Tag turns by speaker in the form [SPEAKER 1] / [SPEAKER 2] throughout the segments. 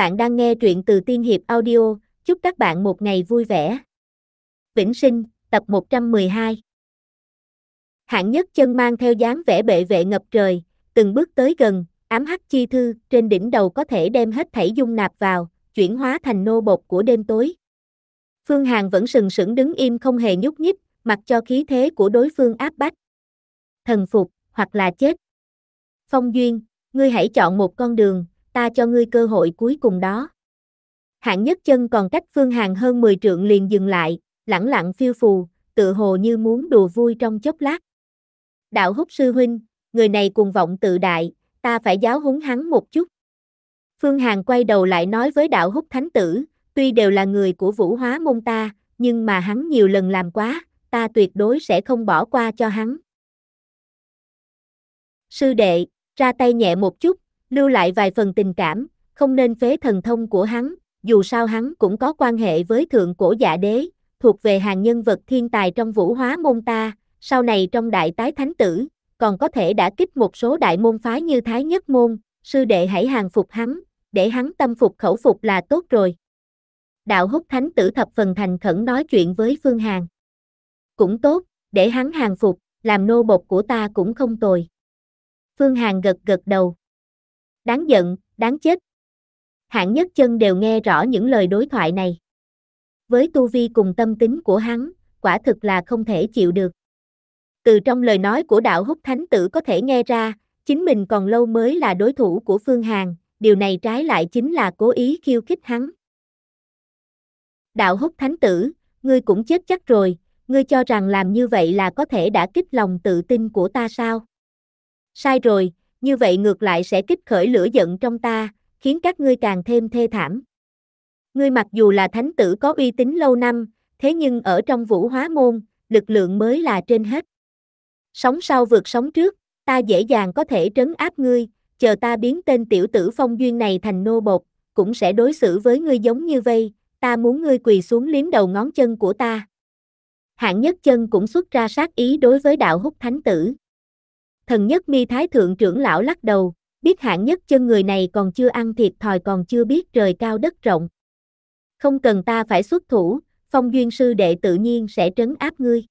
[SPEAKER 1] bạn đang nghe truyện từ Tiên Hiệp Audio, chúc các bạn một ngày vui vẻ. Vĩnh sinh, tập 112 Hạng nhất chân mang theo dáng vẻ bệ vệ ngập trời, từng bước tới gần, ám hắc chi thư, trên đỉnh đầu có thể đem hết thảy dung nạp vào, chuyển hóa thành nô bột của đêm tối. Phương Hàn vẫn sừng sững đứng im không hề nhúc nhích, mặc cho khí thế của đối phương áp bách. Thần phục, hoặc là chết. Phong Duyên, ngươi hãy chọn một con đường, ta cho ngươi cơ hội cuối cùng đó. Hạng nhất chân còn cách Phương Hằng hơn 10 trượng liền dừng lại, lẳng lặng phiêu phù, tự hồ như muốn đùa vui trong chốc lát. Đạo húc sư huynh, người này cuồng vọng tự đại, ta phải giáo huấn hắn một chút. Phương Hằng quay đầu lại nói với đạo húc thánh tử, tuy đều là người của vũ hóa môn ta, nhưng mà hắn nhiều lần làm quá, ta tuyệt đối sẽ không bỏ qua cho hắn. Sư đệ, ra tay nhẹ một chút, lưu lại vài phần tình cảm, không nên phế thần thông của hắn, dù sao hắn cũng có quan hệ với thượng cổ giả đế, thuộc về hàng nhân vật thiên tài trong vũ hóa môn ta, sau này trong đại tái thánh tử, còn có thể đã kích một số đại môn phái như Thái Nhất Môn, sư đệ hãy hàng phục hắn, để hắn tâm phục khẩu phục là tốt rồi. Đạo húc thánh tử thập phần thành khẩn nói chuyện với Phương hàng, Cũng tốt, để hắn hàng phục, làm nô bột của ta cũng không tồi. Phương hàng gật gật đầu. Đáng giận, đáng chết. Hạng nhất chân đều nghe rõ những lời đối thoại này. Với tu vi cùng tâm tính của hắn, quả thực là không thể chịu được. Từ trong lời nói của đạo húc thánh tử có thể nghe ra, chính mình còn lâu mới là đối thủ của Phương Hàn, điều này trái lại chính là cố ý khiêu khích hắn. Đạo húc thánh tử, ngươi cũng chết chắc rồi, ngươi cho rằng làm như vậy là có thể đã kích lòng tự tin của ta sao? Sai rồi, như vậy ngược lại sẽ kích khởi lửa giận trong ta, khiến các ngươi càng thêm thê thảm. Ngươi mặc dù là thánh tử có uy tín lâu năm, thế nhưng ở trong vũ hóa môn, lực lượng mới là trên hết. Sống sau vượt sống trước, ta dễ dàng có thể trấn áp ngươi, chờ ta biến tên tiểu tử phong duyên này thành nô bột, cũng sẽ đối xử với ngươi giống như vây, ta muốn ngươi quỳ xuống liếm đầu ngón chân của ta. Hạng nhất chân cũng xuất ra sát ý đối với đạo húc thánh tử. Thần nhất mi thái thượng trưởng lão lắc đầu, biết hạng nhất chân người này còn chưa ăn thiệt thòi còn chưa biết trời cao đất rộng. Không cần ta phải xuất thủ, phong duyên sư đệ tự nhiên sẽ trấn áp ngươi.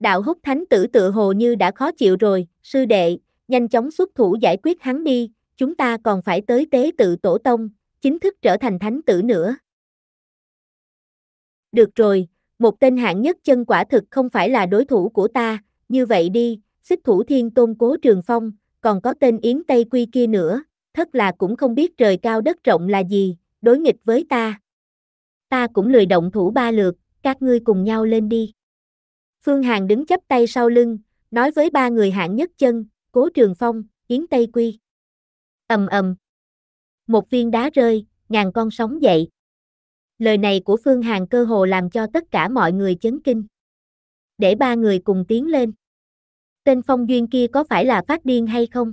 [SPEAKER 1] Đạo húc thánh tử tự hồ như đã khó chịu rồi, sư đệ, nhanh chóng xuất thủ giải quyết hắn đi, chúng ta còn phải tới tế tự tổ tông, chính thức trở thành thánh tử nữa. Được rồi, một tên hạng nhất chân quả thực không phải là đối thủ của ta, như vậy đi, xích thủ thiên tôn cố trường phong, còn có tên Yến Tây Quy kia nữa, thất là cũng không biết trời cao đất rộng là gì, đối nghịch với ta. Ta cũng lười động thủ ba lượt, các ngươi cùng nhau lên đi. Phương Hàn đứng chắp tay sau lưng, nói với ba người hạng nhất chân, cố trường phong, Yến Tây Quy. ầm ầm Một viên đá rơi, ngàn con sóng dậy. Lời này của Phương Hàn cơ hồ làm cho tất cả mọi người chấn kinh. Để ba người cùng tiến lên tên phong duyên kia có phải là phát điên hay không?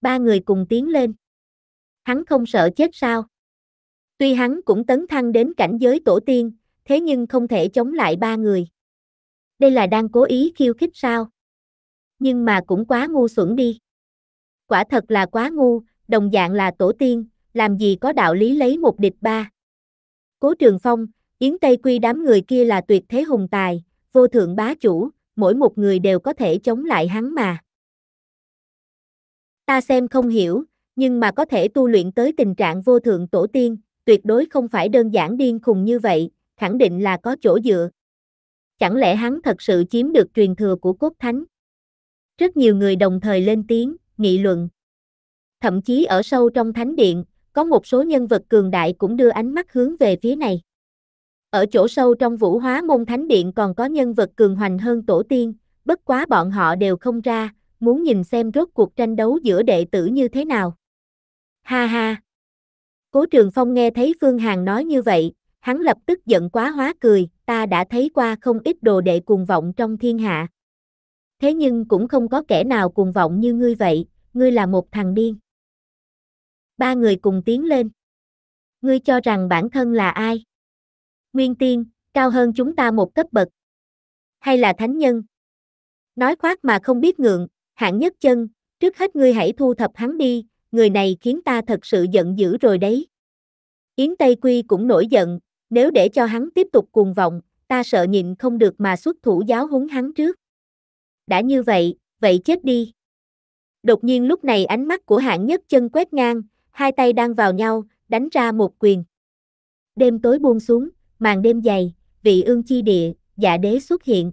[SPEAKER 1] Ba người cùng tiến lên. Hắn không sợ chết sao? Tuy hắn cũng tấn thăng đến cảnh giới tổ tiên, thế nhưng không thể chống lại ba người. Đây là đang cố ý khiêu khích sao? Nhưng mà cũng quá ngu xuẩn đi. Quả thật là quá ngu, đồng dạng là tổ tiên, làm gì có đạo lý lấy một địch ba. Cố Trường Phong, Yến Tây Quy đám người kia là tuyệt thế hùng tài, vô thượng bá chủ, mỗi một người đều có thể chống lại hắn mà. Ta xem không hiểu, nhưng mà có thể tu luyện tới tình trạng vô thượng tổ tiên, tuyệt đối không phải đơn giản điên khùng như vậy, khẳng định là có chỗ dựa. Chẳng lẽ hắn thật sự chiếm được truyền thừa của cốt thánh? Rất nhiều người đồng thời lên tiếng, nghị luận. Thậm chí ở sâu trong thánh điện, có một số nhân vật cường đại cũng đưa ánh mắt hướng về phía này. Ở chỗ sâu trong vũ hóa môn thánh điện còn có nhân vật cường hoành hơn tổ tiên, bất quá bọn họ đều không ra, muốn nhìn xem rốt cuộc tranh đấu giữa đệ tử như thế nào. Ha ha! Cố Trường Phong nghe thấy Phương Hằng nói như vậy, hắn lập tức giận quá hóa cười, ta đã thấy qua không ít đồ đệ cuồng vọng trong thiên hạ. Thế nhưng cũng không có kẻ nào cuồng vọng như ngươi vậy, ngươi là một thằng điên. Ba người cùng tiến lên. Ngươi cho rằng bản thân là ai? nguyên tiên, cao hơn chúng ta một cấp bậc. Hay là thánh nhân? Nói khoác mà không biết ngượng, hạng nhất chân, trước hết ngươi hãy thu thập hắn đi, người này khiến ta thật sự giận dữ rồi đấy. Yến Tây Quy cũng nổi giận, nếu để cho hắn tiếp tục cuồng vọng, ta sợ nhịn không được mà xuất thủ giáo huấn hắn trước. Đã như vậy, vậy chết đi. Đột nhiên lúc này ánh mắt của hạng nhất chân quét ngang, hai tay đang vào nhau, đánh ra một quyền. Đêm tối buông xuống, màn đêm dày, vị ương chi địa, giả dạ đế xuất hiện.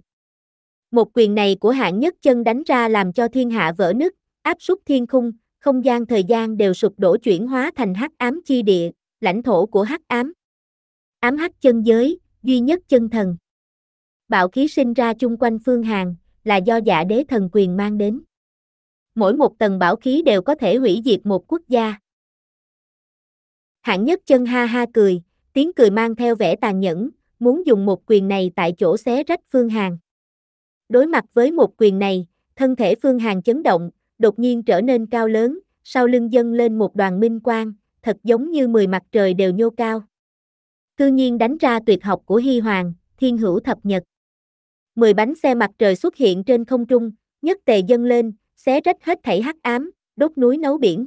[SPEAKER 1] Một quyền này của hạng nhất chân đánh ra làm cho thiên hạ vỡ nứt, áp súc thiên khung, không gian thời gian đều sụp đổ chuyển hóa thành hắc ám chi địa, lãnh thổ của hắc ám. Ám hắc chân giới, duy nhất chân thần. Bạo khí sinh ra chung quanh phương hàng, là do giả dạ đế thần quyền mang đến. Mỗi một tầng bảo khí đều có thể hủy diệt một quốc gia. Hạng nhất chân ha ha cười, tiếng cười mang theo vẻ tàn nhẫn, muốn dùng một quyền này tại chỗ xé rách Phương Hàn. Đối mặt với một quyền này, thân thể Phương Hàn chấn động, đột nhiên trở nên cao lớn, sau lưng dâng lên một đoàn minh quang, thật giống như mười mặt trời đều nhô cao. Cư nhiên đánh ra tuyệt học của Hy Hoàng, Thiên Hữu Thập Nhật. Mười bánh xe mặt trời xuất hiện trên không trung, nhất tề dâng lên, xé rách hết thảy hắc ám, đốt núi nấu biển.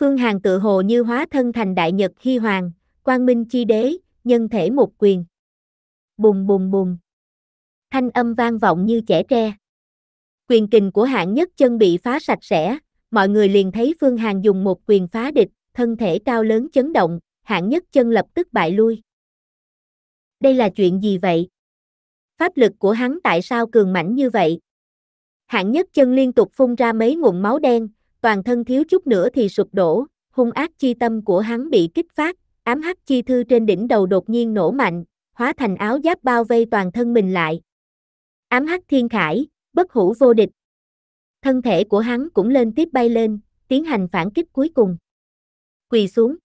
[SPEAKER 1] Phương Hàn tự hồ như hóa thân thành đại nhật Hy Hoàng, Quang Minh Chi Đế, nhân thể một quyền. Bùng bùng bùng. Thanh âm vang vọng như trẻ tre. Quyền kình của hạng nhất chân bị phá sạch sẽ, mọi người liền thấy Phương Hàng dùng một quyền phá địch, thân thể cao lớn chấn động, hạng nhất chân lập tức bại lui. Đây là chuyện gì vậy? Pháp lực của hắn tại sao cường mạnh như vậy? Hạng nhất chân liên tục phun ra mấy ngụm máu đen, toàn thân thiếu chút nữa thì sụp đổ, hung ác chi tâm của hắn bị kích phát, Ám hắc chi thư trên đỉnh đầu đột nhiên nổ mạnh, hóa thành áo giáp bao vây toàn thân mình lại. Ám hắc thiên khải, bất hủ vô địch. Thân thể của hắn cũng lên tiếp bay lên, tiến hành phản kích cuối cùng. Quỳ xuống.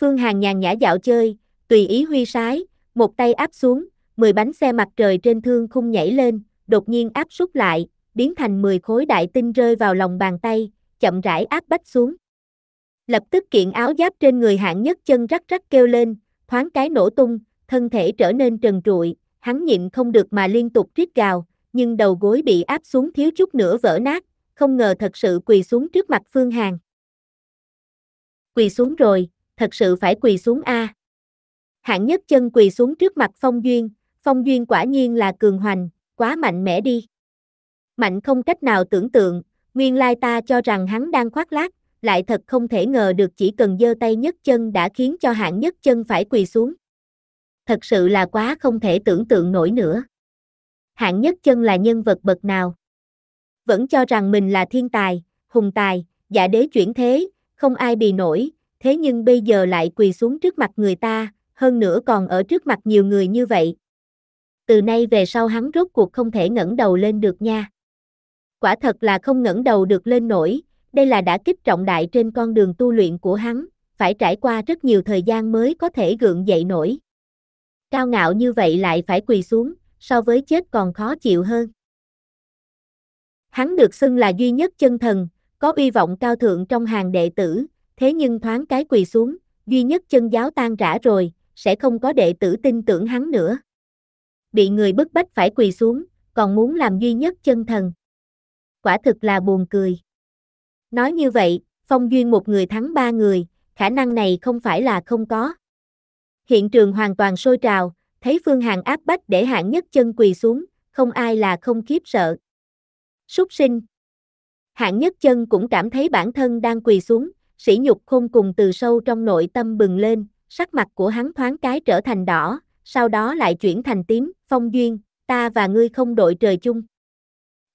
[SPEAKER 1] Phương Hàng nhàn nhã dạo chơi, tùy ý huy sái, một tay áp xuống, 10 bánh xe mặt trời trên thương khung nhảy lên, đột nhiên áp sút lại, biến thành 10 khối đại tinh rơi vào lòng bàn tay, chậm rãi áp bách xuống. Lập tức kiện áo giáp trên người hạng nhất chân rắc rắc kêu lên, thoáng cái nổ tung, thân thể trở nên trần trụi, hắn nhịn không được mà liên tục rít gào, nhưng đầu gối bị áp xuống thiếu chút nữa vỡ nát, không ngờ thật sự quỳ xuống trước mặt Phương Hàn. Quỳ xuống rồi, thật sự phải quỳ xuống A. Hạng nhất chân quỳ xuống trước mặt Phong Duyên, Phong Duyên quả nhiên là cường hoành, quá mạnh mẽ đi. Mạnh không cách nào tưởng tượng, nguyên lai ta cho rằng hắn đang khoác lác, lại thật không thể ngờ được chỉ cần giơ tay nhất chân đã khiến cho hạng nhất chân phải quỳ xuống. Thật sự là quá không thể tưởng tượng nổi nữa. Hạng nhất chân là nhân vật bậc nào? Vẫn cho rằng mình là thiên tài, hùng tài, giả đế chuyển thế, không ai bị nổi, thế nhưng bây giờ lại quỳ xuống trước mặt người ta, hơn nữa còn ở trước mặt nhiều người như vậy. Từ nay về sau hắn rốt cuộc không thể ngẩng đầu lên được nha. Quả thật là không ngẩng đầu được lên nổi, đây là đã kích trọng đại trên con đường tu luyện của hắn, phải trải qua rất nhiều thời gian mới có thể gượng dậy nổi. Cao ngạo như vậy lại phải quỳ xuống, so với chết còn khó chịu hơn. Hắn được xưng là duy nhất chân thần, có uy vọng cao thượng trong hàng đệ tử, thế nhưng thoáng cái quỳ xuống, duy nhất chân giáo tan rã rồi, sẽ không có đệ tử tin tưởng hắn nữa. Bị người bức bách phải quỳ xuống, còn muốn làm duy nhất chân thần. Quả thực là buồn cười. Nói như vậy, Phong Duyên một người thắng ba người, khả năng này không phải là không có. Hiện trường hoàn toàn sôi trào, thấy Phương Hàng áp bách để hạng nhất chân quỳ xuống, không ai là không khiếp sợ. Súc sinh Hạng nhất chân cũng cảm thấy bản thân đang quỳ xuống, sỉ nhục khôn cùng từ sâu trong nội tâm bừng lên, sắc mặt của hắn thoáng cái trở thành đỏ, sau đó lại chuyển thành tím, phong duyên, ta và ngươi không đội trời chung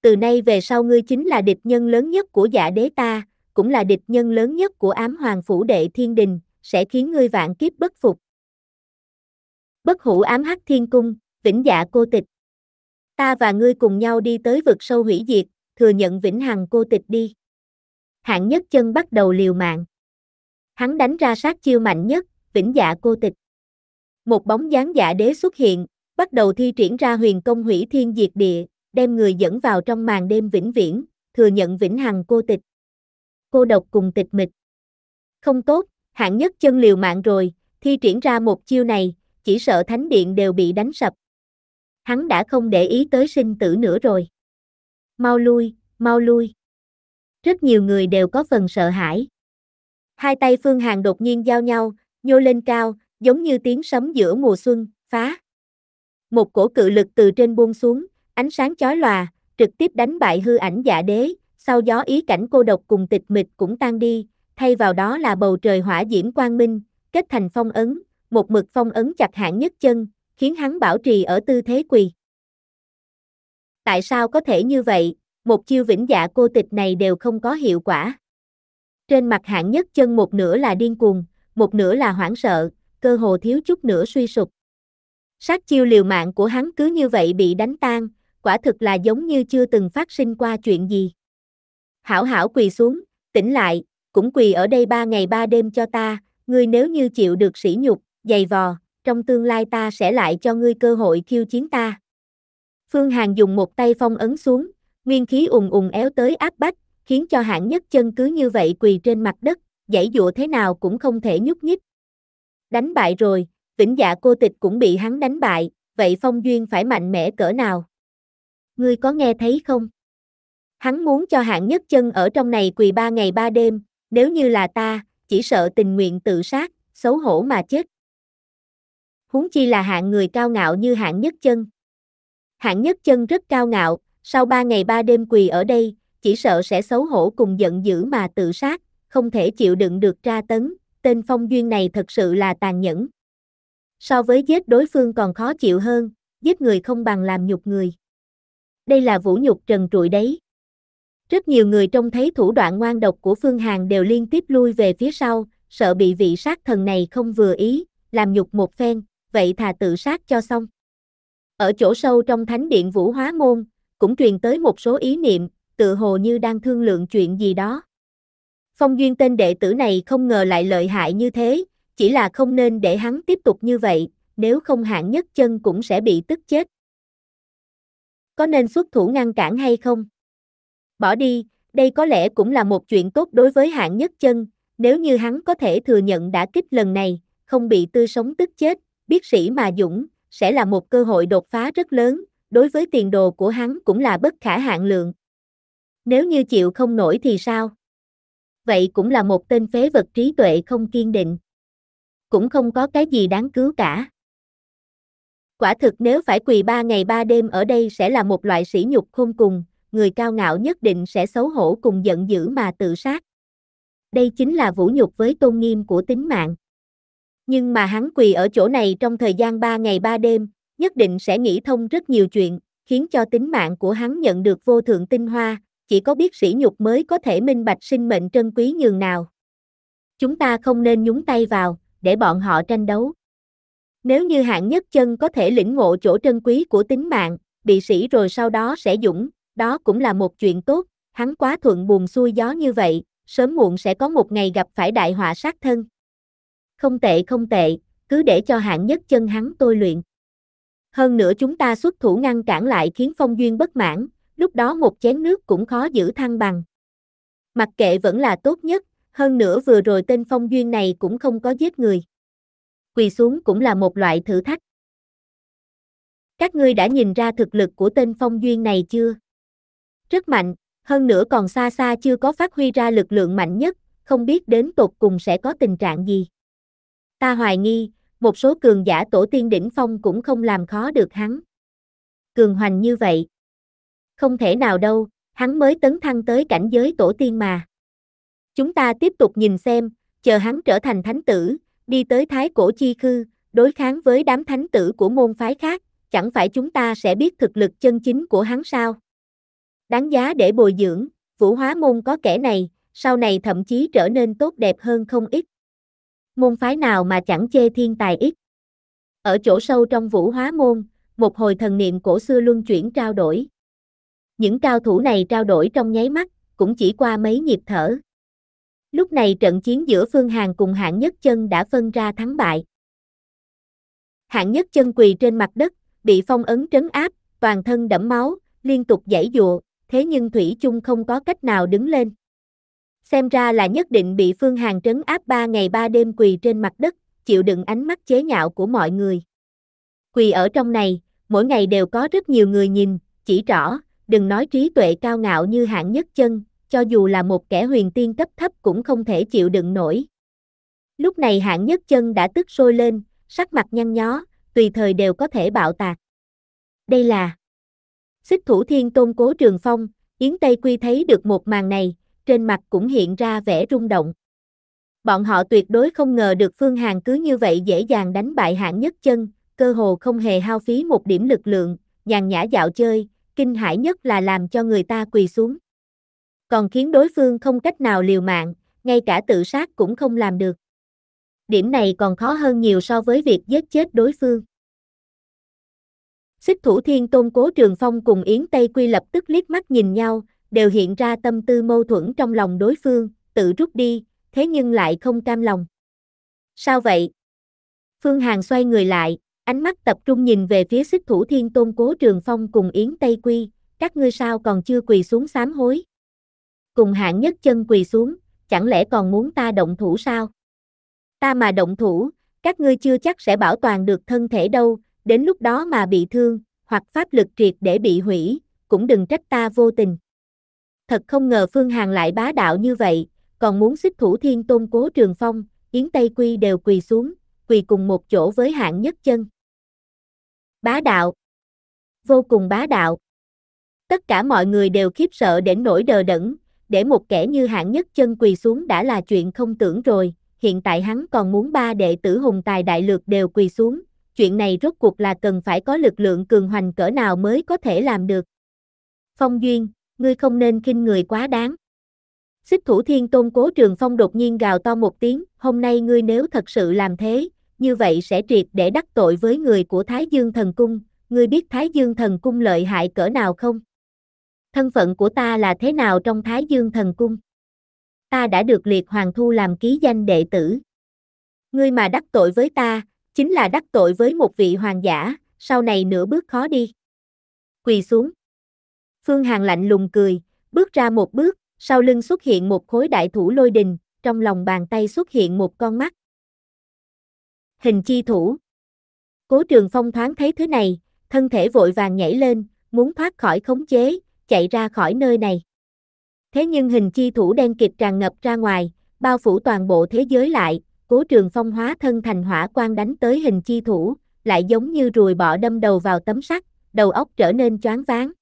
[SPEAKER 1] từ nay về sau ngươi chính là địch nhân lớn nhất của giả đế ta, cũng là địch nhân lớn nhất của ám hoàng phủ đệ thiên đình, sẽ khiến ngươi vạn kiếp bất phục. Bất hủ ám hắc thiên cung, vĩnh dạ cô tịch. Ta và ngươi cùng nhau đi tới vực sâu hủy diệt, thừa nhận vĩnh hằng cô tịch đi. Hạng nhất chân bắt đầu liều mạng. Hắn đánh ra sát chiêu mạnh nhất, vĩnh dạ cô tịch. Một bóng dáng giả đế xuất hiện, bắt đầu thi triển ra huyền công hủy thiên diệt địa, đem người dẫn vào trong màn đêm vĩnh viễn, thừa nhận vĩnh hằng cô tịch. Cô độc cùng tịch mịch. Không tốt, hạng nhất chân liều mạng rồi, thi triển ra một chiêu này, chỉ sợ thánh điện đều bị đánh sập. Hắn đã không để ý tới sinh tử nữa rồi. Mau lui, mau lui. Rất nhiều người đều có phần sợ hãi. Hai tay Phương Hàn đột nhiên giao nhau, nhô lên cao, giống như tiếng sấm giữa mùa xuân, phá. Một cổ cự lực từ trên buông xuống, ánh sáng chói lòa, trực tiếp đánh bại hư ảnh giả đế, sau gió ý cảnh cô độc cùng tịch mịch cũng tan đi, thay vào đó là bầu trời hỏa diễm quang minh, kết thành phong ấn, một mực phong ấn chặt hạng nhất chân, khiến hắn bảo trì ở tư thế quỳ. Tại sao có thể như vậy, một chiêu vĩnh dạ cô tịch này đều không có hiệu quả. Trên mặt hạng nhất chân một nửa là điên cuồng, một nửa là hoảng sợ, cơ hồ thiếu chút nữa suy sụp. Sát chiêu liều mạng của hắn cứ như vậy bị đánh tan, quả thực là giống như chưa từng phát sinh qua chuyện gì. Hảo hảo quỳ xuống, tỉnh lại, cũng quỳ ở đây ba ngày ba đêm cho ta, ngươi nếu như chịu được sỉ nhục, dày vò, trong tương lai ta sẽ lại cho ngươi cơ hội thiêu chiến ta. Phương Hàn dùng một tay phong ấn xuống, nguyên khí ùng ùng éo tới áp bách, khiến cho hạng nhất chân cứ như vậy quỳ trên mặt đất, dãy dụa thế nào cũng không thể nhúc nhích. Đánh bại rồi, vĩnh dạ cô tịch cũng bị hắn đánh bại, vậy phong duyên phải mạnh mẽ cỡ nào? ngươi có nghe thấy không? Hắn muốn cho hạng nhất chân ở trong này quỳ ba ngày ba đêm, nếu như là ta, chỉ sợ tình nguyện tự sát, xấu hổ mà chết. Huống chi là hạng người cao ngạo như hạng nhất chân. Hạng nhất chân rất cao ngạo, sau ba ngày ba đêm quỳ ở đây, chỉ sợ sẽ xấu hổ cùng giận dữ mà tự sát, không thể chịu đựng được tra tấn, tên phong duyên này thật sự là tàn nhẫn. So với giết đối phương còn khó chịu hơn, giết người không bằng làm nhục người đây là vũ nhục trần trụi đấy. Rất nhiều người trông thấy thủ đoạn ngoan độc của Phương Hàn đều liên tiếp lui về phía sau, sợ bị vị sát thần này không vừa ý, làm nhục một phen, vậy thà tự sát cho xong. Ở chỗ sâu trong thánh điện Vũ Hóa Môn, cũng truyền tới một số ý niệm, tự hồ như đang thương lượng chuyện gì đó. Phong Duyên tên đệ tử này không ngờ lại lợi hại như thế, chỉ là không nên để hắn tiếp tục như vậy, nếu không hạng nhất chân cũng sẽ bị tức chết có nên xuất thủ ngăn cản hay không? Bỏ đi, đây có lẽ cũng là một chuyện tốt đối với hạng nhất chân, nếu như hắn có thể thừa nhận đã kích lần này, không bị tư sống tức chết, biết sĩ mà dũng, sẽ là một cơ hội đột phá rất lớn, đối với tiền đồ của hắn cũng là bất khả hạn lượng. Nếu như chịu không nổi thì sao? Vậy cũng là một tên phế vật trí tuệ không kiên định. Cũng không có cái gì đáng cứu cả. Quả thực nếu phải quỳ ba ngày ba đêm ở đây sẽ là một loại sỉ nhục khôn cùng, người cao ngạo nhất định sẽ xấu hổ cùng giận dữ mà tự sát. Đây chính là vũ nhục với tôn nghiêm của tính mạng. Nhưng mà hắn quỳ ở chỗ này trong thời gian ba ngày ba đêm, nhất định sẽ nghĩ thông rất nhiều chuyện, khiến cho tính mạng của hắn nhận được vô thượng tinh hoa, chỉ có biết sỉ nhục mới có thể minh bạch sinh mệnh trân quý nhường nào. Chúng ta không nên nhúng tay vào, để bọn họ tranh đấu. Nếu như hạng nhất chân có thể lĩnh ngộ chỗ trân quý của tính mạng, bị sĩ rồi sau đó sẽ dũng, đó cũng là một chuyện tốt, hắn quá thuận buồn xuôi gió như vậy, sớm muộn sẽ có một ngày gặp phải đại họa sát thân. Không tệ không tệ, cứ để cho hạng nhất chân hắn tôi luyện. Hơn nữa chúng ta xuất thủ ngăn cản lại khiến phong duyên bất mãn, lúc đó một chén nước cũng khó giữ thăng bằng. Mặc kệ vẫn là tốt nhất, hơn nữa vừa rồi tên phong duyên này cũng không có giết người quỳ xuống cũng là một loại thử thách. Các ngươi đã nhìn ra thực lực của tên phong duyên này chưa? Rất mạnh, hơn nữa còn xa xa chưa có phát huy ra lực lượng mạnh nhất, không biết đến tột cùng sẽ có tình trạng gì. Ta hoài nghi, một số cường giả tổ tiên đỉnh phong cũng không làm khó được hắn. Cường hoành như vậy. Không thể nào đâu, hắn mới tấn thăng tới cảnh giới tổ tiên mà. Chúng ta tiếp tục nhìn xem, chờ hắn trở thành thánh tử, đi tới thái cổ chi khư, đối kháng với đám thánh tử của môn phái khác, chẳng phải chúng ta sẽ biết thực lực chân chính của hắn sao? Đáng giá để bồi dưỡng, vũ hóa môn có kẻ này, sau này thậm chí trở nên tốt đẹp hơn không ít. Môn phái nào mà chẳng chê thiên tài ít. Ở chỗ sâu trong vũ hóa môn, một hồi thần niệm cổ xưa luân chuyển trao đổi. Những cao thủ này trao đổi trong nháy mắt, cũng chỉ qua mấy nhịp thở. Lúc này trận chiến giữa Phương Hàn cùng Hạng Nhất Chân đã phân ra thắng bại. Hạng Nhất Chân quỳ trên mặt đất, bị phong ấn trấn áp, toàn thân đẫm máu, liên tục giãy dụa, thế nhưng Thủy chung không có cách nào đứng lên. Xem ra là nhất định bị Phương Hàn trấn áp ba ngày ba đêm quỳ trên mặt đất, chịu đựng ánh mắt chế nhạo của mọi người. Quỳ ở trong này, mỗi ngày đều có rất nhiều người nhìn, chỉ rõ, đừng nói trí tuệ cao ngạo như hạng nhất chân, cho dù là một kẻ huyền tiên cấp thấp cũng không thể chịu đựng nổi. Lúc này hạng nhất chân đã tức sôi lên, sắc mặt nhăn nhó, tùy thời đều có thể bạo tạc. Đây là Xích thủ thiên tôn cố trường phong, Yến Tây Quy thấy được một màn này, trên mặt cũng hiện ra vẻ rung động. Bọn họ tuyệt đối không ngờ được Phương Hàn cứ như vậy dễ dàng đánh bại hạng nhất chân, cơ hồ không hề hao phí một điểm lực lượng, nhàn nhã dạo chơi, kinh hãi nhất là làm cho người ta quỳ xuống còn khiến đối phương không cách nào liều mạng, ngay cả tự sát cũng không làm được. Điểm này còn khó hơn nhiều so với việc giết chết đối phương. Xích thủ thiên tôn cố trường phong cùng Yến Tây Quy lập tức liếc mắt nhìn nhau, đều hiện ra tâm tư mâu thuẫn trong lòng đối phương, tự rút đi, thế nhưng lại không cam lòng. Sao vậy? Phương Hàn xoay người lại, ánh mắt tập trung nhìn về phía xích thủ thiên tôn cố trường phong cùng Yến Tây Quy, các ngươi sao còn chưa quỳ xuống sám hối cùng hạng nhất chân quỳ xuống, chẳng lẽ còn muốn ta động thủ sao? Ta mà động thủ, các ngươi chưa chắc sẽ bảo toàn được thân thể đâu, đến lúc đó mà bị thương, hoặc pháp lực triệt để bị hủy, cũng đừng trách ta vô tình. Thật không ngờ Phương hàng lại bá đạo như vậy, còn muốn xích thủ thiên tôn cố trường phong, Yến Tây Quy đều quỳ xuống, quỳ cùng một chỗ với hạng nhất chân. Bá đạo. Vô cùng bá đạo. Tất cả mọi người đều khiếp sợ đến nỗi đờ đẫn, để một kẻ như hạng nhất chân quỳ xuống đã là chuyện không tưởng rồi, hiện tại hắn còn muốn ba đệ tử hùng tài đại lược đều quỳ xuống, chuyện này rốt cuộc là cần phải có lực lượng cường hoành cỡ nào mới có thể làm được. Phong Duyên, ngươi không nên khinh người quá đáng. Xích thủ thiên tôn cố trường phong đột nhiên gào to một tiếng, hôm nay ngươi nếu thật sự làm thế, như vậy sẽ triệt để đắc tội với người của Thái Dương thần cung, ngươi biết Thái Dương thần cung lợi hại cỡ nào không? thân phận của ta là thế nào trong Thái Dương thần cung? Ta đã được liệt hoàng thu làm ký danh đệ tử. Ngươi mà đắc tội với ta, chính là đắc tội với một vị hoàng giả, sau này nửa bước khó đi. Quỳ xuống. Phương Hàn lạnh lùng cười, bước ra một bước, sau lưng xuất hiện một khối đại thủ lôi đình, trong lòng bàn tay xuất hiện một con mắt. Hình chi thủ. Cố Trường Phong thoáng thấy thứ này, thân thể vội vàng nhảy lên, muốn thoát khỏi khống chế, chạy ra khỏi nơi này. Thế nhưng hình chi thủ đen kịch tràn ngập ra ngoài, bao phủ toàn bộ thế giới lại, cố trường phong hóa thân thành hỏa quan đánh tới hình chi thủ, lại giống như rùi bọ đâm đầu vào tấm sắt, đầu óc trở nên choáng váng.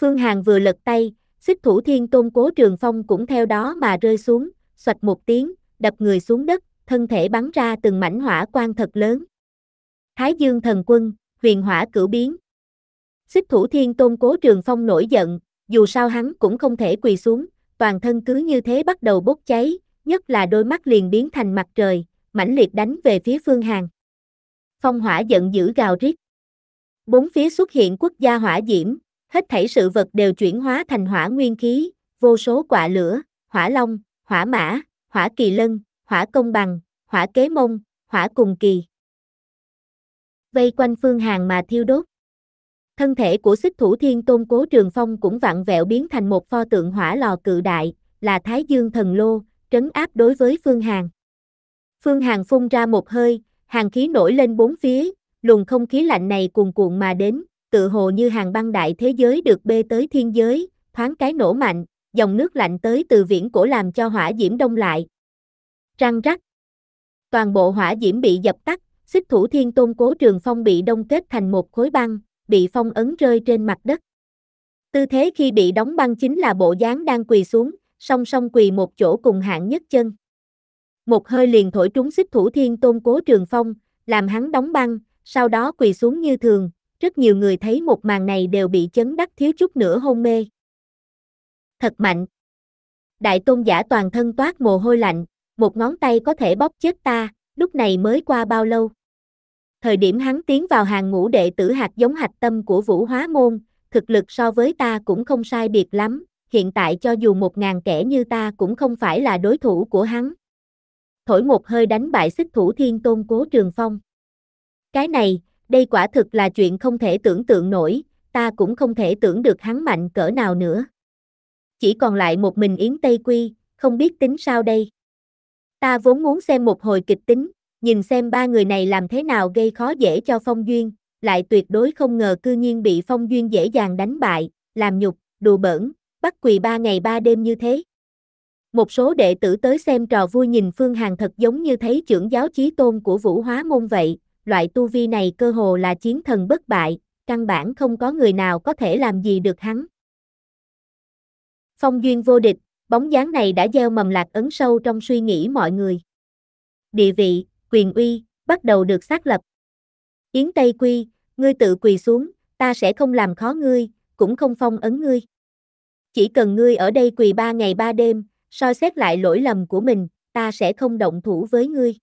[SPEAKER 1] Phương Hàn vừa lật tay, xích thủ thiên tôn cố trường phong cũng theo đó mà rơi xuống, xoạch một tiếng, đập người xuống đất, thân thể bắn ra từng mảnh hỏa quan thật lớn. Thái dương thần quân, huyền hỏa cửu biến, Xích thủ thiên tôn cố trường phong nổi giận, dù sao hắn cũng không thể quỳ xuống, toàn thân cứ như thế bắt đầu bốc cháy, nhất là đôi mắt liền biến thành mặt trời, mãnh liệt đánh về phía phương hàng. Phong hỏa giận dữ gào rít. Bốn phía xuất hiện quốc gia hỏa diễm, hết thảy sự vật đều chuyển hóa thành hỏa nguyên khí, vô số quả lửa, hỏa long, hỏa mã, hỏa kỳ lân, hỏa công bằng, hỏa kế mông, hỏa cùng kỳ. Vây quanh phương hàng mà thiêu đốt. Thân thể của xích thủ thiên tôn cố trường phong cũng vặn vẹo biến thành một pho tượng hỏa lò cự đại, là Thái Dương Thần Lô, trấn áp đối với Phương Hàng. Phương Hàng phun ra một hơi, hàng khí nổi lên bốn phía, luồng không khí lạnh này cuồn cuộn mà đến, tự hồ như hàng băng đại thế giới được bê tới thiên giới, thoáng cái nổ mạnh, dòng nước lạnh tới từ viễn cổ làm cho hỏa diễm đông lại. Răng rắc. Toàn bộ hỏa diễm bị dập tắt, xích thủ thiên tôn cố trường phong bị đông kết thành một khối băng, bị phong ấn rơi trên mặt đất. Tư thế khi bị đóng băng chính là bộ dáng đang quỳ xuống, song song quỳ một chỗ cùng hạng nhất chân. Một hơi liền thổi trúng xích thủ thiên tôn cố trường phong, làm hắn đóng băng, sau đó quỳ xuống như thường, rất nhiều người thấy một màn này đều bị chấn đắc thiếu chút nữa hôn mê. Thật mạnh. Đại tôn giả toàn thân toát mồ hôi lạnh, một ngón tay có thể bóp chết ta, lúc này mới qua bao lâu thời điểm hắn tiến vào hàng ngũ đệ tử hạt giống hạch tâm của vũ hóa môn, thực lực so với ta cũng không sai biệt lắm, hiện tại cho dù một ngàn kẻ như ta cũng không phải là đối thủ của hắn. Thổi một hơi đánh bại xích thủ thiên tôn cố trường phong. Cái này, đây quả thực là chuyện không thể tưởng tượng nổi, ta cũng không thể tưởng được hắn mạnh cỡ nào nữa. Chỉ còn lại một mình Yến Tây Quy, không biết tính sao đây. Ta vốn muốn xem một hồi kịch tính, nhìn xem ba người này làm thế nào gây khó dễ cho Phong Duyên, lại tuyệt đối không ngờ cư nhiên bị Phong Duyên dễ dàng đánh bại, làm nhục, đùa bỡn, bắt quỳ ba ngày ba đêm như thế. Một số đệ tử tới xem trò vui nhìn Phương Hằng thật giống như thấy trưởng giáo chí tôn của vũ hóa môn vậy, loại tu vi này cơ hồ là chiến thần bất bại, căn bản không có người nào có thể làm gì được hắn. Phong duyên vô địch, bóng dáng này đã gieo mầm lạc ấn sâu trong suy nghĩ mọi người. Địa vị, quyền uy, bắt đầu được xác lập. Yến Tây Quy, ngươi tự quỳ xuống, ta sẽ không làm khó ngươi, cũng không phong ấn ngươi. Chỉ cần ngươi ở đây quỳ ba ngày ba đêm, soi xét lại lỗi lầm của mình, ta sẽ không động thủ với ngươi.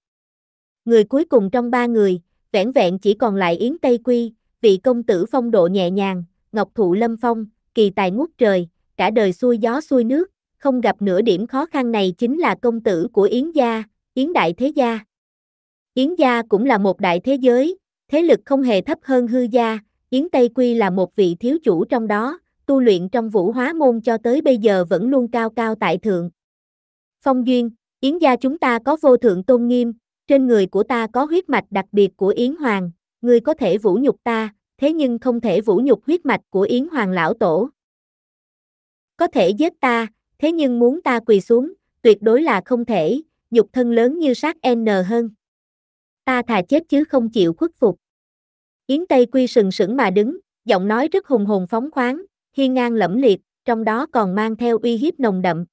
[SPEAKER 1] Người cuối cùng trong ba người, vẻn vẹn chỉ còn lại Yến Tây Quy, vị công tử phong độ nhẹ nhàng, ngọc thụ lâm phong, kỳ tài ngút trời, cả đời xuôi gió xuôi nước, không gặp nửa điểm khó khăn này chính là công tử của Yến gia, Yến đại thế gia. Yến gia cũng là một đại thế giới, thế lực không hề thấp hơn hư gia, Yến Tây Quy là một vị thiếu chủ trong đó, tu luyện trong vũ hóa môn cho tới bây giờ vẫn luôn cao cao tại thượng. Phong duyên, Yến gia chúng ta có vô thượng tôn nghiêm, trên người của ta có huyết mạch đặc biệt của Yến Hoàng, ngươi có thể vũ nhục ta, thế nhưng không thể vũ nhục huyết mạch của Yến Hoàng lão tổ. Có thể giết ta, thế nhưng muốn ta quỳ xuống, tuyệt đối là không thể, nhục thân lớn như sát N hơn ta thà chết chứ không chịu khuất phục. Yến Tây Quy sừng sững mà đứng, giọng nói rất hùng hồn phóng khoáng, hiên ngang lẫm liệt, trong đó còn mang theo uy hiếp nồng đậm.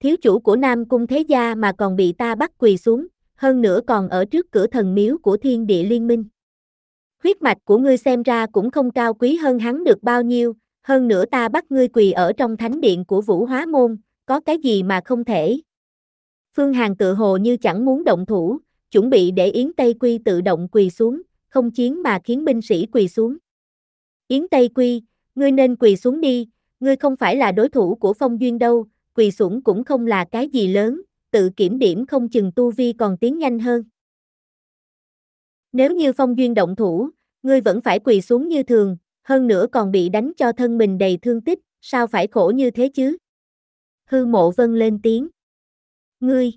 [SPEAKER 1] Thiếu chủ của Nam Cung Thế Gia mà còn bị ta bắt quỳ xuống, hơn nữa còn ở trước cửa thần miếu của thiên địa liên minh. Huyết mạch của ngươi xem ra cũng không cao quý hơn hắn được bao nhiêu, hơn nữa ta bắt ngươi quỳ ở trong thánh điện của Vũ Hóa Môn, có cái gì mà không thể. Phương Hàng tự hồ như chẳng muốn động thủ, chuẩn bị để Yến Tây Quy tự động quỳ xuống, không chiến mà khiến binh sĩ quỳ xuống. Yến Tây Quy, ngươi nên quỳ xuống đi, ngươi không phải là đối thủ của Phong Duyên đâu, quỳ xuống cũng không là cái gì lớn, tự kiểm điểm không chừng tu vi còn tiến nhanh hơn. Nếu như Phong Duyên động thủ, ngươi vẫn phải quỳ xuống như thường, hơn nữa còn bị đánh cho thân mình đầy thương tích, sao phải khổ như thế chứ? Hư mộ vân lên tiếng. Ngươi!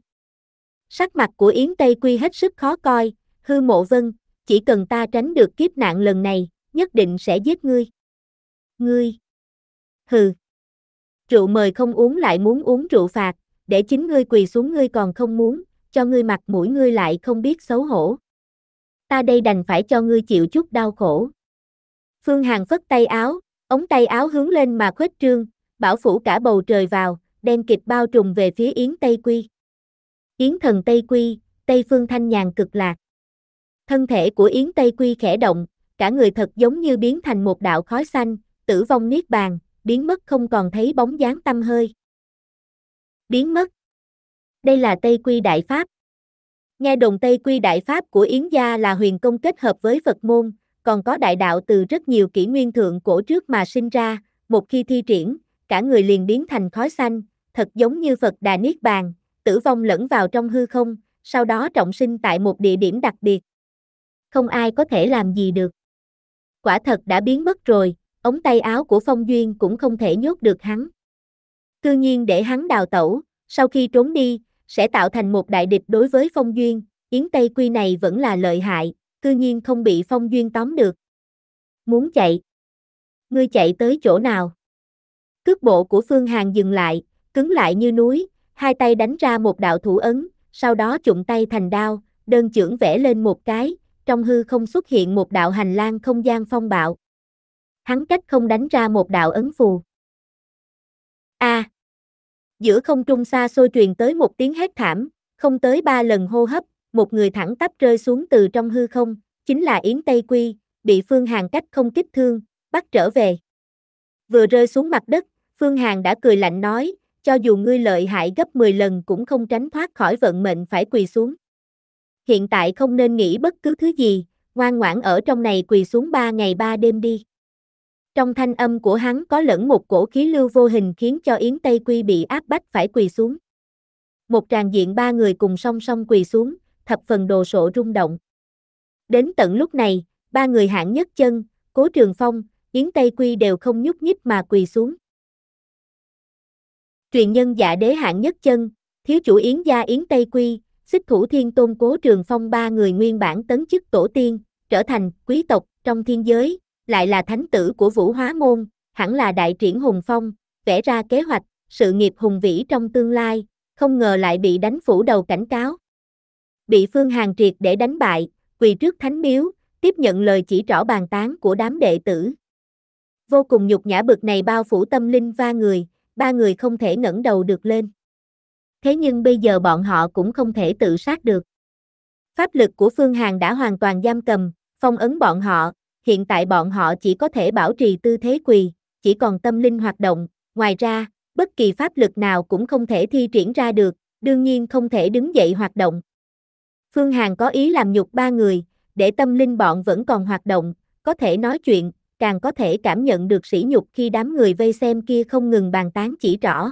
[SPEAKER 1] Sắc mặt của Yến Tây Quy hết sức khó coi, hư mộ vân, chỉ cần ta tránh được kiếp nạn lần này, nhất định sẽ giết ngươi. Ngươi! Hừ! Rượu mời không uống lại muốn uống rượu phạt, để chính ngươi quỳ xuống ngươi còn không muốn, cho ngươi mặt mũi ngươi lại không biết xấu hổ. Ta đây đành phải cho ngươi chịu chút đau khổ. Phương Hàn phất tay áo, ống tay áo hướng lên mà khuếch trương, bảo phủ cả bầu trời vào, đen kịch bao trùm về phía Yến Tây Quy. Yến thần Tây Quy, Tây Phương Thanh Nhàn cực lạc. Thân thể của Yến Tây Quy khẽ động, cả người thật giống như biến thành một đạo khói xanh, tử vong niết bàn, biến mất không còn thấy bóng dáng tâm hơi. Biến mất. Đây là Tây Quy Đại Pháp. Nghe đồng Tây Quy Đại Pháp của Yến Gia là huyền công kết hợp với Phật môn, còn có đại đạo từ rất nhiều kỷ nguyên thượng cổ trước mà sinh ra, một khi thi triển, cả người liền biến thành khói xanh, thật giống như Phật Đà Niết Bàn, tử vong lẫn vào trong hư không, sau đó trọng sinh tại một địa điểm đặc biệt. Không ai có thể làm gì được. Quả thật đã biến mất rồi, ống tay áo của Phong Duyên cũng không thể nhốt được hắn. Cư nhiên để hắn đào tẩu, sau khi trốn đi, sẽ tạo thành một đại địch đối với Phong Duyên, Yến Tây Quy này vẫn là lợi hại, cư nhiên không bị Phong Duyên tóm được. Muốn chạy? Ngươi chạy tới chỗ nào? Cước bộ của Phương Hàng dừng lại, cứng lại như núi, hai tay đánh ra một đạo thủ ấn, sau đó chụm tay thành đao, đơn chưởng vẽ lên một cái, trong hư không xuất hiện một đạo hành lang không gian phong bạo. Hắn cách không đánh ra một đạo ấn phù. A. À, giữa không trung xa xôi truyền tới một tiếng hét thảm, không tới ba lần hô hấp, một người thẳng tắp rơi xuống từ trong hư không, chính là Yến Tây Quy, bị Phương Hàn cách không kích thương, bắt trở về. Vừa rơi xuống mặt đất, Phương Hàn đã cười lạnh nói, cho dù ngươi lợi hại gấp 10 lần cũng không tránh thoát khỏi vận mệnh phải quỳ xuống. Hiện tại không nên nghĩ bất cứ thứ gì, ngoan ngoãn ở trong này quỳ xuống ba ngày ba đêm đi. Trong thanh âm của hắn có lẫn một cổ khí lưu vô hình khiến cho Yến Tây Quy bị áp bách phải quỳ xuống. Một tràng diện ba người cùng song song quỳ xuống, thập phần đồ sộ rung động. Đến tận lúc này, ba người hạng nhất chân, cố trường phong, Yến Tây Quy đều không nhúc nhích mà quỳ xuống truyền nhân giả đế hạng nhất chân, thiếu chủ Yến gia Yến Tây Quy, xích thủ thiên tôn cố trường phong ba người nguyên bản tấn chức tổ tiên, trở thành quý tộc trong thiên giới, lại là thánh tử của vũ hóa môn, hẳn là đại triển hùng phong, vẽ ra kế hoạch, sự nghiệp hùng vĩ trong tương lai, không ngờ lại bị đánh phủ đầu cảnh cáo. Bị Phương Hàng triệt để đánh bại, quỳ trước thánh miếu, tiếp nhận lời chỉ rõ bàn tán của đám đệ tử. Vô cùng nhục nhã bực này bao phủ tâm linh va người, ba người không thể ngẩng đầu được lên. Thế nhưng bây giờ bọn họ cũng không thể tự sát được. Pháp lực của Phương Hàn đã hoàn toàn giam cầm, phong ấn bọn họ, hiện tại bọn họ chỉ có thể bảo trì tư thế quỳ, chỉ còn tâm linh hoạt động, ngoài ra, bất kỳ pháp lực nào cũng không thể thi triển ra được, đương nhiên không thể đứng dậy hoạt động. Phương Hàn có ý làm nhục ba người, để tâm linh bọn vẫn còn hoạt động, có thể nói chuyện, càng có thể cảm nhận được sỉ nhục khi đám người vây xem kia không ngừng bàn tán chỉ rõ.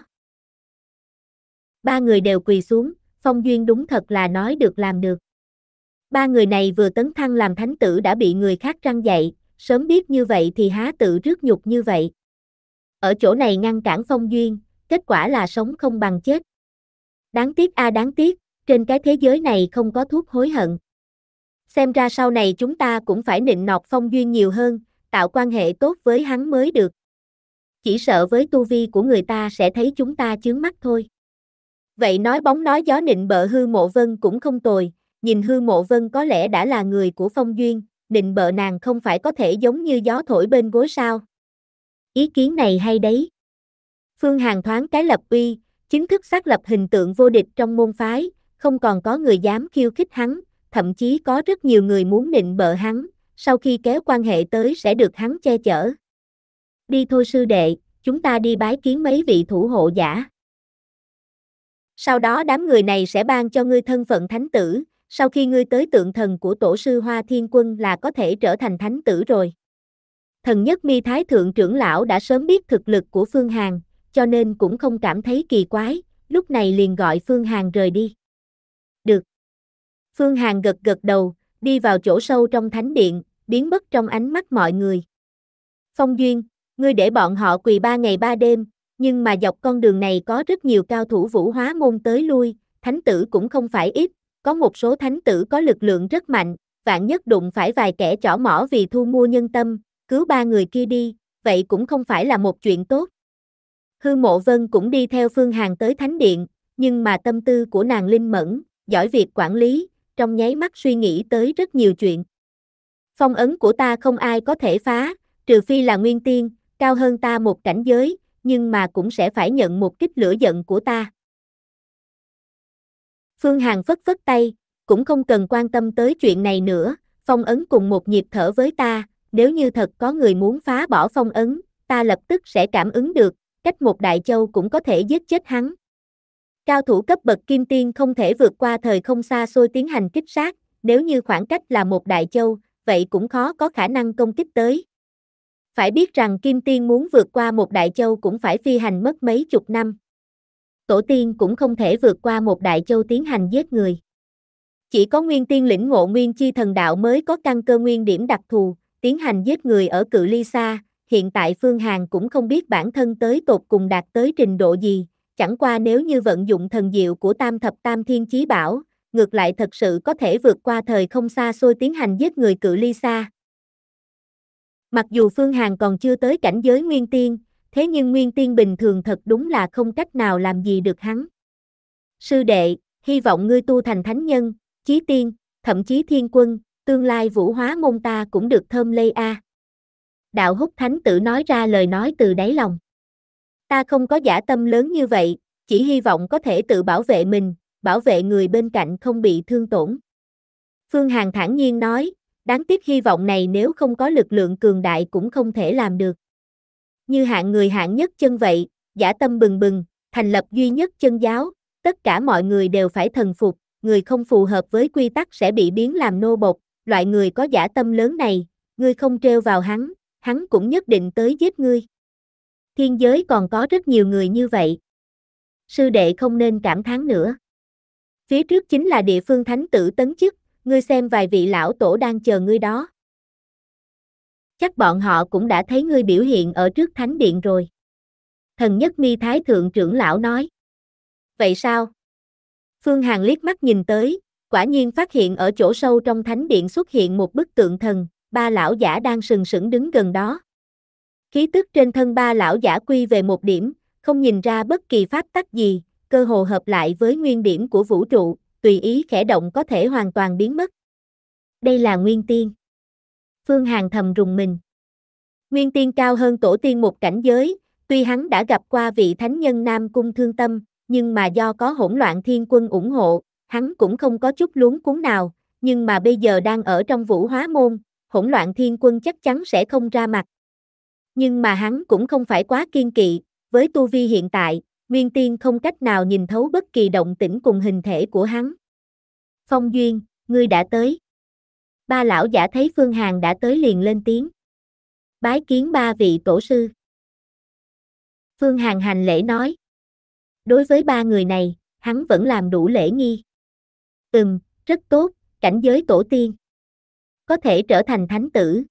[SPEAKER 1] Ba người đều quỳ xuống, Phong Duyên đúng thật là nói được làm được. Ba người này vừa tấn thăng làm thánh tử đã bị người khác răng dạy, sớm biết như vậy thì há tự rước nhục như vậy. Ở chỗ này ngăn cản Phong Duyên, kết quả là sống không bằng chết. Đáng tiếc a đáng tiếc, trên cái thế giới này không có thuốc hối hận. Xem ra sau này chúng ta cũng phải nịnh nọt Phong Duyên nhiều hơn, tạo quan hệ tốt với hắn mới được. Chỉ sợ với tu vi của người ta sẽ thấy chúng ta chướng mắt thôi. Vậy nói bóng nói gió nịnh bợ hư mộ vân cũng không tồi, nhìn hư mộ vân có lẽ đã là người của phong duyên, nịnh bợ nàng không phải có thể giống như gió thổi bên gối sao. Ý kiến này hay đấy. Phương Hàng thoáng cái lập uy, chính thức xác lập hình tượng vô địch trong môn phái, không còn có người dám khiêu khích hắn, thậm chí có rất nhiều người muốn nịnh bợ hắn, sau khi kéo quan hệ tới sẽ được hắn che chở. Đi thôi sư đệ, chúng ta đi bái kiến mấy vị thủ hộ giả. Sau đó đám người này sẽ ban cho ngươi thân phận thánh tử, sau khi ngươi tới tượng thần của tổ sư Hoa Thiên Quân là có thể trở thành thánh tử rồi. Thần nhất mi thái thượng trưởng lão đã sớm biết thực lực của Phương Hàn, cho nên cũng không cảm thấy kỳ quái, lúc này liền gọi Phương Hàn rời đi. Được. Phương Hàn gật gật đầu, đi vào chỗ sâu trong thánh điện, biến mất trong ánh mắt mọi người. Phong Duyên, ngươi để bọn họ quỳ ba ngày ba đêm, nhưng mà dọc con đường này có rất nhiều cao thủ vũ hóa môn tới lui, thánh tử cũng không phải ít, có một số thánh tử có lực lượng rất mạnh, vạn nhất đụng phải vài kẻ chỏ mỏ vì thu mua nhân tâm, cứu ba người kia đi, vậy cũng không phải là một chuyện tốt. Hư Mộ Vân cũng đi theo Phương Hàng tới Thánh Điện, nhưng mà tâm tư của nàng linh mẫn, giỏi việc quản lý, trong nháy mắt suy nghĩ tới rất nhiều chuyện. Phong ấn của ta không ai có thể phá, trừ phi là nguyên tiên, cao hơn ta một cảnh giới, nhưng mà cũng sẽ phải nhận một kích lửa giận của ta. Phương Hằng phất phất tay, cũng không cần quan tâm tới chuyện này nữa, phong ấn cùng một nhịp thở với ta, nếu như thật có người muốn phá bỏ phong ấn, ta lập tức sẽ cảm ứng được, cách một đại châu cũng có thể giết chết hắn. Cao thủ cấp bậc kim tiên không thể vượt qua thời không xa xôi tiến hành kích sát, nếu như khoảng cách là một đại châu, vậy cũng khó có khả năng công kích tới. Phải biết rằng kim tiên muốn vượt qua một đại châu cũng phải phi hành mất mấy chục năm. Tổ tiên cũng không thể vượt qua một đại châu tiến hành giết người. Chỉ có nguyên tiên lĩnh ngộ nguyên chi thần đạo mới có căn cơ nguyên điểm đặc thù, tiến hành giết người ở cự ly xa, hiện tại Phương Hàn cũng không biết bản thân tới tột cùng đạt tới trình độ gì, chẳng qua nếu như vận dụng thần diệu của tam thập tam thiên chí bảo, ngược lại thật sự có thể vượt qua thời không xa xôi tiến hành giết người cự ly xa. Mặc dù Phương Hàn còn chưa tới cảnh giới Nguyên Tiên, thế nhưng Nguyên Tiên bình thường thật đúng là không cách nào làm gì được hắn. Sư đệ, hy vọng ngươi tu thành thánh nhân, chí tiên, thậm chí thiên quân, tương lai vũ hóa môn ta cũng được thơm lây a. Đạo húc thánh tử nói ra lời nói từ đáy lòng ta không có giả tâm lớn như vậy, chỉ hy vọng có thể tự bảo vệ mình, bảo vệ người bên cạnh không bị thương tổn. Phương Hằng thản nhiên nói, đáng tiếc hy vọng này nếu không có lực lượng cường đại cũng không thể làm được. Như hạng người hạng nhất chân vậy, giả tâm bừng bừng, thành lập duy nhất chân giáo, tất cả mọi người đều phải thần phục, người không phù hợp với quy tắc sẽ bị biến làm nô bộc, loại người có giả tâm lớn này, ngươi không treo vào hắn, hắn cũng nhất định tới giết ngươi thiên giới còn có rất nhiều người như vậy. Sư đệ không nên cảm thán nữa. Phía trước chính là địa phương thánh tử tấn chức, ngươi xem vài vị lão tổ đang chờ ngươi đó. Chắc bọn họ cũng đã thấy ngươi biểu hiện ở trước thánh điện rồi. Thần nhất mi thái thượng trưởng lão nói. Vậy sao? Phương Hằng liếc mắt nhìn tới, quả nhiên phát hiện ở chỗ sâu trong thánh điện xuất hiện một bức tượng thần, ba lão giả đang sừng sững đứng gần đó. Khí tức trên thân ba lão giả quy về một điểm, không nhìn ra bất kỳ pháp tắc gì, cơ hồ hợp lại với nguyên điểm của vũ trụ, tùy ý khẽ động có thể hoàn toàn biến mất. Đây là nguyên tiên. Phương Hàn thầm rùng mình. Nguyên tiên cao hơn tổ tiên một cảnh giới, tuy hắn đã gặp qua vị thánh nhân Nam Cung Thương Tâm, nhưng mà do có hỗn loạn thiên quân ủng hộ, hắn cũng không có chút luống cuốn nào, nhưng mà bây giờ đang ở trong vũ hóa môn, hỗn loạn thiên quân chắc chắn sẽ không ra mặt, nhưng mà hắn cũng không phải quá kiên kỵ, với tu vi hiện tại, Nguyên Tiên không cách nào nhìn thấu bất kỳ động tĩnh cùng hình thể của hắn. Phong Duyên, ngươi đã tới. Ba lão giả thấy Phương Hàng đã tới liền lên tiếng. Bái kiến ba vị tổ sư. Phương Hàng hành lễ nói. Đối với ba người này, hắn vẫn làm đủ lễ nghi. Ừm, rất tốt, cảnh giới tổ tiên. Có thể trở thành thánh tử.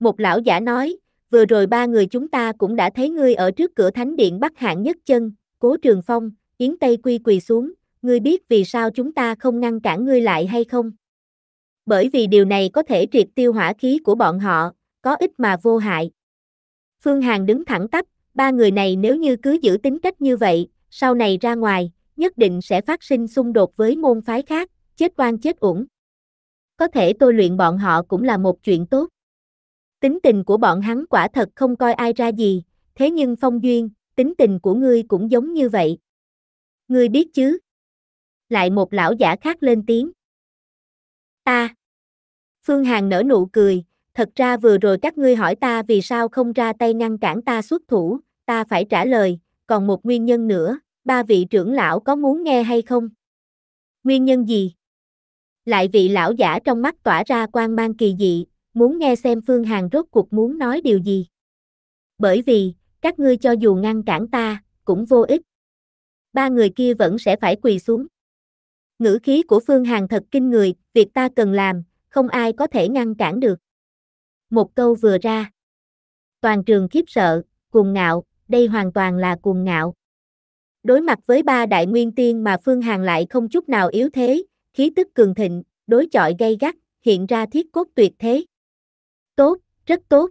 [SPEAKER 1] Một lão giả nói, vừa rồi ba người chúng ta cũng đã thấy ngươi ở trước cửa thánh điện Bắc hạng nhất chân, cố trường phong, Yến Tây Quy quỳ xuống, ngươi biết vì sao chúng ta không ngăn cản ngươi lại hay không? Bởi vì điều này có thể triệt tiêu hỏa khí của bọn họ, có ích mà vô hại. Phương Hàn đứng thẳng tắp, ba người này nếu như cứ giữ tính cách như vậy, sau này ra ngoài, nhất định sẽ phát sinh xung đột với môn phái khác, chết oan chết uổng. Có thể tôi luyện bọn họ cũng là một chuyện tốt tính tình của bọn hắn quả thật không coi ai ra gì, thế nhưng Phong Duyên, tính tình của ngươi cũng giống như vậy. Ngươi biết chứ? Lại một lão giả khác lên tiếng. Ta. Phương Hàn nở nụ cười, thật ra vừa rồi các ngươi hỏi ta vì sao không ra tay ngăn cản ta xuất thủ, ta phải trả lời, còn một nguyên nhân nữa, ba vị trưởng lão có muốn nghe hay không? Nguyên nhân gì? Lại vị lão giả trong mắt tỏa ra quan mang kỳ dị, muốn nghe xem Phương Hàn rốt cuộc muốn nói điều gì. Bởi vì, các ngươi cho dù ngăn cản ta, cũng vô ích. Ba người kia vẫn sẽ phải quỳ xuống. Ngữ khí của Phương Hàn thật kinh người, việc ta cần làm, không ai có thể ngăn cản được. Một câu vừa ra. Toàn trường khiếp sợ, cuồng ngạo, đây hoàn toàn là cuồng ngạo. Đối mặt với ba đại nguyên tiên mà Phương Hàn lại không chút nào yếu thế, khí tức cường thịnh, đối chọi gay gắt, hiện ra thiết cốt tuyệt thế. Tốt, rất tốt.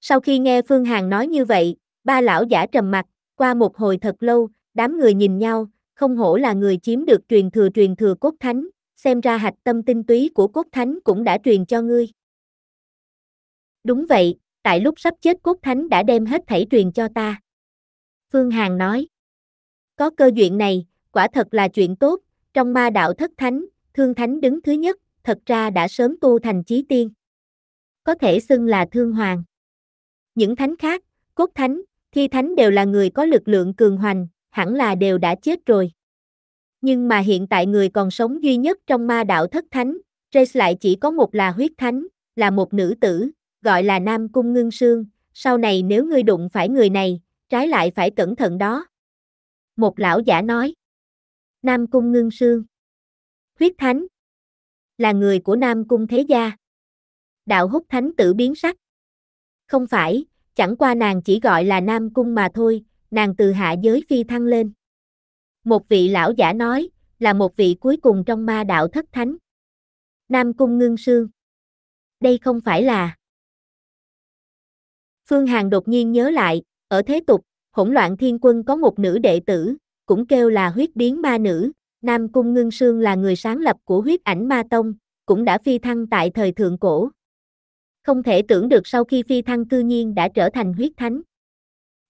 [SPEAKER 1] Sau khi nghe Phương Hằng nói như vậy, ba lão giả trầm mặt, qua một hồi thật lâu, đám người nhìn nhau, không hổ là người chiếm được truyền thừa truyền thừa cốt thánh, xem ra hạch tâm tinh túy của cốt thánh cũng đã truyền cho ngươi. Đúng vậy, tại lúc sắp chết cốt thánh đã đem hết thảy truyền cho ta. Phương Hằng nói, có cơ duyên này, quả thật là chuyện tốt, trong ma đạo thất thánh, thương thánh đứng thứ nhất, thật ra đã sớm tu thành chí tiên có thể xưng là thương hoàng. Những thánh khác, cốt thánh, thi thánh đều là người có lực lượng cường hoành, hẳn là đều đã chết rồi. Nhưng mà hiện tại người còn sống duy nhất trong ma đạo thất thánh, Trace lại chỉ có một là huyết thánh, là một nữ tử, gọi là Nam Cung Ngưng Sương, sau này nếu ngươi đụng phải người này, trái lại phải cẩn thận đó. Một lão giả nói. Nam Cung Ngưng Sương. Huyết Thánh. Là người của Nam Cung Thế Gia đạo hút thánh tử biến sắc. Không phải, chẳng qua nàng chỉ gọi là Nam Cung mà thôi, nàng từ hạ giới phi thăng lên. Một vị lão giả nói, là một vị cuối cùng trong ma đạo thất thánh. Nam Cung ngưng sương. Đây không phải là... Phương Hàn đột nhiên nhớ lại, ở thế tục, hỗn loạn thiên quân có một nữ đệ tử, cũng kêu là huyết biến ma nữ, Nam Cung Ngưng Sương là người sáng lập của huyết ảnh ma tông, cũng đã phi thăng tại thời thượng cổ, không thể tưởng được sau khi phi thăng cư nhiên đã trở thành huyết thánh.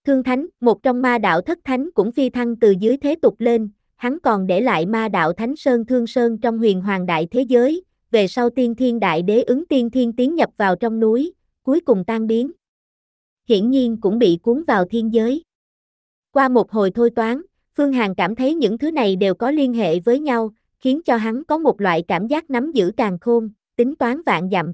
[SPEAKER 1] Thương thánh, một trong ma đạo thất thánh cũng phi thăng từ dưới thế tục lên, hắn còn để lại ma đạo thánh sơn thương sơn trong huyền hoàng đại thế giới, về sau tiên thiên đại đế ứng tiên thiên tiến nhập vào trong núi, cuối cùng tan biến. Hiển nhiên cũng bị cuốn vào thiên giới. Qua một hồi thôi toán, Phương Hàn cảm thấy những thứ này đều có liên hệ với nhau, khiến cho hắn có một loại cảm giác nắm giữ càng khôn, tính toán vạn dặm.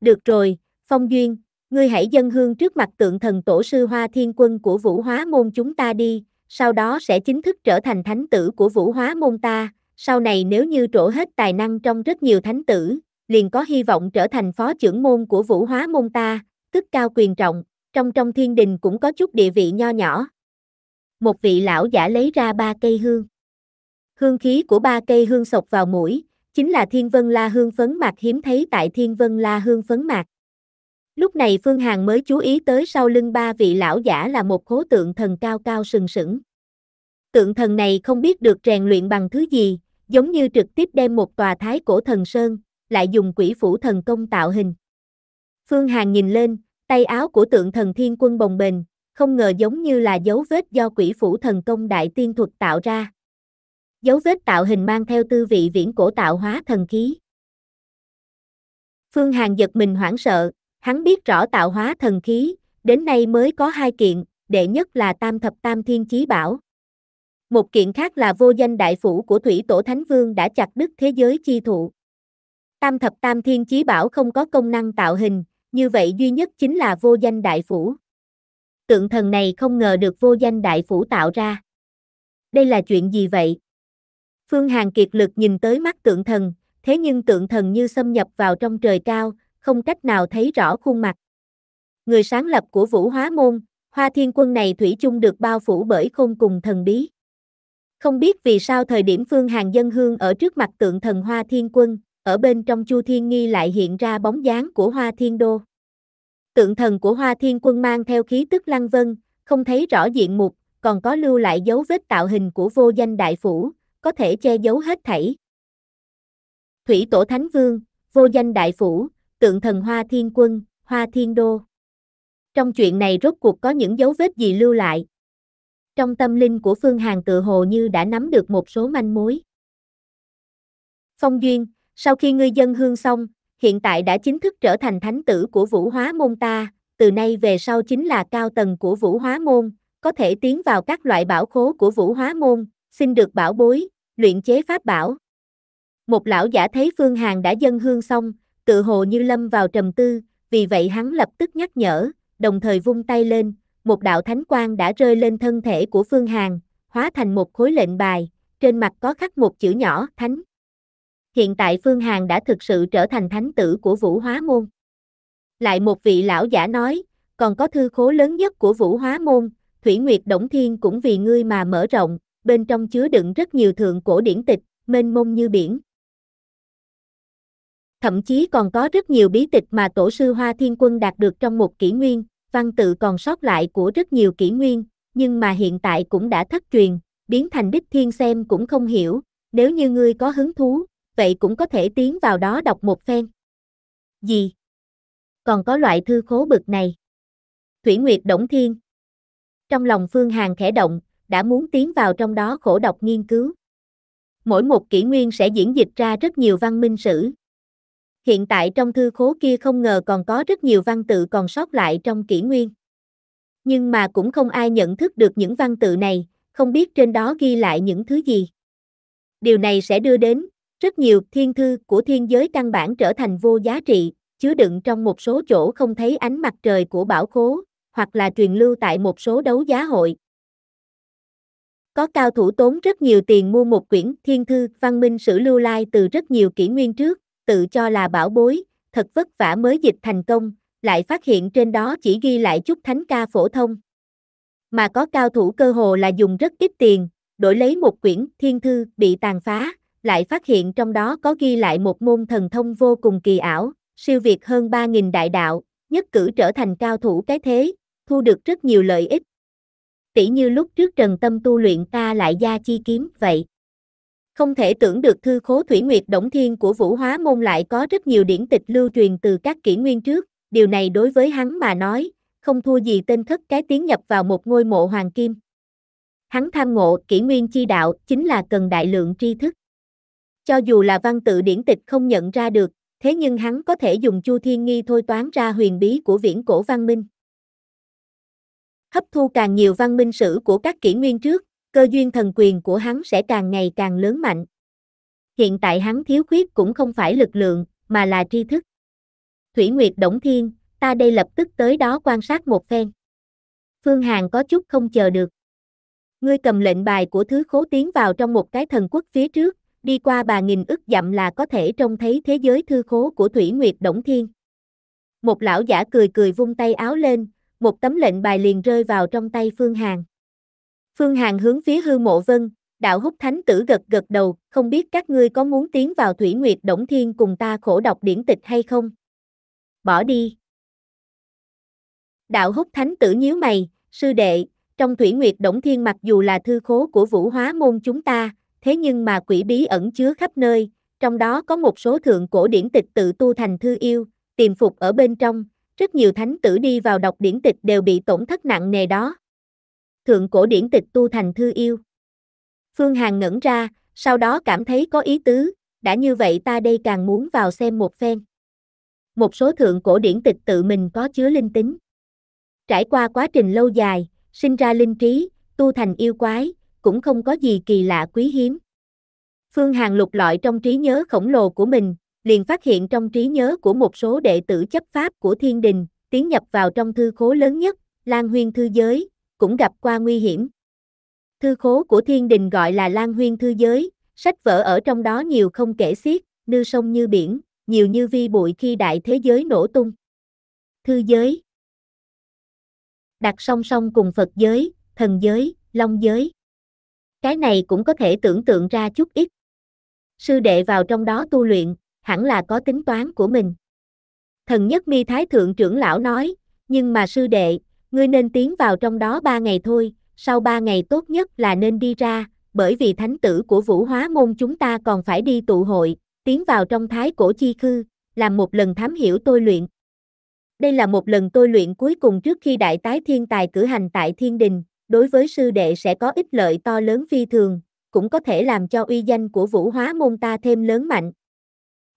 [SPEAKER 1] Được rồi, Phong Duyên, ngươi hãy dân hương trước mặt tượng thần tổ sư Hoa Thiên Quân của Vũ Hóa Môn chúng ta đi, sau đó sẽ chính thức trở thành thánh tử của Vũ Hóa Môn ta, sau này nếu như trổ hết tài năng trong rất nhiều thánh tử, liền có hy vọng trở thành phó trưởng môn của Vũ Hóa Môn ta, tức cao quyền trọng, trong trong thiên đình cũng có chút địa vị nho nhỏ. Một vị lão giả lấy ra ba cây hương. Hương khí của ba cây hương sộc vào mũi, chính là Thiên Vân La Hương Phấn Mạc hiếm thấy tại Thiên Vân La Hương Phấn Mạc. Lúc này Phương Hàn mới chú ý tới sau lưng ba vị lão giả là một khố tượng thần cao cao sừng sững. Tượng thần này không biết được rèn luyện bằng thứ gì, giống như trực tiếp đem một tòa thái cổ thần sơn, lại dùng quỷ phủ thần công tạo hình. Phương Hàn nhìn lên, tay áo của tượng thần thiên quân bồng bềnh, không ngờ giống như là dấu vết do quỷ phủ thần công đại tiên thuật tạo ra. Dấu vết tạo hình mang theo tư vị viễn cổ tạo hóa thần khí. Phương Hàn giật mình hoảng sợ, hắn biết rõ tạo hóa thần khí, đến nay mới có hai kiện, đệ nhất là tam thập tam thiên chí bảo. Một kiện khác là vô danh đại phủ của thủy tổ thánh vương đã chặt đứt thế giới chi thụ. Tam thập tam thiên chí bảo không có công năng tạo hình, như vậy duy nhất chính là vô danh đại phủ. Tượng thần này không ngờ được vô danh đại phủ tạo ra. Đây là chuyện gì vậy? Phương Hàn kiệt lực nhìn tới mắt tượng thần, thế nhưng tượng thần như xâm nhập vào trong trời cao, không cách nào thấy rõ khuôn mặt. Người sáng lập của Vũ Hóa Môn, Hoa Thiên Quân này thủy chung được bao phủ bởi khôn cùng thần bí. Không biết vì sao thời điểm Phương Hàn dân hương ở trước mặt tượng thần Hoa Thiên Quân, ở bên trong Chu Thiên Nghi lại hiện ra bóng dáng của Hoa Thiên Đô. Tượng thần của Hoa Thiên Quân mang theo khí tức lăng vân, không thấy rõ diện mục, còn có lưu lại dấu vết tạo hình của vô danh đại phủ, có thể che giấu hết thảy. Thủy Tổ Thánh Vương, vô danh đại phủ, tượng thần Hoa Thiên Quân, Hoa Thiên Đô. Trong chuyện này rốt cuộc có những dấu vết gì lưu lại? Trong tâm linh của Phương Hàn tự hồ như đã nắm được một số manh mối. Phong Duyên, sau khi ngươi dân hương xong, hiện tại đã chính thức trở thành thánh tử của Vũ Hóa Môn ta, từ nay về sau chính là cao tầng của Vũ Hóa Môn, có thể tiến vào các loại bảo khố của Vũ Hóa Môn, xin được bảo bối, luyện chế pháp bảo. Một lão giả thấy Phương Hàn đã dân hương xong, tự hồ như lâm vào trầm tư, vì vậy hắn lập tức nhắc nhở, đồng thời vung tay lên, một đạo thánh quang đã rơi lên thân thể của Phương Hàn, hóa thành một khối lệnh bài, trên mặt có khắc một chữ nhỏ, thánh. Hiện tại Phương Hàn đã thực sự trở thành thánh tử của Vũ Hóa Môn. Lại một vị lão giả nói, còn có thư khố lớn nhất của Vũ Hóa Môn, Thủy Nguyệt Đổng Thiên cũng vì ngươi mà mở rộng, bên trong chứa đựng rất nhiều thượng cổ điển tịch, mênh mông như biển. Thậm chí còn có rất nhiều bí tịch mà tổ sư Hoa Thiên Quân đạt được trong một kỷ nguyên, văn tự còn sót lại của rất nhiều kỷ nguyên, nhưng mà hiện tại cũng đã thất truyền, biến thành đích thiên xem cũng không hiểu, nếu như ngươi có hứng thú, vậy cũng có thể tiến vào đó đọc một phen. Gì? Còn có loại thư khố bực này. Thủy Nguyệt Đổng Thiên Trong lòng Phương Hàng khẽ động, đã muốn tiến vào trong đó khổ đọc nghiên cứu. Mỗi một kỷ nguyên sẽ diễn dịch ra rất nhiều văn minh sử. Hiện tại trong thư khố kia không ngờ còn có rất nhiều văn tự còn sót lại trong kỷ nguyên. Nhưng mà cũng không ai nhận thức được những văn tự này, không biết trên đó ghi lại những thứ gì. Điều này sẽ đưa đến, rất nhiều thiên thư của thiên giới căn bản trở thành vô giá trị, chứa đựng trong một số chỗ không thấy ánh mặt trời của bảo khố, hoặc là truyền lưu tại một số đấu giá hội, có cao thủ tốn rất nhiều tiền mua một quyển thiên thư văn minh sử lưu lai từ rất nhiều kỷ nguyên trước, tự cho là bảo bối, thật vất vả mới dịch thành công, lại phát hiện trên đó chỉ ghi lại chút thánh ca phổ thông. Mà có cao thủ cơ hồ là dùng rất ít tiền, đổi lấy một quyển thiên thư bị tàn phá, lại phát hiện trong đó có ghi lại một môn thần thông vô cùng kỳ ảo, siêu việt hơn 3.000 đại đạo, nhất cử trở thành cao thủ cái thế, thu được rất nhiều lợi ích tỷ như lúc trước trần tâm tu luyện ta lại gia chi kiếm vậy. Không thể tưởng được thư khố thủy nguyệt Đổng thiên của vũ hóa môn lại có rất nhiều điển tịch lưu truyền từ các kỷ nguyên trước, điều này đối với hắn mà nói, không thua gì tên thất cái tiến nhập vào một ngôi mộ hoàng kim. Hắn tham ngộ kỷ nguyên chi đạo chính là cần đại lượng tri thức. Cho dù là văn tự điển tịch không nhận ra được, thế nhưng hắn có thể dùng chu thiên nghi thôi toán ra huyền bí của viễn cổ văn minh hấp thu càng nhiều văn minh sử của các kỷ nguyên trước, cơ duyên thần quyền của hắn sẽ càng ngày càng lớn mạnh. Hiện tại hắn thiếu khuyết cũng không phải lực lượng, mà là tri thức. Thủy Nguyệt Đổng Thiên, ta đây lập tức tới đó quan sát một phen. Phương Hàn có chút không chờ được. Ngươi cầm lệnh bài của thứ khố tiến vào trong một cái thần quốc phía trước, đi qua bà nghìn ức dặm là có thể trông thấy thế giới thư khố của Thủy Nguyệt Đổng Thiên. Một lão giả cười cười vung tay áo lên, một tấm lệnh bài liền rơi vào trong tay Phương Hàn. Phương Hàn hướng phía hư mộ vân, đạo húc thánh tử gật gật đầu, không biết các ngươi có muốn tiến vào Thủy Nguyệt Đổng Thiên cùng ta khổ đọc điển tịch hay không? Bỏ đi. Đạo húc thánh tử nhíu mày, sư đệ, trong Thủy Nguyệt Đổng Thiên mặc dù là thư khố của vũ hóa môn chúng ta, thế nhưng mà quỷ bí ẩn chứa khắp nơi, trong đó có một số thượng cổ điển tịch tự tu thành thư yêu, tìm phục ở bên trong, rất nhiều thánh tử đi vào đọc điển tịch đều bị tổn thất nặng nề đó. Thượng cổ điển tịch tu thành thư yêu. Phương Hàn ngẩn ra, sau đó cảm thấy có ý tứ, đã như vậy ta đây càng muốn vào xem một phen. Một số thượng cổ điển tịch tự mình có chứa linh tính. Trải qua quá trình lâu dài, sinh ra linh trí, tu thành yêu quái, cũng không có gì kỳ lạ quý hiếm. Phương Hàn lục lọi trong trí nhớ khổng lồ của mình, liền phát hiện trong trí nhớ của một số đệ tử chấp pháp của thiên đình, tiến nhập vào trong thư khố lớn nhất, Lan Huyên Thư Giới, cũng gặp qua nguy hiểm. Thư khố của thiên đình gọi là Lan Huyên Thư Giới, sách vở ở trong đó nhiều không kể xiết, như sông như biển, nhiều như vi bụi khi đại thế giới nổ tung. Thư giới Đặt song song cùng Phật giới, thần giới, long giới. Cái này cũng có thể tưởng tượng ra chút ít. Sư đệ vào trong đó tu luyện, hẳn là có tính toán của mình. Thần nhất mi thái thượng trưởng lão nói, nhưng mà sư đệ, ngươi nên tiến vào trong đó ba ngày thôi, sau ba ngày tốt nhất là nên đi ra, bởi vì thánh tử của vũ hóa môn chúng ta còn phải đi tụ hội, tiến vào trong thái cổ chi khư, làm một lần thám hiểu tôi luyện. Đây là một lần tôi luyện cuối cùng trước khi đại tái thiên tài cử hành tại thiên đình, đối với sư đệ sẽ có ích lợi to lớn phi thường, cũng có thể làm cho uy danh của vũ hóa môn ta thêm lớn mạnh.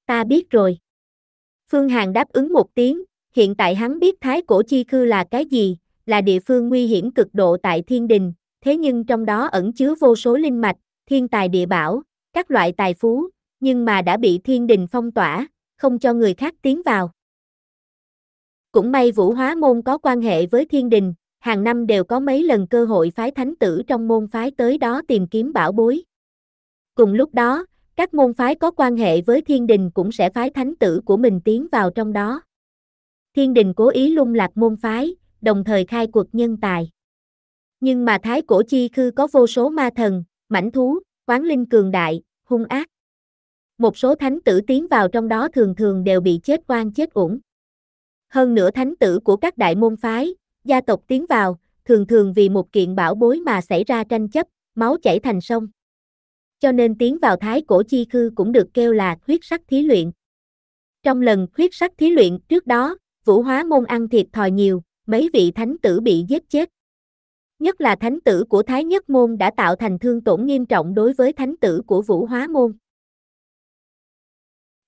[SPEAKER 1] Ta biết rồi. Phương Hàn đáp ứng một tiếng, hiện tại hắn biết Thái Cổ Chi Cư là cái gì, là địa phương nguy hiểm cực độ tại thiên đình, thế nhưng trong đó ẩn chứa vô số linh mạch, thiên tài địa bảo, các loại tài phú, nhưng mà đã bị thiên đình phong tỏa, không cho người khác tiến vào. Cũng may Vũ Hóa Môn có quan hệ với thiên đình, hàng năm đều có mấy lần cơ hội phái thánh tử trong môn phái tới đó tìm kiếm bảo bối. Cùng lúc đó, các môn phái có quan hệ với thiên đình cũng sẽ phái thánh tử của mình tiến vào trong đó. Thiên đình cố ý lung lạc môn phái, đồng thời khai cuộc nhân tài. Nhưng mà thái cổ chi khư có vô số ma thần, mãnh thú, quán linh cường đại, hung ác. Một số thánh tử tiến vào trong đó thường thường đều bị chết oan chết uổng. Hơn nữa thánh tử của các đại môn phái, gia tộc tiến vào, thường thường vì một kiện bảo bối mà xảy ra tranh chấp, máu chảy thành sông cho nên tiến vào thái cổ chi khư cũng được kêu là khuyết sắc thí luyện. Trong lần khuyết sắc thí luyện trước đó, vũ hóa môn ăn thịt thòi nhiều, mấy vị thánh tử bị giết chết. Nhất là thánh tử của Thái Nhất Môn đã tạo thành thương tổn nghiêm trọng đối với thánh tử của Vũ Hóa Môn.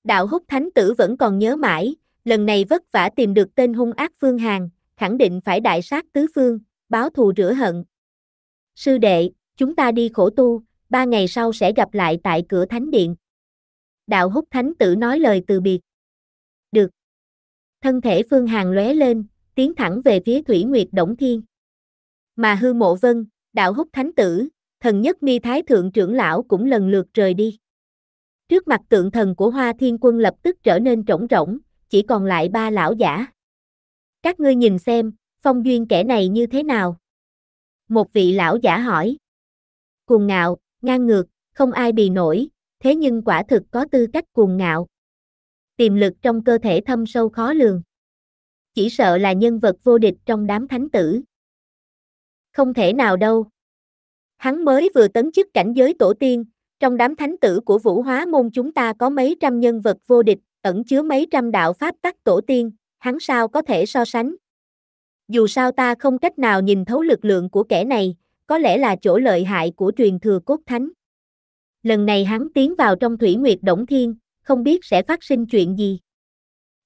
[SPEAKER 1] Đạo húc thánh tử vẫn còn nhớ mãi, lần này vất vả tìm được tên hung ác Phương Hàn, khẳng định phải đại sát tứ phương, báo thù rửa hận. Sư đệ, chúng ta đi khổ tu, ba ngày sau sẽ gặp lại tại cửa thánh điện. Đạo húc thánh tử nói lời từ biệt. Được. Thân thể Phương Hàng lóe lên, tiến thẳng về phía Thủy Nguyệt Đổng Thiên. Mà hư mộ vân, đạo húc thánh tử, thần nhất mi thái thượng trưởng lão cũng lần lượt rời đi. Trước mặt tượng thần của Hoa Thiên Quân lập tức trở nên trống rỗng, chỉ còn lại ba lão giả. Các ngươi nhìn xem, phong duyên kẻ này như thế nào? Một vị lão giả hỏi. Cuồng ngạo, ngang ngược, không ai bì nổi, thế nhưng quả thực có tư cách cuồng ngạo. Tiềm lực trong cơ thể thâm sâu khó lường. Chỉ sợ là nhân vật vô địch trong đám thánh tử. Không thể nào đâu. Hắn mới vừa tấn chức cảnh giới tổ tiên, trong đám thánh tử của vũ hóa môn chúng ta có mấy trăm nhân vật vô địch, ẩn chứa mấy trăm đạo pháp tắc tổ tiên, hắn sao có thể so sánh. Dù sao ta không cách nào nhìn thấu lực lượng của kẻ này, có lẽ là chỗ lợi hại của truyền thừa cốt thánh. Lần này hắn tiến vào trong thủy nguyệt động thiên, không biết sẽ phát sinh chuyện gì.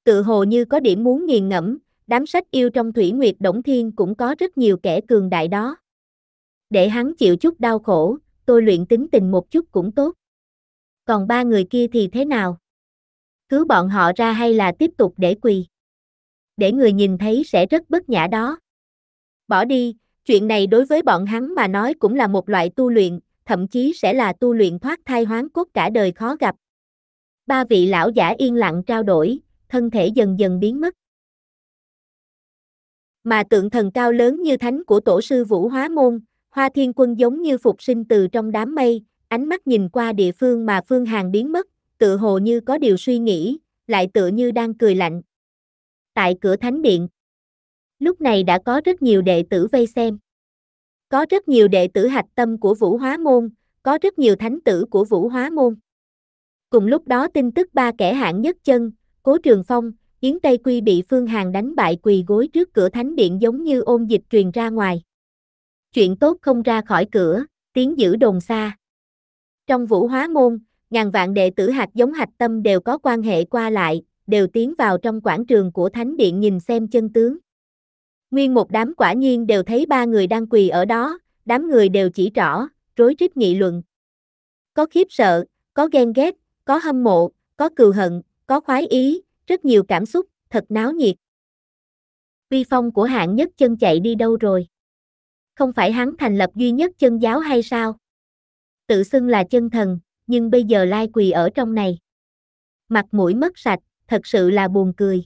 [SPEAKER 1] Tự hồ như có điểm muốn nghiền ngẫm, đám sách yêu trong thủy nguyệt động thiên cũng có rất nhiều kẻ cường đại đó. Để hắn chịu chút đau khổ, tôi luyện tính tình một chút cũng tốt. Còn ba người kia thì thế nào? Cứ bọn họ ra hay là tiếp tục để quỳ? Để người nhìn thấy sẽ rất bất nhã đó. Bỏ đi, Chuyện này đối với bọn hắn mà nói cũng là một loại tu luyện, thậm chí sẽ là tu luyện thoát thai hoán cốt cả đời khó gặp. Ba vị lão giả yên lặng trao đổi, thân thể dần dần biến mất. Mà tượng thần cao lớn như thánh của tổ sư Vũ Hóa Môn, Hoa Thiên Quân giống như phục sinh từ trong đám mây, ánh mắt nhìn qua địa phương mà Phương Hàng biến mất, tự hồ như có điều suy nghĩ, lại tựa như đang cười lạnh. Tại cửa thánh điện, lúc này đã có rất nhiều đệ tử vây xem. Có rất nhiều đệ tử hạch tâm của Vũ Hóa Môn, có rất nhiều thánh tử của Vũ Hóa Môn. Cùng lúc đó tin tức ba kẻ hạng nhất chân, Cố Trường Phong, Yến Tây Quy bị Phương Hàn đánh bại quỳ gối trước cửa thánh điện giống như ôn dịch truyền ra ngoài. Chuyện tốt không ra khỏi cửa, tiếng giữ đồn xa. Trong vũ hóa môn, ngàn vạn đệ tử hạch giống hạch tâm đều có quan hệ qua lại, đều tiến vào trong quảng trường của thánh điện nhìn xem chân tướng. Nguyên một đám quả nhiên đều thấy ba người đang quỳ ở đó, đám người đều chỉ rõ, rối rít nghị luận. Có khiếp sợ, có ghen ghét, có hâm mộ, có cừu hận, có khoái ý, rất nhiều cảm xúc, thật náo nhiệt. Vi phong của hạng nhất chân chạy đi đâu rồi? Không phải hắn thành lập duy nhất chân giáo hay sao? Tự xưng là chân thần, nhưng bây giờ lai quỳ ở trong này. Mặt mũi mất sạch, thật sự là buồn cười.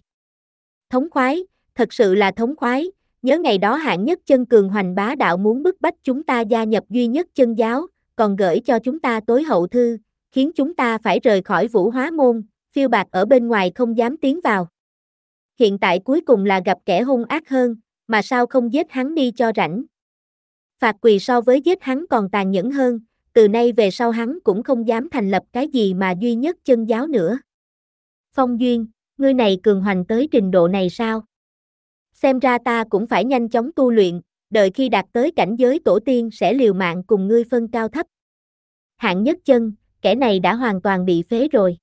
[SPEAKER 1] Thống khoái, thật sự là thống khoái, nhớ ngày đó hạng nhất chân cường hoành bá đạo muốn bức bách chúng ta gia nhập duy nhất chân giáo, còn gửi cho chúng ta tối hậu thư, khiến chúng ta phải rời khỏi vũ hóa môn, phiêu bạc ở bên ngoài không dám tiến vào. Hiện tại cuối cùng là gặp kẻ hung ác hơn, mà sao không giết hắn đi cho rảnh. Phạt quỳ so với giết hắn còn tàn nhẫn hơn, từ nay về sau hắn cũng không dám thành lập cái gì mà duy nhất chân giáo nữa. Phong Duyên, ngươi này cường hoành tới trình độ này sao? xem ra ta cũng phải nhanh chóng tu luyện, đợi khi đạt tới cảnh giới tổ tiên sẽ liều mạng cùng ngươi phân cao thấp. Hạng nhất chân, kẻ này đã hoàn toàn bị phế rồi.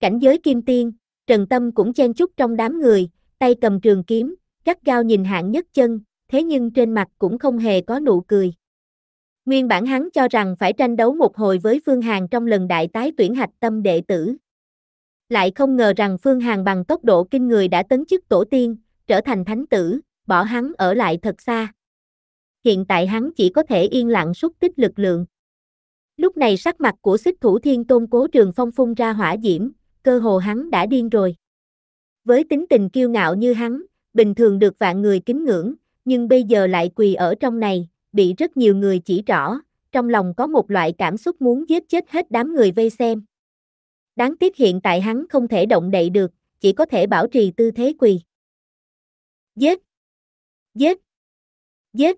[SPEAKER 1] Cảnh giới kim tiên, Trần Tâm cũng chen chúc trong đám người, tay cầm trường kiếm, gắt gao nhìn hạng nhất chân, thế nhưng trên mặt cũng không hề có nụ cười. Nguyên bản hắn cho rằng phải tranh đấu một hồi với Phương Hàn trong lần đại tái tuyển hạch tâm đệ tử. Lại không ngờ rằng Phương hàn bằng tốc độ kinh người đã tấn chức tổ tiên, trở thành thánh tử, bỏ hắn ở lại thật xa. Hiện tại hắn chỉ có thể yên lặng xúc tích lực lượng. Lúc này sắc mặt của xích thủ thiên tôn cố trường phong phun ra hỏa diễm, cơ hồ hắn đã điên rồi. Với tính tình kiêu ngạo như hắn, bình thường được vạn người kính ngưỡng, nhưng bây giờ lại quỳ ở trong này, bị rất nhiều người chỉ rõ, trong lòng có một loại cảm xúc muốn giết chết hết đám người vây xem. Đáng tiếc hiện tại hắn không thể động đậy được, chỉ có thể bảo trì tư thế quỳ. Giết! Giết! Giết!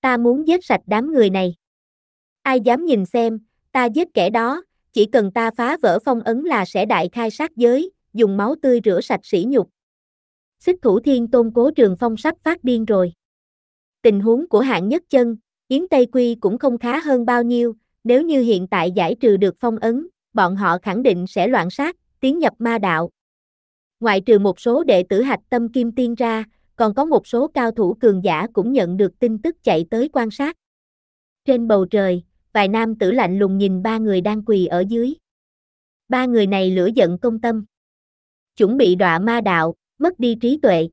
[SPEAKER 1] Ta muốn giết sạch đám người này. Ai dám nhìn xem, ta giết kẻ đó, chỉ cần ta phá vỡ phong ấn là sẽ đại khai sát giới, dùng máu tươi rửa sạch sỉ nhục. Xích thủ thiên tôn cố trường phong sắp phát điên rồi. Tình huống của hạng nhất chân, Yến Tây Quy cũng không khá hơn bao nhiêu, nếu như hiện tại giải trừ được phong ấn, bọn họ khẳng định sẽ loạn sát, tiến nhập ma đạo. Ngoại trừ một số đệ tử hạch tâm kim tiên ra, còn có một số cao thủ cường giả cũng nhận được tin tức chạy tới quan sát. Trên bầu trời, vài nam tử lạnh lùng nhìn ba người đang quỳ ở dưới. Ba người này lửa giận công tâm. Chuẩn bị đọa ma đạo, mất đi trí tuệ.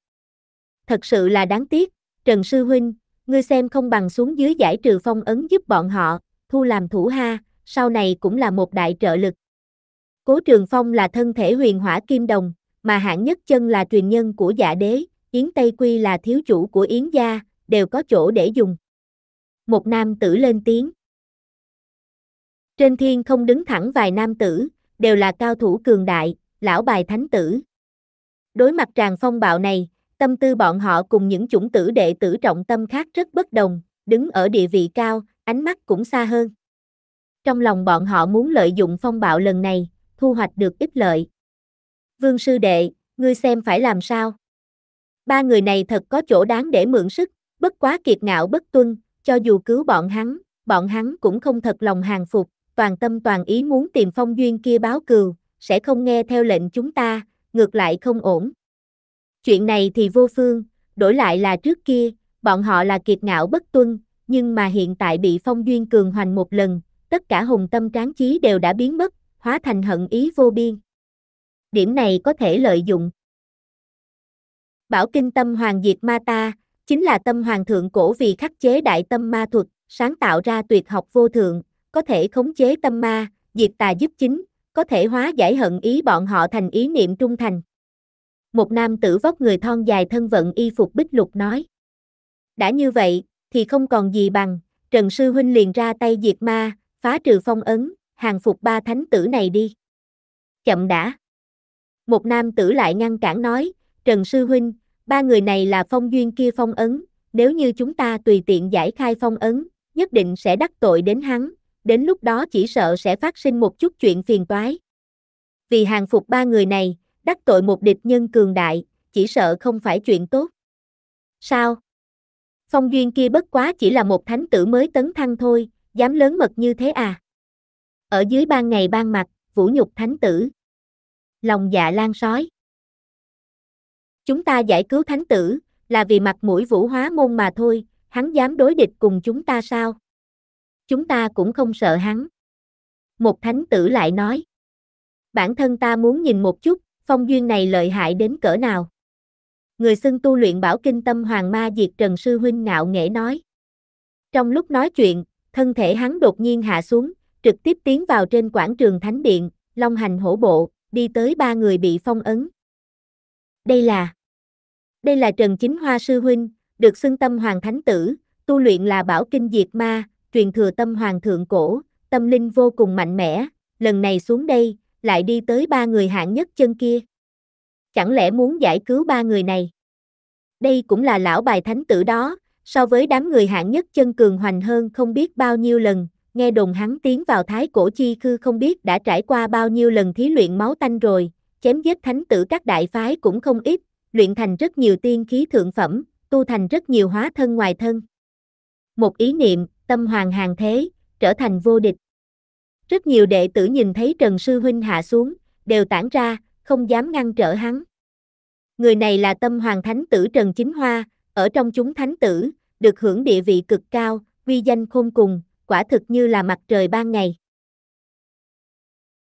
[SPEAKER 1] Thật sự là đáng tiếc, Trần Sư Huynh, ngươi xem không bằng xuống dưới giải trừ phong ấn giúp bọn họ, thu làm thủ ha, sau này cũng là một đại trợ lực. Cố Trường Phong là thân thể huyền hỏa kim đồng, mà hạng nhất chân là truyền nhân của giả dạ đế, Yến Tây Quy là thiếu chủ của Yến gia, đều có chỗ để dùng. Một nam tử lên tiếng. Trên thiên không đứng thẳng vài nam tử, đều là cao thủ cường đại, lão bài thánh tử. Đối mặt tràng phong bạo này, tâm tư bọn họ cùng những chủng tử đệ tử trọng tâm khác rất bất đồng, đứng ở địa vị cao, ánh mắt cũng xa hơn trong lòng bọn họ muốn lợi dụng phong bạo lần này, thu hoạch được ít lợi. Vương sư đệ, ngươi xem phải làm sao? Ba người này thật có chỗ đáng để mượn sức, bất quá kiệt ngạo bất tuân, cho dù cứu bọn hắn, bọn hắn cũng không thật lòng hàng phục, toàn tâm toàn ý muốn tìm phong duyên kia báo cừu, sẽ không nghe theo lệnh chúng ta, ngược lại không ổn. Chuyện này thì vô phương, đổi lại là trước kia, bọn họ là kiệt ngạo bất tuân, nhưng mà hiện tại bị phong duyên cường hoành một lần, tất cả hùng tâm tráng chí đều đã biến mất, hóa thành hận ý vô biên. Điểm này có thể lợi dụng. Bảo kinh tâm hoàng diệt ma ta, chính là tâm hoàng thượng cổ vì khắc chế đại tâm ma thuật, sáng tạo ra tuyệt học vô thượng, có thể khống chế tâm ma, diệt tà giúp chính, có thể hóa giải hận ý bọn họ thành ý niệm trung thành. Một nam tử vóc người thon dài thân vận y phục bích lục nói. Đã như vậy, thì không còn gì bằng, Trần Sư Huynh liền ra tay diệt ma, phá trừ phong ấn, hàng phục ba thánh tử này đi. Chậm đã. Một nam tử lại ngăn cản nói, Trần Sư Huynh, ba người này là phong duyên kia phong ấn, nếu như chúng ta tùy tiện giải khai phong ấn, nhất định sẽ đắc tội đến hắn, đến lúc đó chỉ sợ sẽ phát sinh một chút chuyện phiền toái. Vì hàng phục ba người này, đắc tội một địch nhân cường đại, chỉ sợ không phải chuyện tốt. Sao? Phong duyên kia bất quá chỉ là một thánh tử mới tấn thăng thôi, dám lớn mật như thế à? Ở dưới ban ngày ban mặt, vũ nhục thánh tử. Lòng dạ lan sói. Chúng ta giải cứu thánh tử, là vì mặt mũi vũ hóa môn mà thôi, hắn dám đối địch cùng chúng ta sao? Chúng ta cũng không sợ hắn. Một thánh tử lại nói. Bản thân ta muốn nhìn một chút, phong duyên này lợi hại đến cỡ nào. Người xưng tu luyện bảo kinh tâm hoàng ma diệt Trần Sư Huynh ngạo nghễ nói. Trong lúc nói chuyện, Thân thể hắn đột nhiên hạ xuống, trực tiếp tiến vào trên quảng trường Thánh Điện, long hành hổ bộ, đi tới ba người bị phong ấn. Đây là Đây là Trần Chính Hoa Sư Huynh, được xưng tâm hoàng thánh tử, tu luyện là bảo kinh diệt ma, truyền thừa tâm hoàng thượng cổ, tâm linh vô cùng mạnh mẽ, lần này xuống đây, lại đi tới ba người hạng nhất chân kia. Chẳng lẽ muốn giải cứu ba người này? Đây cũng là lão bài thánh tử đó, so với đám người hạng nhất chân cường hoành hơn không biết bao nhiêu lần, nghe đồn hắn tiến vào thái cổ chi khư không biết đã trải qua bao nhiêu lần thí luyện máu tanh rồi, chém giết thánh tử các đại phái cũng không ít, luyện thành rất nhiều tiên khí thượng phẩm, tu thành rất nhiều hóa thân ngoài thân. Một ý niệm, tâm hoàng hàng thế, trở thành vô địch. Rất nhiều đệ tử nhìn thấy Trần Sư Huynh hạ xuống, đều tản ra, không dám ngăn trở hắn. Người này là tâm hoàng thánh tử Trần Chính Hoa, ở trong chúng thánh tử, được hưởng địa vị cực cao, uy danh khôn cùng, quả thực như là mặt trời ban ngày.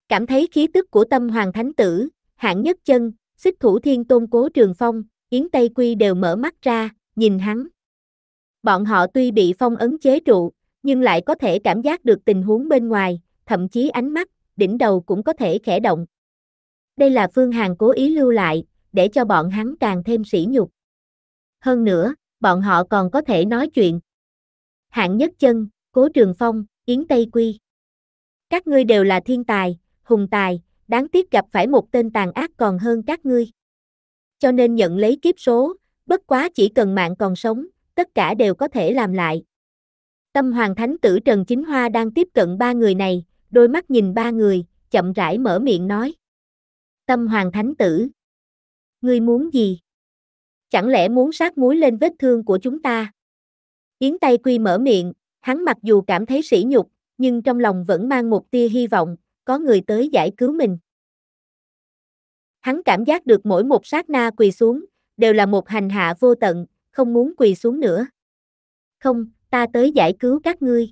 [SPEAKER 1] Cảm thấy khí tức của tâm hoàng thánh tử, hạng nhất chân, xích thủ thiên tôn cố trường phong, Yến Tây Quy đều mở mắt ra, nhìn hắn. Bọn họ tuy bị phong ấn chế trụ, nhưng lại có thể cảm giác được tình huống bên ngoài, thậm chí ánh mắt, đỉnh đầu cũng có thể khẽ động. Đây là phương hàng cố ý lưu lại, để cho bọn hắn càng thêm sỉ nhục hơn nữa, bọn họ còn có thể nói chuyện. Hạng Nhất Chân, Cố Trường Phong, Yến Tây Quy. Các ngươi đều là thiên tài, hùng tài, đáng tiếc gặp phải một tên tàn ác còn hơn các ngươi. Cho nên nhận lấy kiếp số, bất quá chỉ cần mạng còn sống, tất cả đều có thể làm lại. Tâm Hoàng Thánh Tử Trần Chính Hoa đang tiếp cận ba người này, đôi mắt nhìn ba người, chậm rãi mở miệng nói. Tâm Hoàng Thánh Tử, ngươi muốn gì? chẳng lẽ muốn sát muối lên vết thương của chúng ta? Yến Tây Quy mở miệng, hắn mặc dù cảm thấy sỉ nhục, nhưng trong lòng vẫn mang một tia hy vọng, có người tới giải cứu mình. Hắn cảm giác được mỗi một sát na quỳ xuống, đều là một hành hạ vô tận, không muốn quỳ xuống nữa. Không, ta tới giải cứu các ngươi.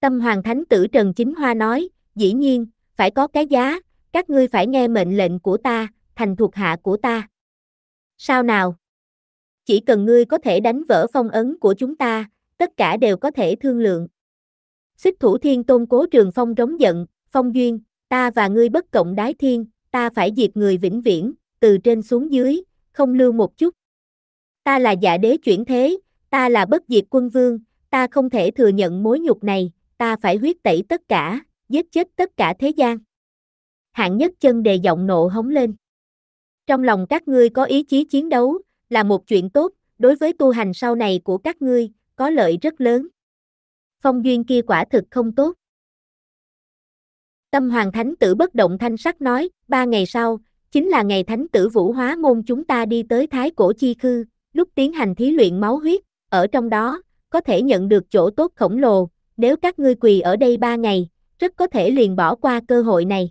[SPEAKER 1] Tâm Hoàng Thánh Tử Trần Chính Hoa nói, dĩ nhiên, phải có cái giá, các ngươi phải nghe mệnh lệnh của ta, thành thuộc hạ của ta. Sao nào? Chỉ cần ngươi có thể đánh vỡ phong ấn của chúng ta, tất cả đều có thể thương lượng. Xích thủ thiên tôn cố trường phong rống giận, phong duyên, ta và ngươi bất cộng đái thiên, ta phải diệt người vĩnh viễn, từ trên xuống dưới, không lưu một chút. Ta là giả đế chuyển thế, ta là bất diệt quân vương, ta không thể thừa nhận mối nhục này, ta phải huyết tẩy tất cả, giết chết tất cả thế gian. Hạng nhất chân đề giọng nộ hống lên. Trong lòng các ngươi có ý chí chiến đấu, là một chuyện tốt, đối với tu hành sau này của các ngươi, có lợi rất lớn. Phong duyên kia quả thực không tốt. Tâm Hoàng Thánh Tử bất động thanh sắc nói, ba ngày sau, chính là ngày Thánh Tử Vũ Hóa Môn chúng ta đi tới Thái Cổ Chi Khư, lúc tiến hành thí luyện máu huyết, ở trong đó, có thể nhận được chỗ tốt khổng lồ, nếu các ngươi quỳ ở đây ba ngày, rất có thể liền bỏ qua cơ hội này.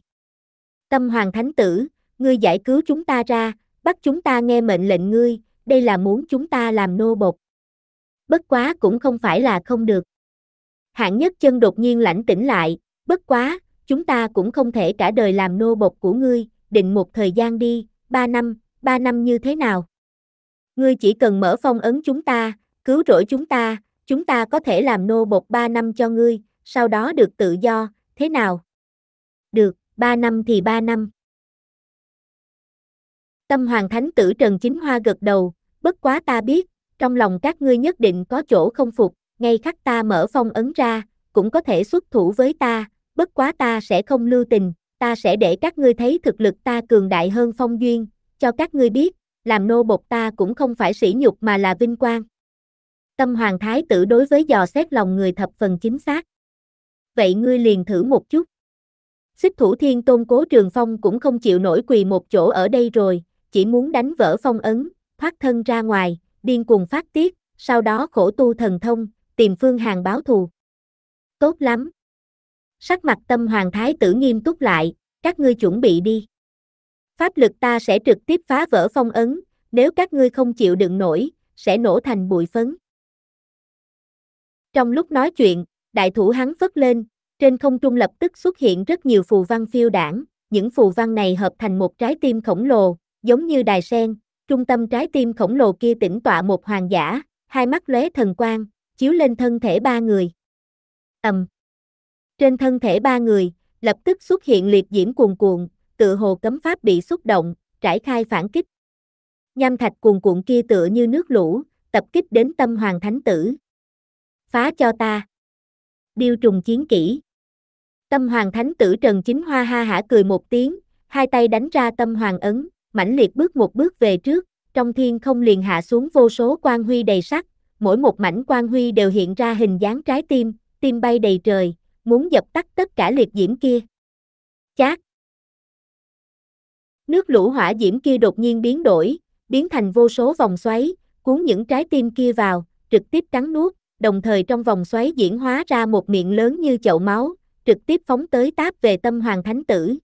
[SPEAKER 1] Tâm Hoàng Thánh Tử, ngươi giải cứu chúng ta ra, bắt chúng ta nghe mệnh lệnh ngươi, đây là muốn chúng ta làm nô bộc, Bất quá cũng không phải là không được. Hạng nhất chân đột nhiên lãnh tỉnh lại, bất quá, chúng ta cũng không thể cả đời làm nô bộc của ngươi, định một thời gian đi, ba năm, ba năm như thế nào? Ngươi chỉ cần mở phong ấn chúng ta, cứu rỗi chúng ta, chúng ta có thể làm nô bộc ba năm cho ngươi, sau đó được tự do, thế nào? Được, ba năm thì ba năm. Tâm Hoàng Thánh Tử Trần Chính Hoa gật đầu, bất quá ta biết, trong lòng các ngươi nhất định có chỗ không phục, ngay khắc ta mở phong ấn ra, cũng có thể xuất thủ với ta, bất quá ta sẽ không lưu tình, ta sẽ để các ngươi thấy thực lực ta cường đại hơn phong duyên, cho các ngươi biết, làm nô bộc ta cũng không phải sỉ nhục mà là vinh quang. Tâm Hoàng Thái Tử đối với dò xét lòng người thập phần chính xác. Vậy ngươi liền thử một chút. Xích thủ thiên tôn cố trường phong cũng không chịu nổi quỳ một chỗ ở đây rồi, chỉ muốn đánh vỡ phong ấn, thoát thân ra ngoài, điên cuồng phát tiết, sau đó khổ tu thần thông, tìm phương hàng báo thù. Tốt lắm. Sắc mặt tâm hoàng thái tử nghiêm túc lại, các ngươi chuẩn bị đi. Pháp lực ta sẽ trực tiếp phá vỡ phong ấn, nếu các ngươi không chịu đựng nổi, sẽ nổ thành bụi phấn. Trong lúc nói chuyện, đại thủ hắn phất lên, trên không trung lập tức xuất hiện rất nhiều phù văn phiêu đảng, những phù văn này hợp thành một trái tim khổng lồ, giống như đài sen, trung tâm trái tim khổng lồ kia tĩnh tọa một hoàng giả, hai mắt lóe thần quang, chiếu lên thân thể ba người. Ầm. Trên thân thể ba người, lập tức xuất hiện liệt diễm cuồn cuộn, tự hồ cấm pháp bị xúc động, trải khai phản kích. Nham thạch cuồn cuộn kia tựa như nước lũ, tập kích đến tâm hoàng thánh tử. Phá cho ta. Điêu trùng chiến kỹ. Tâm hoàng thánh tử Trần Chính Hoa ha hả cười một tiếng, hai tay đánh ra tâm hoàng ấn, mãnh liệt bước một bước về trước, trong thiên không liền hạ xuống vô số quan huy đầy sắc, mỗi một mảnh quan huy đều hiện ra hình dáng trái tim, tim bay đầy trời, muốn dập tắt tất cả liệt diễm kia. Chát! Nước lũ hỏa diễm kia đột nhiên biến đổi, biến thành vô số vòng xoáy, cuốn những trái tim kia vào, trực tiếp cắn nuốt, đồng thời trong vòng xoáy diễn hóa ra một miệng lớn như chậu máu, trực tiếp phóng tới táp về tâm hoàng thánh tử,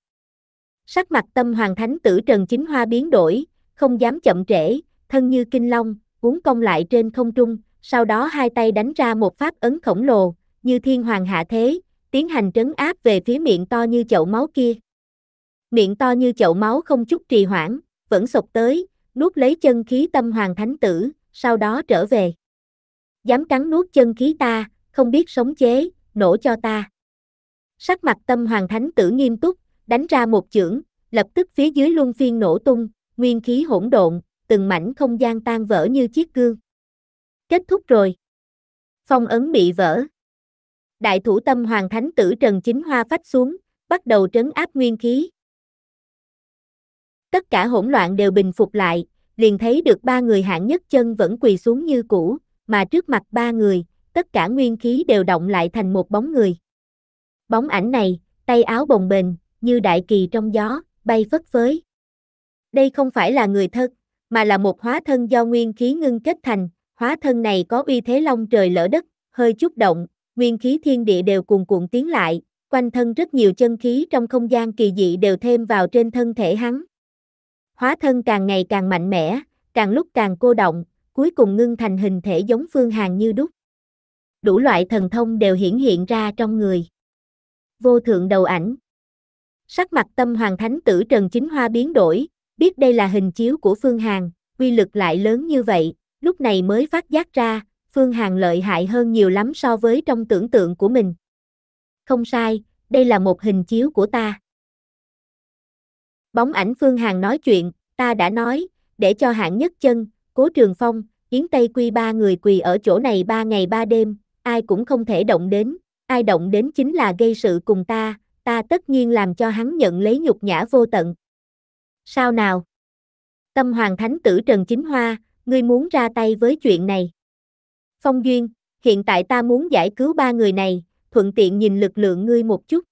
[SPEAKER 1] Sắc mặt tâm hoàng thánh tử Trần Chính Hoa biến đổi, không dám chậm trễ, thân như kinh long, cuốn cong lại trên không trung, sau đó hai tay đánh ra một pháp ấn khổng lồ, như thiên hoàng hạ thế, tiến hành trấn áp về phía miệng to như chậu máu kia. Miệng to như chậu máu không chút trì hoãn, vẫn sộc tới, nuốt lấy chân khí tâm hoàng thánh tử, sau đó trở về. Dám cắn nuốt chân khí ta, không biết sống chế, nổ cho ta. Sắc mặt tâm hoàng thánh tử nghiêm túc, đánh ra một chưởng, lập tức phía dưới luân phiên nổ tung, nguyên khí hỗn độn, từng mảnh không gian tan vỡ như chiếc gương. Kết thúc rồi. Phong ấn bị vỡ. Đại thủ tâm hoàng thánh tử Trần Chính Hoa phách xuống, bắt đầu trấn áp nguyên khí. Tất cả hỗn loạn đều bình phục lại, liền thấy được ba người hạng nhất chân vẫn quỳ xuống như cũ, mà trước mặt ba người, tất cả nguyên khí đều động lại thành một bóng người. Bóng ảnh này, tay áo bồng bềnh, như đại kỳ trong gió, bay phất phới. Đây không phải là người thân, mà là một hóa thân do nguyên khí ngưng kết thành, hóa thân này có uy thế long trời lỡ đất, hơi chút động, nguyên khí thiên địa đều cuồn cuộn tiến lại, quanh thân rất nhiều chân khí trong không gian kỳ dị đều thêm vào trên thân thể hắn. Hóa thân càng ngày càng mạnh mẽ, càng lúc càng cô động, cuối cùng ngưng thành hình thể giống phương hàng như đúc. Đủ loại thần thông đều hiển hiện ra trong người. Vô thượng đầu ảnh Sắc mặt tâm hoàng thánh tử Trần Chính Hoa biến đổi, biết đây là hình chiếu của Phương hàng quy lực lại lớn như vậy, lúc này mới phát giác ra, Phương hàng lợi hại hơn nhiều lắm so với trong tưởng tượng của mình. Không sai, đây là một hình chiếu của ta. Bóng ảnh Phương hàng nói chuyện, ta đã nói, để cho hạng nhất chân, cố trường phong, Yến Tây Quy ba người quỳ ở chỗ này ba ngày ba đêm, ai cũng không thể động đến, ai động đến chính là gây sự cùng ta, ta tất nhiên làm cho hắn nhận lấy nhục nhã vô tận. Sao nào? Tâm Hoàng Thánh tử Trần Chính Hoa, ngươi muốn ra tay với chuyện này. Phong Duyên, hiện tại ta muốn giải cứu ba người này, thuận tiện nhìn lực lượng ngươi một chút.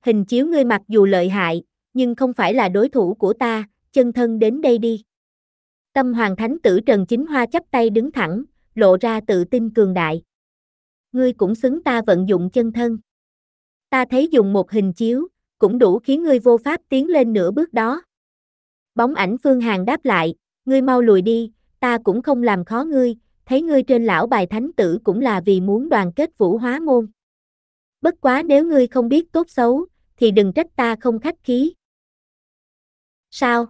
[SPEAKER 1] Hình chiếu ngươi mặc dù lợi hại, nhưng không phải là đối thủ của ta, chân thân đến đây đi. Tâm Hoàng Thánh tử Trần Chính Hoa chắp tay đứng thẳng, lộ ra tự tin cường đại. Ngươi cũng xứng ta vận dụng chân thân ta thấy dùng một hình chiếu, cũng đủ khiến ngươi vô pháp tiến lên nửa bước đó. Bóng ảnh Phương Hàn đáp lại, ngươi mau lùi đi, ta cũng không làm khó ngươi, thấy ngươi trên lão bài thánh tử cũng là vì muốn đoàn kết vũ hóa môn. Bất quá nếu ngươi không biết tốt xấu, thì đừng trách ta không khách khí. Sao?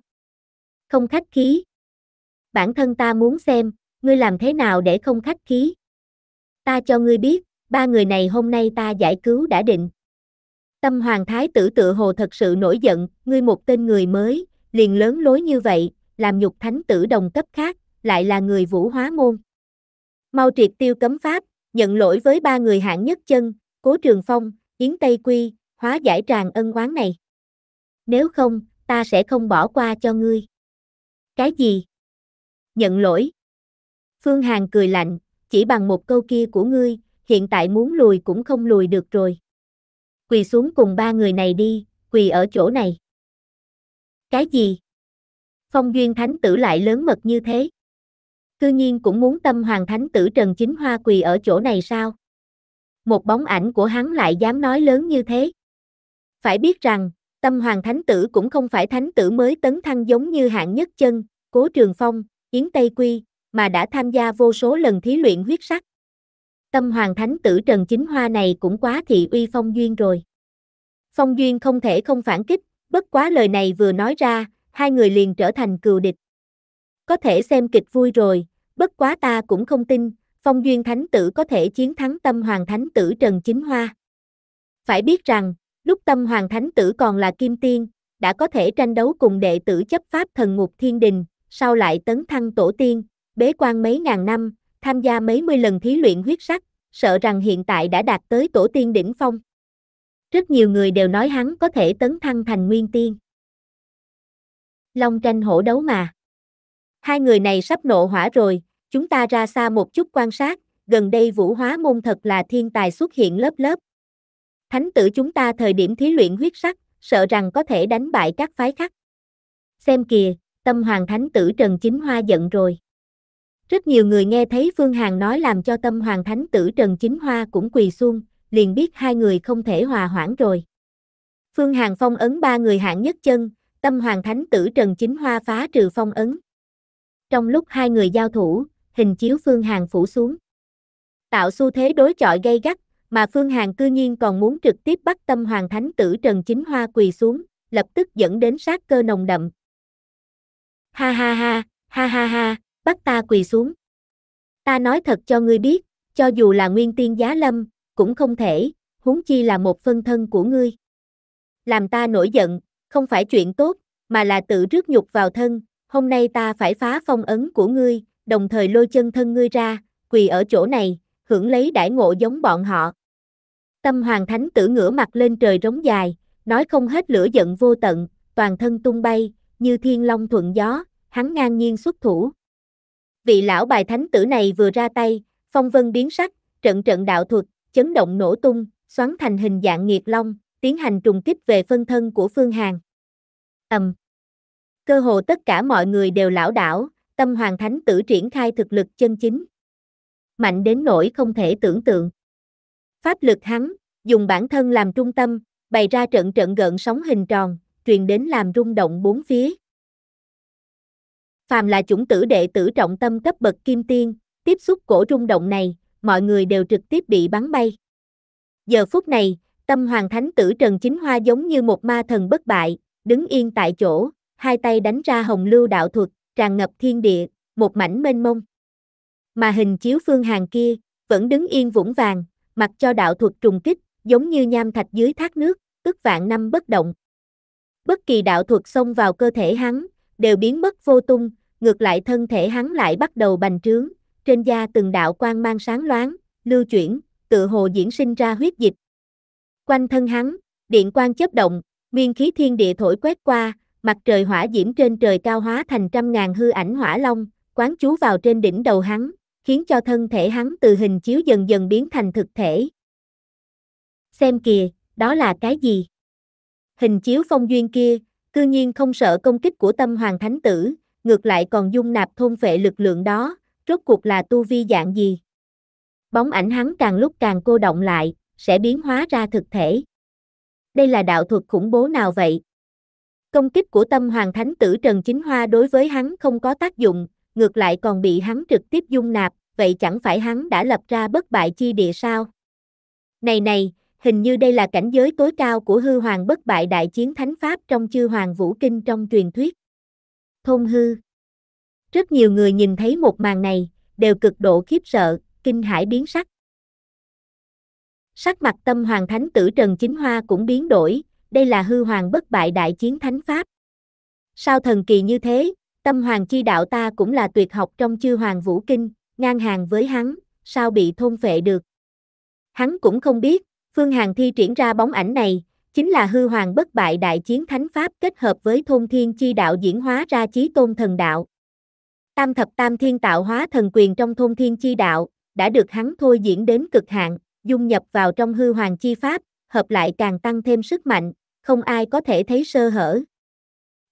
[SPEAKER 1] Không khách khí? Bản thân ta muốn xem, ngươi làm thế nào để không khách khí? Ta cho ngươi biết, ba người này hôm nay ta giải cứu đã định. Tâm hoàng thái tử tự hồ thật sự nổi giận, ngươi một tên người mới, liền lớn lối như vậy, làm nhục thánh tử đồng cấp khác, lại là người vũ hóa môn. Mau triệt tiêu cấm pháp, nhận lỗi với ba người hạng nhất chân, cố trường phong, yến tây quy, hóa giải tràn ân oán này. Nếu không, ta sẽ không bỏ qua cho ngươi. Cái gì? Nhận lỗi. Phương Hàn cười lạnh, chỉ bằng một câu kia của ngươi, hiện tại muốn lùi cũng không lùi được rồi quỳ xuống cùng ba người này đi, quỳ ở chỗ này. Cái gì? Phong duyên thánh tử lại lớn mật như thế. Cư nhiên cũng muốn tâm hoàng thánh tử Trần Chính Hoa quỳ ở chỗ này sao? Một bóng ảnh của hắn lại dám nói lớn như thế. Phải biết rằng, tâm hoàng thánh tử cũng không phải thánh tử mới tấn thăng giống như hạng nhất chân, cố trường phong, yến tây quy, mà đã tham gia vô số lần thí luyện huyết sắc tâm hoàng thánh tử Trần Chính Hoa này cũng quá thị uy Phong Duyên rồi. Phong Duyên không thể không phản kích, bất quá lời này vừa nói ra, hai người liền trở thành cừu địch. Có thể xem kịch vui rồi, bất quá ta cũng không tin, Phong Duyên Thánh Tử có thể chiến thắng Tâm Hoàng Thánh Tử Trần Chính Hoa. Phải biết rằng, lúc Tâm Hoàng Thánh Tử còn là Kim Tiên, đã có thể tranh đấu cùng đệ tử chấp pháp thần ngục thiên đình, sau lại tấn thăng tổ tiên, bế quan mấy ngàn năm, tham gia mấy mươi lần thí luyện huyết sắc, sợ rằng hiện tại đã đạt tới tổ tiên đỉnh phong. Rất nhiều người đều nói hắn có thể tấn thăng thành nguyên tiên. Long tranh hổ đấu mà. Hai người này sắp nộ hỏa rồi, chúng ta ra xa một chút quan sát, gần đây vũ hóa môn thật là thiên tài xuất hiện lớp lớp. Thánh tử chúng ta thời điểm thí luyện huyết sắc, sợ rằng có thể đánh bại các phái khác. Xem kìa, tâm hoàng thánh tử Trần Chính Hoa giận rồi. Rất nhiều người nghe thấy Phương Hằng nói làm cho tâm hoàng thánh tử Trần Chính Hoa cũng quỳ xuông, liền biết hai người không thể hòa hoãn rồi. Phương Hằng phong ấn ba người hạng nhất chân, tâm hoàng thánh tử Trần Chính Hoa phá trừ phong ấn. Trong lúc hai người giao thủ, hình chiếu Phương Hằng phủ xuống. Tạo xu thế đối chọi gay gắt, mà Phương Hằng cư nhiên còn muốn trực tiếp bắt tâm hoàng thánh tử Trần Chính Hoa quỳ xuống, lập tức dẫn đến sát cơ nồng đậm. Ha ha ha, ha ha ha, bắt ta quỳ xuống. Ta nói thật cho ngươi biết, cho dù là nguyên tiên giá lâm, cũng không thể, huống chi là một phân thân của ngươi. Làm ta nổi giận, không phải chuyện tốt, mà là tự rước nhục vào thân, hôm nay ta phải phá phong ấn của ngươi, đồng thời lôi chân thân ngươi ra, quỳ ở chỗ này, hưởng lấy đãi ngộ giống bọn họ. Tâm hoàng thánh tử ngửa mặt lên trời rống dài, nói không hết lửa giận vô tận, toàn thân tung bay, như thiên long thuận gió, hắn ngang nhiên xuất thủ. Vị lão bài thánh tử này vừa ra tay, phong vân biến sắc, trận trận đạo thuật, chấn động nổ tung, xoắn thành hình dạng nghiệt long, tiến hành trùng kích về phân thân của Phương Hàn. Ầm. Cơ hồ tất cả mọi người đều lão đảo, tâm hoàng thánh tử triển khai thực lực chân chính. Mạnh đến nỗi không thể tưởng tượng. Pháp lực hắn, dùng bản thân làm trung tâm, bày ra trận trận gợn sóng hình tròn, truyền đến làm rung động bốn phía phàm là chủng tử đệ tử trọng tâm cấp bậc kim tiên, tiếp xúc cổ rung động này, mọi người đều trực tiếp bị bắn bay. Giờ phút này, tâm hoàng thánh tử Trần Chính Hoa giống như một ma thần bất bại, đứng yên tại chỗ, hai tay đánh ra hồng lưu đạo thuật, tràn ngập thiên địa, một mảnh mênh mông. Mà hình chiếu phương hàng kia, vẫn đứng yên vững vàng, mặc cho đạo thuật trùng kích, giống như nham thạch dưới thác nước, ức vạn năm bất động. Bất kỳ đạo thuật xông vào cơ thể hắn, đều biến mất vô tung, ngược lại thân thể hắn lại bắt đầu bành trướng, trên da từng đạo quang mang sáng loáng, lưu chuyển, tự hồ diễn sinh ra huyết dịch. Quanh thân hắn, điện quang chớp động, nguyên khí thiên địa thổi quét qua, mặt trời hỏa diễm trên trời cao hóa thành trăm ngàn hư ảnh hỏa long, quán chú vào trên đỉnh đầu hắn, khiến cho thân thể hắn từ hình chiếu dần dần biến thành thực thể. Xem kìa, đó là cái gì? Hình chiếu phong duyên kia, cư nhiên không sợ công kích của tâm hoàng thánh tử, ngược lại còn dung nạp thôn phệ lực lượng đó, rốt cuộc là tu vi dạng gì. Bóng ảnh hắn càng lúc càng cô động lại, sẽ biến hóa ra thực thể. Đây là đạo thuật khủng bố nào vậy? Công kích của tâm hoàng thánh tử Trần Chính Hoa đối với hắn không có tác dụng, ngược lại còn bị hắn trực tiếp dung nạp, vậy chẳng phải hắn đã lập ra bất bại chi địa sao? Này này, hình như đây là cảnh giới tối cao của hư hoàng bất bại đại chiến thánh pháp trong chư hoàng vũ kinh trong truyền thuyết. Thôn hư Rất nhiều người nhìn thấy một màn này, đều cực độ khiếp sợ, kinh hải biến sắc. Sắc mặt tâm hoàng thánh tử Trần Chính Hoa cũng biến đổi, đây là hư hoàng bất bại đại chiến thánh pháp. Sao thần kỳ như thế, tâm hoàng chi đạo ta cũng là tuyệt học trong chư hoàng vũ kinh, ngang hàng với hắn, sao bị thôn phệ được. Hắn cũng không biết, Phương Hằng thi triển ra bóng ảnh này, chính là hư hoàng bất bại đại chiến thánh pháp kết hợp với thôn thiên chi đạo diễn hóa ra chí tôn thần đạo. Tam thập tam thiên tạo hóa thần quyền trong thôn thiên chi đạo, đã được hắn thôi diễn đến cực hạn, dung nhập vào trong hư hoàng chi pháp, hợp lại càng tăng thêm sức mạnh, không ai có thể thấy sơ hở.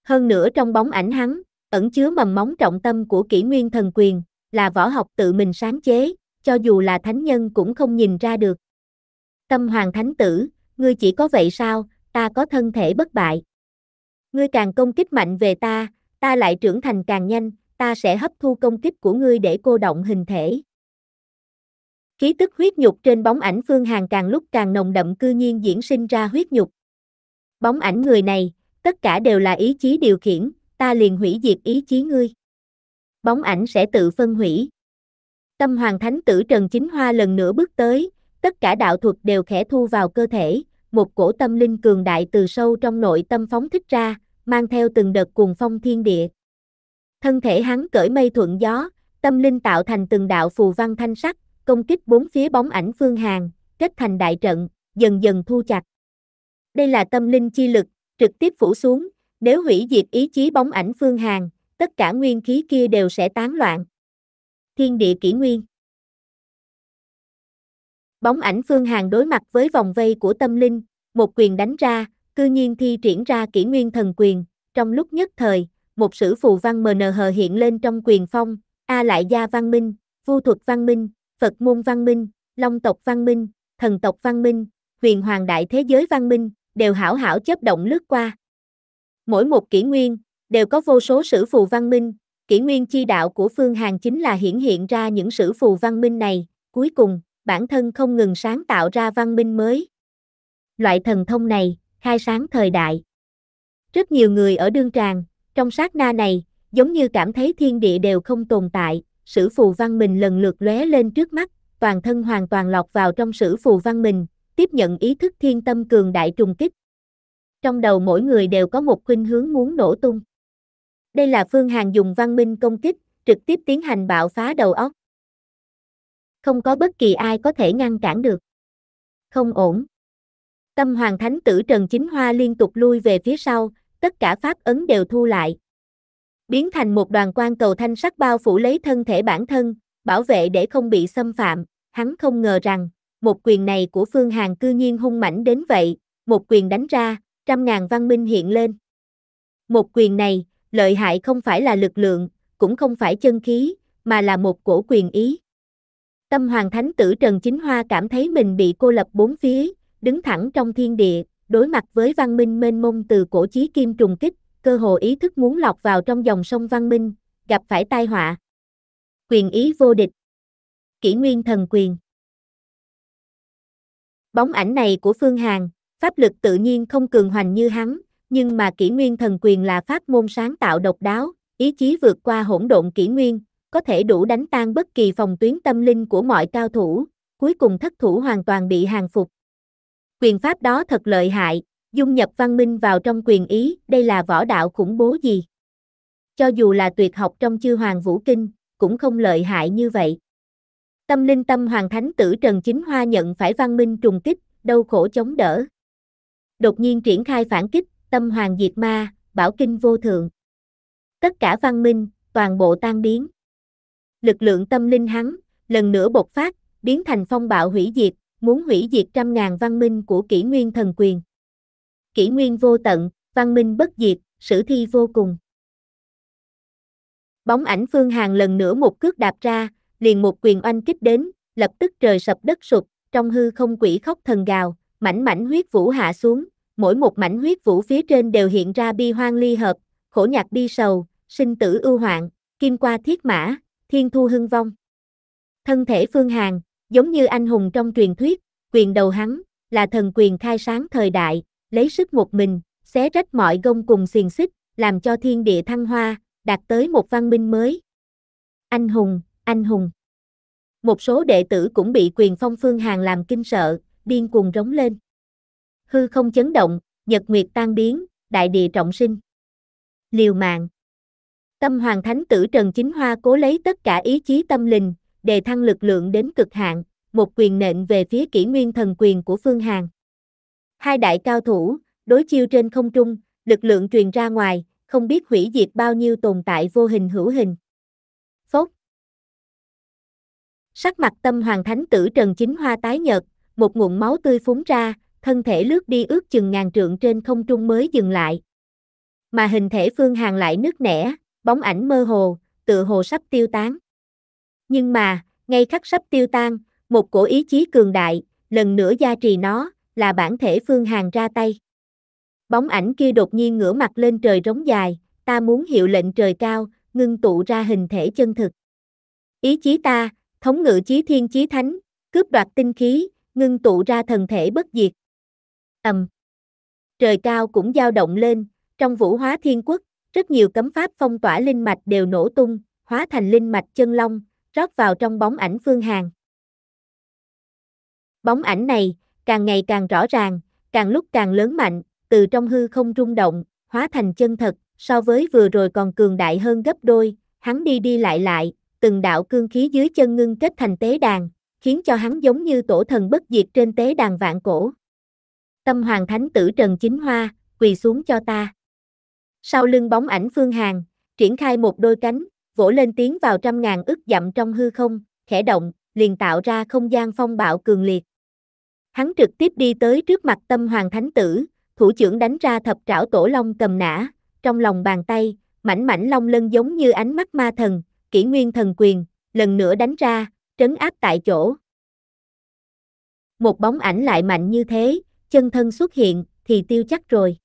[SPEAKER 1] Hơn nữa trong bóng ảnh hắn, ẩn chứa mầm móng trọng tâm của kỷ nguyên thần quyền, là võ học tự mình sáng chế, cho dù là thánh nhân cũng không nhìn ra được. Tâm Hoàng Thánh Tử, ngươi chỉ có vậy sao, ta có thân thể bất bại. Ngươi càng công kích mạnh về ta, ta lại trưởng thành càng nhanh, ta sẽ hấp thu công kích của ngươi để cô động hình thể. Khí tức huyết nhục trên bóng ảnh Phương hàng càng lúc càng nồng đậm cư nhiên diễn sinh ra huyết nhục. Bóng ảnh người này, tất cả đều là ý chí điều khiển, ta liền hủy diệt ý chí ngươi. Bóng ảnh sẽ tự phân hủy. Tâm Hoàng Thánh Tử Trần Chính Hoa lần nữa bước tới, tất cả đạo thuật đều khẽ thu vào cơ thể, một cổ tâm linh cường đại từ sâu trong nội tâm phóng thích ra, mang theo từng đợt cuồng phong thiên địa. Thân thể hắn cởi mây thuận gió, tâm linh tạo thành từng đạo phù văn thanh sắc, công kích bốn phía bóng ảnh phương hàng, kết thành đại trận, dần dần thu chặt. Đây là tâm linh chi lực, trực tiếp phủ xuống, nếu hủy diệt ý chí bóng ảnh phương hàng, tất cả nguyên khí kia đều sẽ tán loạn. Thiên địa kỷ nguyên Bóng ảnh Phương Hàn đối mặt với vòng vây của tâm linh, một quyền đánh ra, cư nhiên thi triển ra kỷ nguyên thần quyền, trong lúc nhất thời, một sử phù văn mờ nờ hờ hiện lên trong quyền phong, A lại gia văn minh, vu thuật văn minh, Phật môn văn minh, Long tộc văn minh, thần tộc văn minh, huyền hoàng đại thế giới văn minh, đều hảo hảo chấp động lướt qua. Mỗi một kỷ nguyên, đều có vô số sử phù văn minh, kỷ nguyên chi đạo của Phương Hàn chính là hiển hiện ra những sử phù văn minh này, cuối cùng, bản thân không ngừng sáng tạo ra văn minh mới. Loại thần thông này, khai sáng thời đại. Rất nhiều người ở đương tràng, trong sát na này, giống như cảm thấy thiên địa đều không tồn tại, sử phù văn mình lần lượt lóe lên trước mắt, toàn thân hoàn toàn lọt vào trong sử phù văn mình, tiếp nhận ý thức thiên tâm cường đại trùng kích. Trong đầu mỗi người đều có một khuynh hướng muốn nổ tung. Đây là phương hàng dùng văn minh công kích, trực tiếp tiến hành bạo phá đầu óc không có bất kỳ ai có thể ngăn cản được. Không ổn. Tâm hoàng thánh tử Trần Chính Hoa liên tục lui về phía sau, tất cả pháp ấn đều thu lại. Biến thành một đoàn quan cầu thanh sắc bao phủ lấy thân thể bản thân, bảo vệ để không bị xâm phạm, hắn không ngờ rằng, một quyền này của Phương Hàn cư nhiên hung mãnh đến vậy, một quyền đánh ra, trăm ngàn văn minh hiện lên. Một quyền này, lợi hại không phải là lực lượng, cũng không phải chân khí, mà là một cổ quyền ý. Tâm Hoàng Thánh Tử Trần Chính Hoa cảm thấy mình bị cô lập bốn phía, đứng thẳng trong thiên địa, đối mặt với văn minh mênh mông từ cổ chí kim trùng kích, cơ hồ ý thức muốn lọt vào trong dòng sông văn minh, gặp phải tai họa. Quyền ý vô địch. Kỷ nguyên thần quyền. Bóng ảnh này của Phương Hàn, pháp lực tự nhiên không cường hoành như hắn, nhưng mà kỷ nguyên thần quyền là pháp môn sáng tạo độc đáo, ý chí vượt qua hỗn độn kỷ nguyên, có thể đủ đánh tan bất kỳ phòng tuyến tâm linh của mọi cao thủ, cuối cùng thất thủ hoàn toàn bị hàng phục. Quyền pháp đó thật lợi hại, dung nhập văn minh vào trong quyền ý, đây là võ đạo khủng bố gì? Cho dù là tuyệt học trong chư hoàng vũ kinh, cũng không lợi hại như vậy. Tâm linh tâm hoàng thánh tử Trần Chính Hoa nhận phải văn minh trùng kích, đau khổ chống đỡ. Đột nhiên triển khai phản kích, tâm hoàng diệt ma, bảo kinh vô thượng. Tất cả văn minh, toàn bộ tan biến lực lượng tâm linh hắn, lần nữa bộc phát, biến thành phong bạo hủy diệt, muốn hủy diệt trăm ngàn văn minh của kỷ nguyên thần quyền. Kỷ nguyên vô tận, văn minh bất diệt, sử thi vô cùng. Bóng ảnh Phương Hàn lần nữa một cước đạp ra, liền một quyền oanh kích đến, lập tức trời sập đất sụp, trong hư không quỷ khóc thần gào, mảnh mảnh huyết vũ hạ xuống, mỗi một mảnh huyết vũ phía trên đều hiện ra bi hoang ly hợp, khổ nhạc bi sầu, sinh tử ưu hoạn, kim qua thiết mã, thiên thu hưng vong. Thân thể Phương Hàn, giống như anh hùng trong truyền thuyết, quyền đầu hắn, là thần quyền khai sáng thời đại, lấy sức một mình, xé rách mọi gông cùng xiềng xích, làm cho thiên địa thăng hoa, đạt tới một văn minh mới. Anh hùng, anh hùng. Một số đệ tử cũng bị quyền phong Phương Hàn làm kinh sợ, điên cuồng rống lên. Hư không chấn động, nhật nguyệt tan biến, đại địa trọng sinh. Liều mạng. Tâm Hoàng Thánh Tử Trần Chính Hoa cố lấy tất cả ý chí tâm linh, đề thăng lực lượng đến cực hạn, một quyền nện về phía kỷ nguyên thần quyền của Phương Hàn. Hai đại cao thủ, đối chiêu trên không trung, lực lượng truyền ra ngoài, không biết hủy diệt bao nhiêu tồn tại vô hình hữu hình. Phốt Sắc mặt tâm hoàng thánh tử Trần Chính Hoa tái nhợt, một nguồn máu tươi phúng ra, thân thể lướt đi ước chừng ngàn trượng trên không trung mới dừng lại. Mà hình thể Phương Hàn lại nứt nẻ, bóng ảnh mơ hồ, tựa hồ sắp tiêu tán. Nhưng mà, ngay khắc sắp tiêu tan, một cổ ý chí cường đại, lần nữa gia trì nó, là bản thể Phương Hàng ra tay. Bóng ảnh kia đột nhiên ngửa mặt lên trời rống dài, ta muốn hiệu lệnh trời cao, ngưng tụ ra hình thể chân thực. Ý chí ta, thống ngự chí thiên chí thánh, cướp đoạt tinh khí, ngưng tụ ra thần thể bất diệt. Ầm. Trời cao cũng dao động lên, trong vũ hóa thiên quốc, rất nhiều cấm pháp phong tỏa linh mạch đều nổ tung, hóa thành linh mạch chân long, rót vào trong bóng ảnh Phương Hàn. Bóng ảnh này, càng ngày càng rõ ràng, càng lúc càng lớn mạnh, từ trong hư không rung động, hóa thành chân thật, so với vừa rồi còn cường đại hơn gấp đôi, hắn đi đi lại lại, từng đạo cương khí dưới chân ngưng kết thành tế đàn, khiến cho hắn giống như tổ thần bất diệt trên tế đàn vạn cổ. Tâm hoàng thánh tử Trần Chính Hoa, quỳ xuống cho ta. Sau lưng bóng ảnh Phương hàng triển khai một đôi cánh, vỗ lên tiến vào trăm ngàn ức dặm trong hư không, khẽ động, liền tạo ra không gian phong bạo cường liệt. Hắn trực tiếp đi tới trước mặt tâm hoàng thánh tử, thủ trưởng đánh ra thập trảo tổ long cầm nã, trong lòng bàn tay, mảnh mảnh long lân giống như ánh mắt ma thần, kỷ nguyên thần quyền, lần nữa đánh ra, trấn áp tại chỗ. Một bóng ảnh lại mạnh như thế, chân thân xuất hiện, thì tiêu chắc rồi.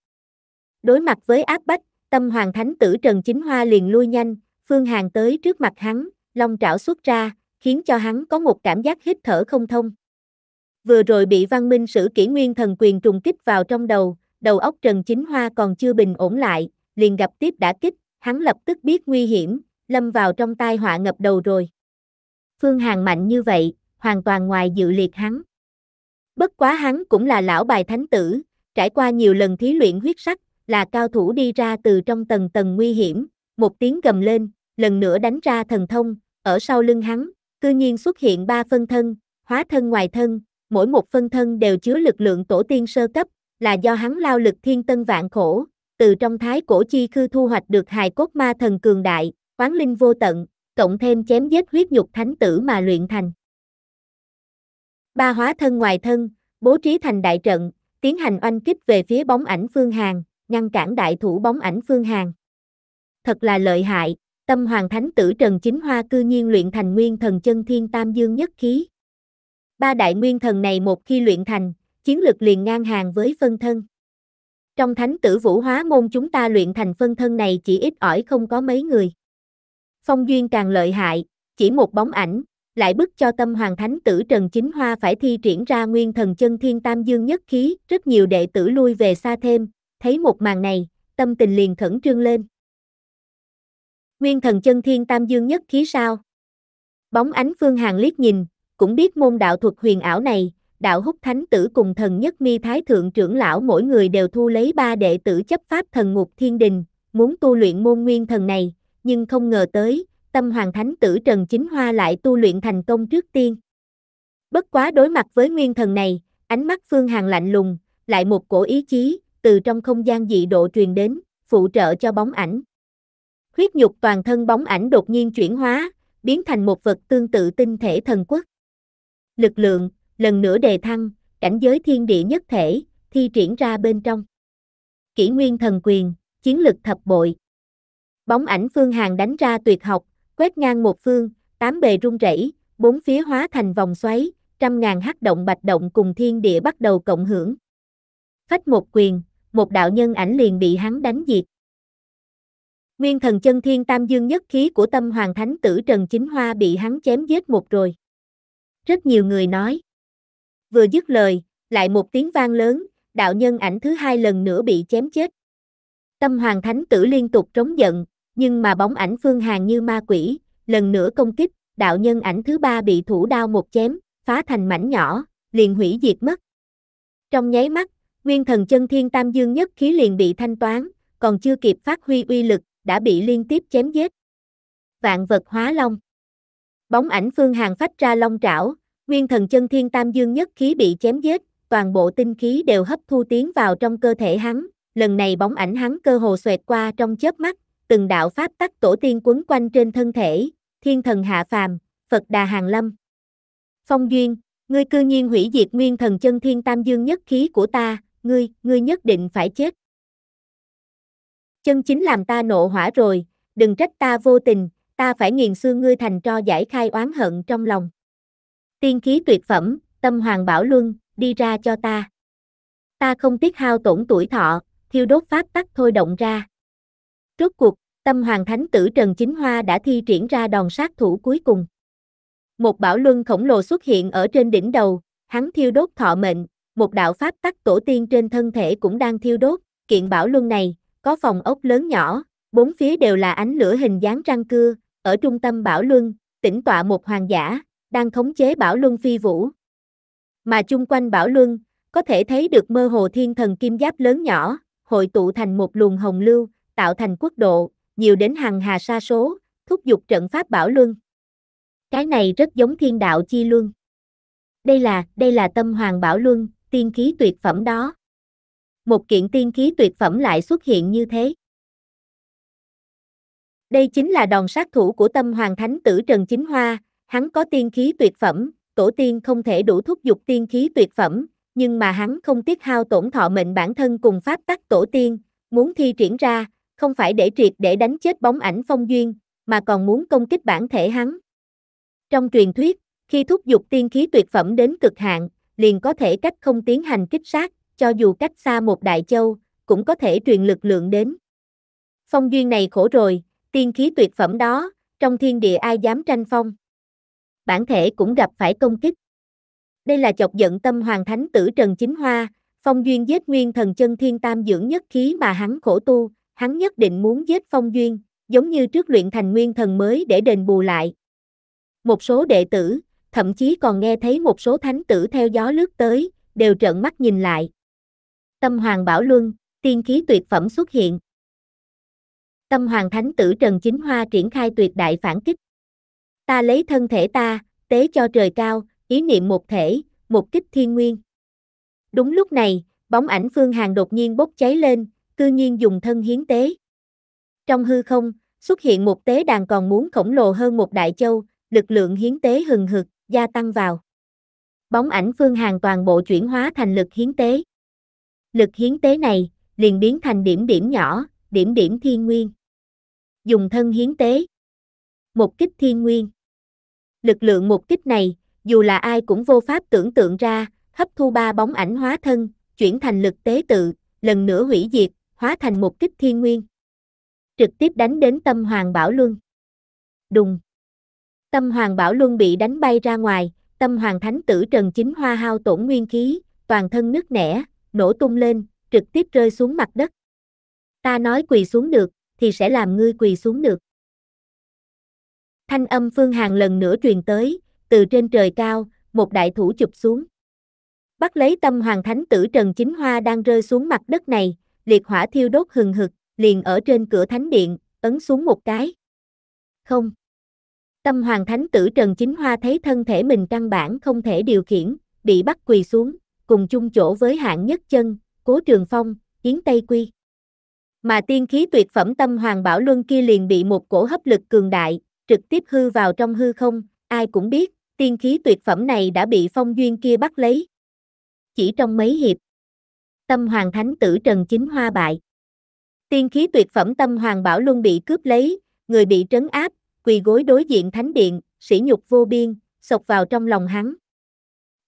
[SPEAKER 1] Đối mặt với áp bách, Tâm hoàng thánh tử Trần Chính Hoa liền lui nhanh, Phương Hàng tới trước mặt hắn, long trảo xuất ra, khiến cho hắn có một cảm giác hít thở không thông. Vừa rồi bị văn minh sử kỷ nguyên thần quyền trùng kích vào trong đầu, đầu óc Trần Chính Hoa còn chưa bình ổn lại, liền gặp tiếp đã kích, hắn lập tức biết nguy hiểm, lâm vào trong tai họa ngập đầu rồi. Phương Hàng mạnh như vậy, hoàn toàn ngoài dự liệt hắn. Bất quá hắn cũng là lão bài thánh tử, trải qua nhiều lần thí luyện huyết sắc, là cao thủ đi ra từ trong tầng tầng nguy hiểm, một tiếng gầm lên, lần nữa đánh ra thần thông, ở sau lưng hắn, cư nhiên xuất hiện ba phân thân, hóa thân ngoài thân, mỗi một phân thân đều chứa lực lượng tổ tiên sơ cấp, là do hắn lao lực thiên tân vạn khổ, từ trong thái cổ chi khư thu hoạch được hài cốt ma thần cường đại, quán linh vô tận, cộng thêm chém giết huyết nhục thánh tử mà luyện thành. Ba hóa thân ngoài thân, bố trí thành đại trận, tiến hành oanh kích về phía bóng ảnh Phương hàng ngăn cản đại thủ bóng ảnh Phương Hàn. Thật là lợi hại, tâm hoàng thánh tử Trần Chính Hoa cư nhiên luyện thành nguyên thần chân thiên tam dương nhất khí. Ba đại nguyên thần này một khi luyện thành, chiến lực liền ngang hàng với phân thân. Trong thánh tử vũ hóa môn chúng ta luyện thành phân thân này chỉ ít ỏi không có mấy người. Phong duyên càng lợi hại, chỉ một bóng ảnh, lại bức cho tâm hoàng thánh tử Trần Chính Hoa phải thi triển ra nguyên thần chân thiên tam dương nhất khí, rất nhiều đệ tử lui về xa thêm, thấy một màn này, tâm tình liền khẩn trương lên. Nguyên thần chân thiên tam dương nhất khí sao? Bóng ánh phương hàng liếc nhìn, cũng biết môn đạo thuật huyền ảo này, đạo húc thánh tử cùng thần nhất mi thái thượng trưởng lão mỗi người đều thu lấy ba đệ tử chấp pháp thần ngục thiên đình, muốn tu luyện môn nguyên thần này, nhưng không ngờ tới, tâm hoàng thánh tử Trần Chính Hoa lại tu luyện thành công trước tiên. Bất quá đối mặt với nguyên thần này, ánh mắt Phương Hàng lạnh lùng, lại một cổ ý chí, từ trong không gian dị độ truyền đến, phụ trợ cho bóng ảnh. Huyết nhục toàn thân bóng ảnh đột nhiên chuyển hóa, biến thành một vật tương tự tinh thể thần quốc. Lực lượng, lần nữa đề thăng, cảnh giới thiên địa nhất thể, thi triển ra bên trong. Kỷ nguyên thần quyền, chiến lực thập bội. Bóng ảnh phương hàng đánh ra tuyệt học, quét ngang một phương, tám bề rung rẩy, bốn phía hóa thành vòng xoáy, trăm ngàn hắc động bạch động cùng thiên địa bắt đầu cộng hưởng. Phách một quyền, một đạo nhân ảnh liền bị hắn đánh diệt. Nguyên thần chân thiên tam dương nhất khí của tâm hoàng thánh tử Trần Chính Hoa bị hắn chém giết một rồi. Rất nhiều người nói. Vừa dứt lời, lại một tiếng vang lớn, đạo nhân ảnh thứ hai lần nữa bị chém chết. Tâm hoàng thánh tử liên tục trống giận, nhưng mà bóng ảnh phương hàng như ma quỷ, lần nữa công kích, đạo nhân ảnh thứ ba bị thủ đao một chém, phá thành mảnh nhỏ, liền hủy diệt mất. Trong nháy mắt, nguyên thần chân thiên tam dương nhất khí liền bị thanh toán, còn chưa kịp phát huy uy lực, đã bị liên tiếp chém giết. Vạn vật hóa long. Bóng ảnh phương hàng phách ra long trảo, nguyên thần chân thiên tam dương nhất khí bị chém giết, toàn bộ tinh khí đều hấp thu tiến vào trong cơ thể hắn, lần này bóng ảnh hắn cơ hồ xoẹt qua trong chớp mắt, từng đạo pháp tắc tổ tiên quấn quanh trên thân thể, thiên thần hạ phàm, Phật đà hàng lâm. Phong duyên, ngươi cư nhiên hủy diệt nguyên thần chân thiên tam dương nhất khí của ta, ngươi, ngươi nhất định phải chết. Chân chính làm ta nộ hỏa rồi, đừng trách ta vô tình, ta phải nghiền xương ngươi thành tro giải khai oán hận trong lòng. Tiên khí tuyệt phẩm, tâm hoàng bảo luân, đi ra cho ta. Ta không tiếc hao tổn tuổi thọ, thiêu đốt pháp tắc thôi động ra. Rốt cuộc, tâm hoàng thánh tử Trần Chính Hoa đã thi triển ra đòn sát thủ cuối cùng. Một bảo luân khổng lồ xuất hiện ở trên đỉnh đầu, hắn thiêu đốt thọ mệnh, một đạo pháp tắc tổ tiên trên thân thể cũng đang thiêu đốt, kiện bảo luân này, có phòng ốc lớn nhỏ, bốn phía đều là ánh lửa hình dáng răng cưa, ở trung tâm bảo luân, tĩnh tọa một hoàng giả, đang khống chế bảo luân phi vũ. Mà chung quanh bảo luân, có thể thấy được mơ hồ thiên thần kim giáp lớn nhỏ, hội tụ thành một luồng hồng lưu, tạo thành quốc độ, nhiều đến hàng hà sa số, thúc giục trận pháp bảo luân. Cái này rất giống thiên đạo chi luân. Đây là, đây là tâm hoàng bảo luân, tiên khí tuyệt phẩm đó. Một kiện tiên khí tuyệt phẩm lại xuất hiện như thế. Đây chính là đòn sát thủ của tâm hoàng thánh tử Trần Chính Hoa, hắn có tiên khí tuyệt phẩm, tổ tiên không thể đủ thúc giục tiên khí tuyệt phẩm, nhưng mà hắn không tiếc hao tổn thọ mệnh bản thân cùng pháp tắc tổ tiên, muốn thi triển ra, không phải để triệt để đánh chết bóng ảnh phong duyên, mà còn muốn công kích bản thể hắn. Trong truyền thuyết, khi thúc giục tiên khí tuyệt phẩm đến cực hạn, liền có thể cách không tiến hành kích sát, cho dù cách xa một đại châu, cũng có thể truyền lực lượng đến. Phong duyên này khổ rồi, tiên khí tuyệt phẩm đó, trong thiên địa ai dám tranh phong. Bản thể cũng gặp phải công kích. Đây là chọc giận tâm hoàng thánh tử Trần Chính Hoa, phong duyên giết nguyên thần chân thiên tam dưỡng nhất khí mà hắn khổ tu, hắn nhất định muốn giết phong duyên, giống như trước luyện thành nguyên thần mới để đền bù lại. Một số đệ tử, thậm chí còn nghe thấy một số thánh tử theo gió lướt tới, đều trợn mắt nhìn lại. Tâm Hoàng Bảo Luân, tiên khí tuyệt phẩm xuất hiện. Tâm Hoàng Thánh tử Trần Chính Hoa triển khai tuyệt đại phản kích. Ta lấy thân thể ta, tế cho trời cao, ý niệm một thể, một kích thiên nguyên. Đúng lúc này, bóng ảnh Phương Hàng đột nhiên bốc cháy lên, cư nhiên dùng thân hiến tế. Trong hư không, xuất hiện một tế đàn còn muốn khổng lồ hơn một đại châu, lực lượng hiến tế hừng hực, gia tăng vào. Bóng ảnh Phương Hàn toàn bộ chuyển hóa thành lực hiến tế. Lực hiến tế này liền biến thành điểm điểm nhỏ, điểm điểm thiên nguyên. Dùng thân hiến tế. Một kích thiên nguyên. Lực lượng một kích này, dù là ai cũng vô pháp tưởng tượng ra, hấp thu ba bóng ảnh hóa thân, chuyển thành lực tế tự, lần nữa hủy diệt, hóa thành một kích thiên nguyên. Trực tiếp đánh đến tâm hoàng bảo luân. Đùng. Tâm hoàng bảo luân bị đánh bay ra ngoài, tâm hoàng thánh tử Trần Chính Hoa hao tổn nguyên khí, toàn thân nứt nẻ, nổ tung lên, trực tiếp rơi xuống mặt đất. Ta nói quỳ xuống được, thì sẽ làm ngươi quỳ xuống được. Thanh âm Phương Hàng lần nữa truyền tới, từ trên trời cao, một đại thủ chụp xuống. Bắt lấy tâm hoàng thánh tử Trần Chính Hoa đang rơi xuống mặt đất này, liệt hỏa thiêu đốt hừng hực, liền ở trên cửa thánh điện, ấn xuống một cái. Không. Tâm hoàng thánh tử Trần Chính Hoa thấy thân thể mình căn bản không thể điều khiển, bị bắt quỳ xuống, cùng chung chỗ với hạng nhất chân, cố trường phong, yến tây quy. Mà tiên khí tuyệt phẩm tâm hoàng bảo luân kia liền bị một cổ hấp lực cường đại, trực tiếp hư vào trong hư không, ai cũng biết, tiên khí tuyệt phẩm này đã bị phong duyên kia bắt lấy. Chỉ trong mấy hiệp, tâm hoàng thánh tử Trần Chính Hoa bại. Tiên khí tuyệt phẩm tâm hoàng bảo luân bị cướp lấy, người bị trấn áp, quỳ gối đối diện thánh điện, sỉ nhục vô biên, sộc vào trong lòng hắn.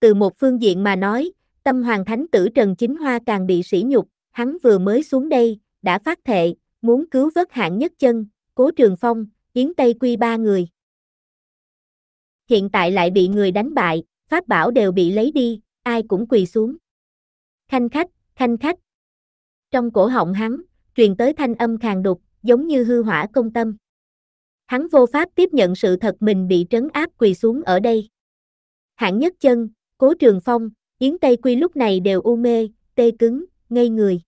[SPEAKER 1] Từ một phương diện mà nói, tâm hoàng thánh tử Trần Chính Hoa càng bị sỉ nhục, hắn vừa mới xuống đây, đã phát thệ, muốn cứu vớt hạng nhất chân, cố trường phong, Yến Tây Quy ba người. Hiện tại lại bị người đánh bại, pháp bảo đều bị lấy đi, ai cũng quỳ xuống. Khanh khách, khanh khách. Trong cổ họng hắn, truyền tới thanh âm khàn đục, giống như hư hỏa công tâm hắn vô pháp tiếp nhận sự thật mình bị trấn áp quỳ xuống ở đây. Hạng nhất chân, cố trường phong, Yến Tây Quy lúc này đều u mê, tê cứng, ngây người.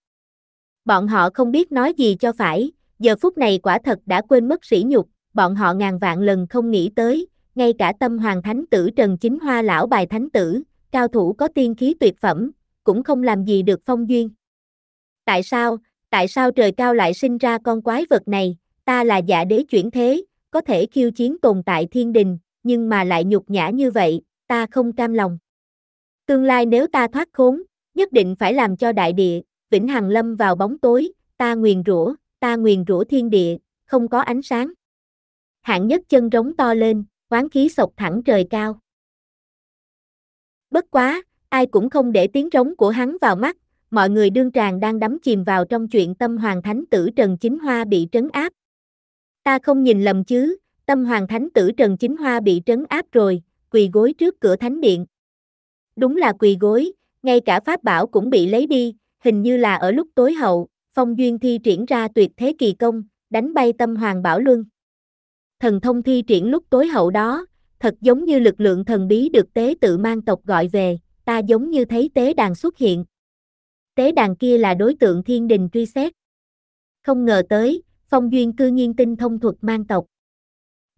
[SPEAKER 1] Bọn họ không biết nói gì cho phải, giờ phút này quả thật đã quên mất sỉ nhục, bọn họ ngàn vạn lần không nghĩ tới, ngay cả tâm hoàng thánh tử Trần Chính Hoa lão bài thánh tử, cao thủ có tiên khí tuyệt phẩm, cũng không làm gì được phong duyên. Tại sao, tại sao trời cao lại sinh ra con quái vật này, ta là dạ đế chuyển thế, có thể khiêu chiến tồn tại thiên đình, nhưng mà lại nhục nhã như vậy, ta không cam lòng. Tương lai nếu ta thoát khốn, nhất định phải làm cho đại địa, vĩnh hằng lâm vào bóng tối, ta nguyền rủa, ta nguyền rủa thiên địa, không có ánh sáng. Hạng nhất chân rống to lên, quán khí sộc thẳng trời cao. Bất quá, ai cũng không để tiếng rống của hắn vào mắt, mọi người đương tràng đang đắm chìm vào trong chuyện tâm hoàng thánh tử Trần Chính Hoa bị trấn áp, Ta không nhìn lầm chứ, tâm hoàng thánh tử Trần Chính Hoa bị trấn áp rồi, quỳ gối trước cửa thánh điện. Đúng là quỳ gối, ngay cả pháp bảo cũng bị lấy đi, hình như là ở lúc tối hậu, phong duyên thi triển ra tuyệt thế kỳ công, đánh bay tâm hoàng bảo luân. Thần thông thi triển lúc tối hậu đó, thật giống như lực lượng thần bí được tế tự mang tộc gọi về, ta giống như thấy tế đàn xuất hiện. Tế đàn kia là đối tượng thiên đình truy xét. Không ngờ tới, phong duyên cư nhiên tinh thông thuật mang tộc.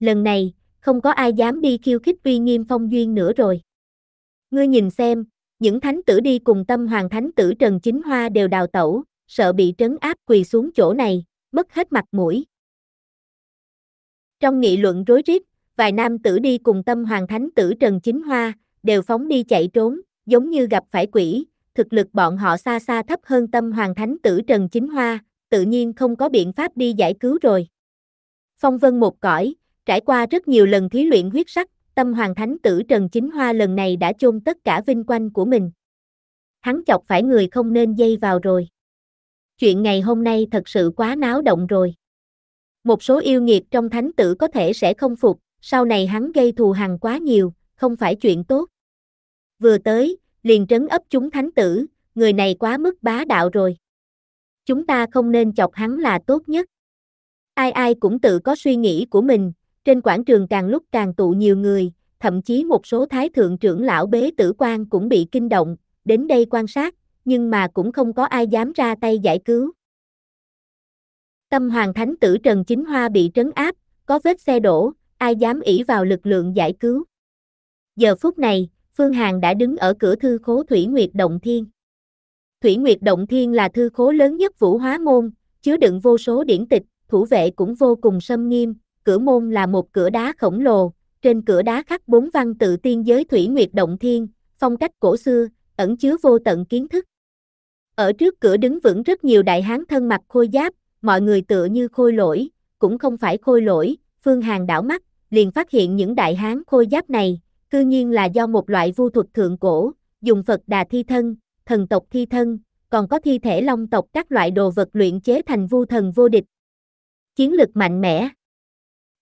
[SPEAKER 1] Lần này, không có ai dám đi khiêu khích uy nghiêm phong duyên nữa rồi. Ngươi nhìn xem, những thánh tử đi cùng tâm hoàng thánh tử Trần Chính Hoa đều đào tẩu, sợ bị trấn áp quỳ xuống chỗ này, mất hết mặt mũi. Trong nghị luận rối rít, vài nam tử đi cùng tâm hoàng thánh tử Trần Chính Hoa, đều phóng đi chạy trốn, giống như gặp phải quỷ, thực lực bọn họ xa xa thấp hơn tâm hoàng thánh tử Trần Chính Hoa, tự nhiên không có biện pháp đi giải cứu rồi. Phong vân một cõi, trải qua rất nhiều lần thí luyện huyết sắc, tâm hoàng thánh tử Trần Chính Hoa lần này đã chôn tất cả vinh quanh của mình. Hắn chọc phải người không nên dây vào rồi. Chuyện ngày hôm nay thật sự quá náo động rồi. Một số yêu nghiệt trong thánh tử có thể sẽ không phục, sau này hắn gây thù hằn quá nhiều, không phải chuyện tốt. Vừa tới, liền trấn ấp chúng thánh tử, người này quá mức bá đạo rồi chúng ta không nên chọc hắn là tốt nhất. Ai ai cũng tự có suy nghĩ của mình, trên quảng trường càng lúc càng tụ nhiều người, thậm chí một số thái thượng trưởng lão bế tử quan cũng bị kinh động, đến đây quan sát, nhưng mà cũng không có ai dám ra tay giải cứu. Tâm hoàng thánh tử Trần Chính Hoa bị trấn áp, có vết xe đổ, ai dám ỉ vào lực lượng giải cứu. Giờ phút này, Phương Hàn đã đứng ở cửa thư khố Thủy Nguyệt Động Thiên. Thủy Nguyệt Động Thiên là thư khố lớn nhất vũ hóa môn, chứa đựng vô số điển tịch, thủ vệ cũng vô cùng sâm nghiêm, cửa môn là một cửa đá khổng lồ, trên cửa đá khắc bốn văn tự tiên giới Thủy Nguyệt Động Thiên, phong cách cổ xưa, ẩn chứa vô tận kiến thức. Ở trước cửa đứng vững rất nhiều đại hán thân mặc khôi giáp, mọi người tựa như khôi lỗi, cũng không phải khôi lỗi, Phương Hàng đảo mắt, liền phát hiện những đại hán khôi giáp này, cư nhiên là do một loại vu thuật thượng cổ, dùng Phật đà thi thân, thần tộc thi thân, còn có thi thể long tộc các loại đồ vật luyện chế thành vu thần vô địch. Chiến lực mạnh mẽ.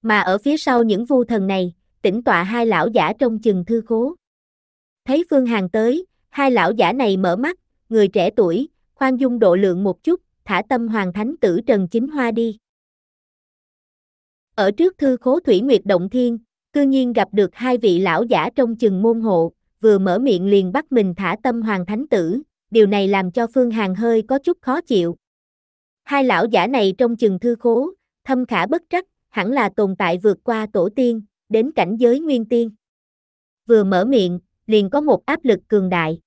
[SPEAKER 1] Mà ở phía sau những vu thần này, tỉnh tọa hai lão giả trong chừng thư khố. Thấy Phương Hàng tới, hai lão giả này mở mắt, người trẻ tuổi, khoan dung độ lượng một chút, thả tâm hoàng thánh tử Trần Chính Hoa đi. Ở trước thư khố Thủy Nguyệt Động Thiên, cư nhiên gặp được hai vị lão giả trong chừng môn hộ, vừa mở miệng liền bắt mình thả tâm hoàng thánh tử, điều này làm cho Phương Hàn hơi có chút khó chịu. Hai lão giả này trong chừng thư khố, thâm khả bất trắc, hẳn là tồn tại vượt qua tổ tiên, đến cảnh giới nguyên tiên. Vừa mở miệng, liền có một áp lực cường đại.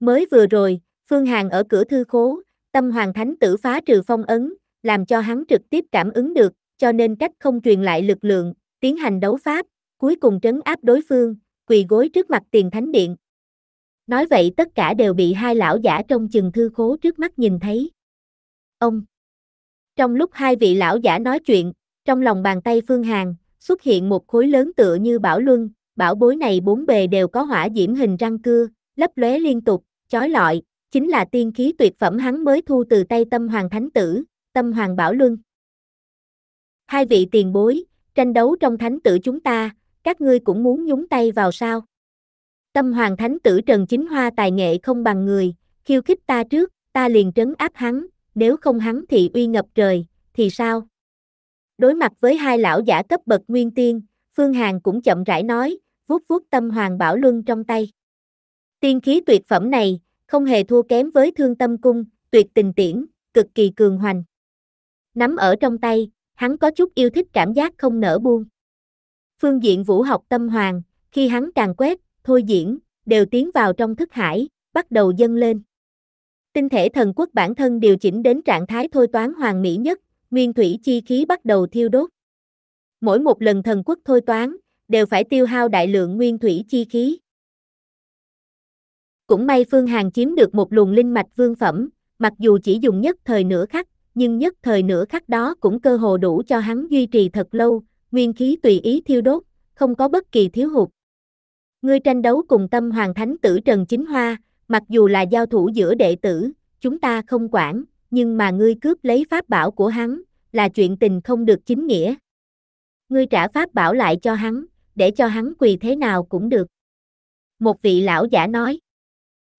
[SPEAKER 1] Mới vừa rồi, Phương Hàn ở cửa thư khố, tâm hoàng thánh tử phá trừ phong ấn, làm cho hắn trực tiếp cảm ứng được, cho nên cách không truyền lại lực lượng, tiến hành đấu pháp, cuối cùng trấn áp đối phương, quỳ gối trước mặt tiền thánh điện. Nói vậy tất cả đều bị hai lão giả trong chừng thư khố trước mắt nhìn thấy. Ông! Trong lúc hai vị lão giả nói chuyện, trong lòng bàn tay Phương Hàn, xuất hiện một khối lớn tựa như bảo luân, bảo bối này bốn bề đều có hỏa diễm hình răng cưa, lấp lóe liên tục, chói lọi, chính là tiên khí tuyệt phẩm hắn mới thu từ tay Tâm Hoàng Thánh Tử, Tâm Hoàng Bảo Luân. Hai vị tiền bối, tranh đấu trong thánh tử chúng ta, các ngươi cũng muốn nhúng tay vào sao? Tâm hoàng thánh tử Trần Chính Hoa tài nghệ không bằng người, khiêu khích ta trước, ta liền trấn áp hắn, nếu không hắn thì uy ngập trời, thì sao? Đối mặt với hai lão giả cấp bậc nguyên tiên, Phương Hàn cũng chậm rãi nói, vuốt vuốt tâm hoàng bảo luân trong tay. Tiên khí tuyệt phẩm này, không hề thua kém với thương tâm cung, tuyệt tình tiễn, cực kỳ cường hoành. Nắm ở trong tay, hắn có chút yêu thích cảm giác không nở buông. Phương diện vũ học tâm hoàng, khi hắn càng quét, thôi diễn, đều tiến vào trong thức hải, bắt đầu dâng lên. Tinh thể thần quốc bản thân điều chỉnh đến trạng thái thôi toán hoàng mỹ nhất, nguyên thủy chi khí bắt đầu thiêu đốt. Mỗi một lần thần quốc thôi toán, đều phải tiêu hao đại lượng nguyên thủy chi khí. Cũng may Phương hàng chiếm được một luồng linh mạch vương phẩm, mặc dù chỉ dùng nhất thời nửa khắc, nhưng nhất thời nửa khắc đó cũng cơ hồ đủ cho hắn duy trì thật lâu, nguyên khí tùy ý thiêu đốt, không có bất kỳ thiếu hụt. Ngươi tranh đấu cùng tâm hoàng thánh tử Trần Chính Hoa, mặc dù là giao thủ giữa đệ tử, chúng ta không quản, nhưng mà ngươi cướp lấy pháp bảo của hắn, là chuyện tình không được chính nghĩa. Ngươi trả pháp bảo lại cho hắn, để cho hắn quỳ thế nào cũng được. Một vị lão giả nói,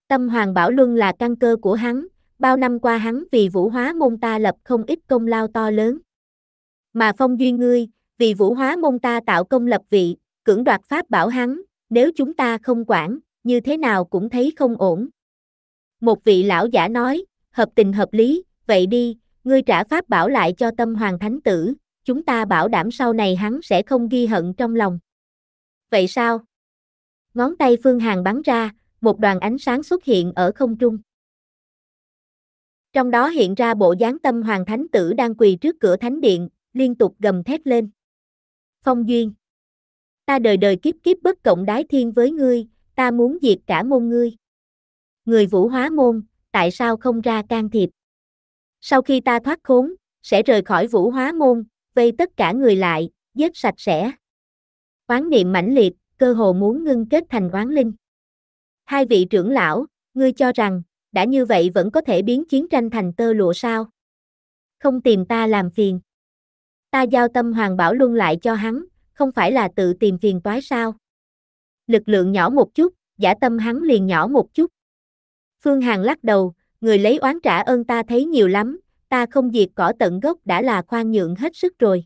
[SPEAKER 1] tâm hoàng bảo luân là căn cơ của hắn, bao năm qua hắn vì vũ hóa môn ta lập không ít công lao to lớn. Mà phong duy ngươi, vì vũ hóa môn ta tạo công lập vị, cưỡng đoạt pháp bảo hắn, nếu chúng ta không quản, như thế nào cũng thấy không ổn. Một vị lão giả nói, hợp tình hợp lý, vậy đi, ngươi trả pháp bảo lại cho tâm hoàng thánh tử, chúng ta bảo đảm sau này hắn sẽ không ghi hận trong lòng. Vậy sao? Ngón tay Phương hàng bắn ra, một đoàn ánh sáng xuất hiện ở không trung. Trong đó hiện ra bộ dáng tâm hoàng thánh tử đang quỳ trước cửa thánh điện, liên tục gầm thét lên phong duyên. Ta đời đời kiếp kiếp bất cộng đái thiên với ngươi, ta muốn diệt cả môn ngươi. Người vũ hóa môn, tại sao không ra can thiệp? Sau khi ta thoát khốn, sẽ rời khỏi vũ hóa môn, vây tất cả người lại, giết sạch sẽ. Oán niệm mãnh liệt, cơ hồ muốn ngưng kết thành oán linh. Hai vị trưởng lão, ngươi cho rằng, đã như vậy vẫn có thể biến chiến tranh thành tơ lụa sao? Không tìm ta làm phiền ta giao tâm hoàng bảo luân lại cho hắn, không phải là tự tìm phiền toái sao? Lực lượng nhỏ một chút, giả tâm hắn liền nhỏ một chút. Phương Hằng lắc đầu, người lấy oán trả ơn ta thấy nhiều lắm, ta không diệt cỏ tận gốc đã là khoan nhượng hết sức rồi.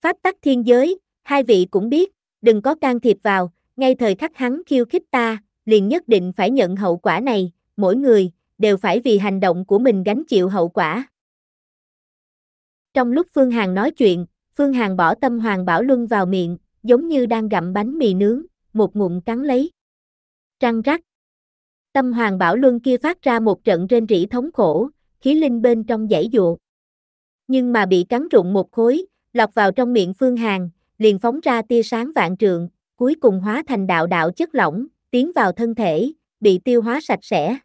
[SPEAKER 1] Pháp tắc thiên giới, hai vị cũng biết, đừng có can thiệp vào, ngay thời khắc hắn khiêu khích ta, liền nhất định phải nhận hậu quả này, mỗi người, đều phải vì hành động của mình gánh chịu hậu quả. Trong lúc Phương Hằng nói chuyện, Phương Hằng bỏ tâm Hoàng Bảo Luân vào miệng, giống như đang gặm bánh mì nướng, một ngụm cắn lấy. răng rắc. Tâm Hoàng Bảo Luân kia phát ra một trận rên rỉ thống khổ, khí linh bên trong dãy dụa. Nhưng mà bị cắn rụng một khối, lọc vào trong miệng Phương Hằng, liền phóng ra tia sáng vạn trượng, cuối cùng hóa thành đạo đạo chất lỏng, tiến vào thân thể, bị tiêu hóa sạch sẽ.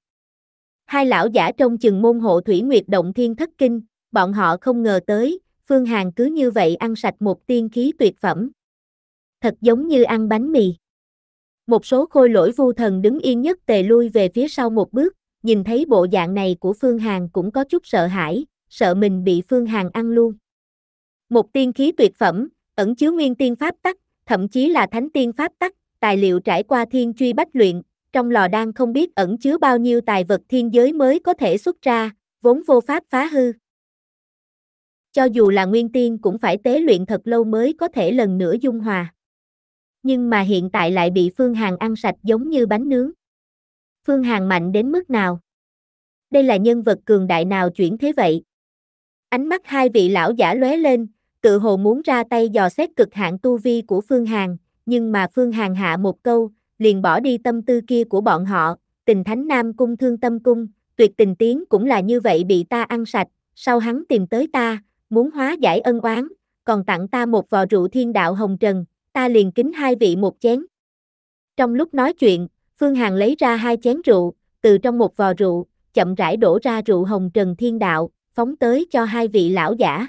[SPEAKER 1] Hai lão giả trong chừng môn hộ Thủy Nguyệt Động Thiên Thất Kinh, bọn họ không ngờ tới, Phương Hàn cứ như vậy ăn sạch một tiên khí tuyệt phẩm. Thật giống như ăn bánh mì. Một số khôi lỗi vu thần đứng yên nhất tề lui về phía sau một bước, nhìn thấy bộ dạng này của Phương Hàn cũng có chút sợ hãi, sợ mình bị Phương Hàn ăn luôn. Một tiên khí tuyệt phẩm, ẩn chứa nguyên tiên pháp tắc, thậm chí là thánh tiên pháp tắc, tài liệu trải qua thiên truy bách luyện, trong lò đang không biết ẩn chứa bao nhiêu tài vật thiên giới mới có thể xuất ra, vốn vô pháp phá hư cho dù là nguyên tiên cũng phải tế luyện thật lâu mới có thể lần nữa dung hòa. Nhưng mà hiện tại lại bị Phương Hằng ăn sạch giống như bánh nướng. Phương Hằng mạnh đến mức nào? Đây là nhân vật cường đại nào chuyển thế vậy? Ánh mắt hai vị lão giả lóe lên, tự hồ muốn ra tay dò xét cực hạn tu vi của Phương Hằng, nhưng mà Phương Hằng hạ một câu, liền bỏ đi tâm tư kia của bọn họ, tình thánh nam cung thương tâm cung, tuyệt tình tiếng cũng là như vậy bị ta ăn sạch, sau hắn tìm tới ta, muốn hóa giải ân oán, còn tặng ta một vò rượu thiên đạo hồng trần, ta liền kính hai vị một chén. Trong lúc nói chuyện, Phương Hằng lấy ra hai chén rượu, từ trong một vò rượu, chậm rãi đổ ra rượu hồng trần thiên đạo, phóng tới cho hai vị lão giả.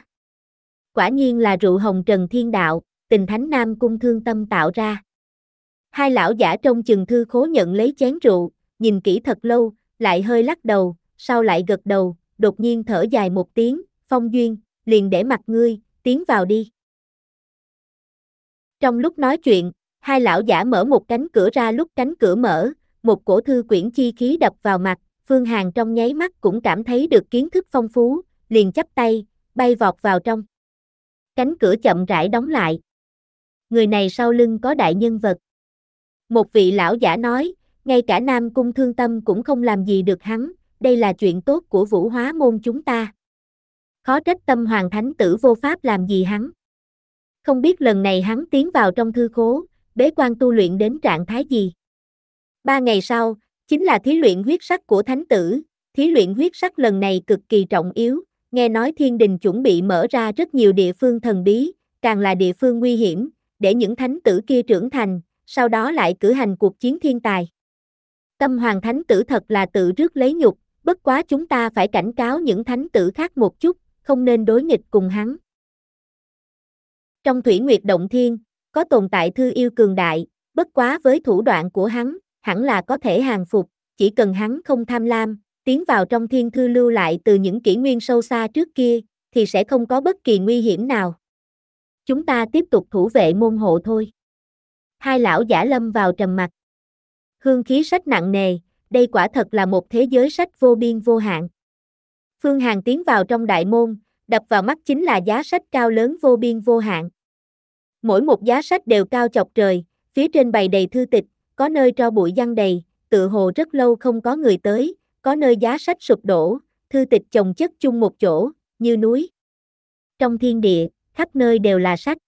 [SPEAKER 1] Quả nhiên là rượu hồng trần thiên đạo, tình thánh nam cung thương tâm tạo ra. Hai lão giả trong chừng thư khố nhận lấy chén rượu, nhìn kỹ thật lâu, lại hơi lắc đầu, sau lại gật đầu, đột nhiên thở dài một tiếng, phong duyên, liền để mặt ngươi, tiến vào đi. Trong lúc nói chuyện, hai lão giả mở một cánh cửa ra lúc cánh cửa mở, một cổ thư quyển chi khí đập vào mặt, Phương Hàn trong nháy mắt cũng cảm thấy được kiến thức phong phú, liền chắp tay, bay vọt vào trong. Cánh cửa chậm rãi đóng lại. Người này sau lưng có đại nhân vật. Một vị lão giả nói, ngay cả Nam Cung Thương Tâm cũng không làm gì được hắn, đây là chuyện tốt của vũ hóa môn chúng ta khó trách tâm hoàng thánh tử vô pháp làm gì hắn. Không biết lần này hắn tiến vào trong thư khố, bế quan tu luyện đến trạng thái gì. Ba ngày sau, chính là thí luyện huyết sắc của thánh tử, thí luyện huyết sắc lần này cực kỳ trọng yếu, nghe nói thiên đình chuẩn bị mở ra rất nhiều địa phương thần bí, càng là địa phương nguy hiểm, để những thánh tử kia trưởng thành, sau đó lại cử hành cuộc chiến thiên tài. Tâm hoàng thánh tử thật là tự rước lấy nhục, bất quá chúng ta phải cảnh cáo những thánh tử khác một chút, không nên đối nghịch cùng hắn. Trong thủy nguyệt động thiên, có tồn tại thư yêu cường đại, bất quá với thủ đoạn của hắn, hẳn là có thể hàng phục, chỉ cần hắn không tham lam, tiến vào trong thiên thư lưu lại từ những kỷ nguyên sâu xa trước kia, thì sẽ không có bất kỳ nguy hiểm nào. Chúng ta tiếp tục thủ vệ môn hộ thôi. Hai lão giả lâm vào trầm mặt. Hương khí sách nặng nề, đây quả thật là một thế giới sách vô biên vô hạn. Phương Hằng tiến vào trong đại môn, đập vào mắt chính là giá sách cao lớn vô biên vô hạn. Mỗi một giá sách đều cao chọc trời, phía trên bày đầy thư tịch, có nơi tro bụi giăng đầy, tự hồ rất lâu không có người tới, có nơi giá sách sụp đổ, thư tịch chồng chất chung một chỗ, như núi. Trong thiên địa, khắp nơi đều là sách.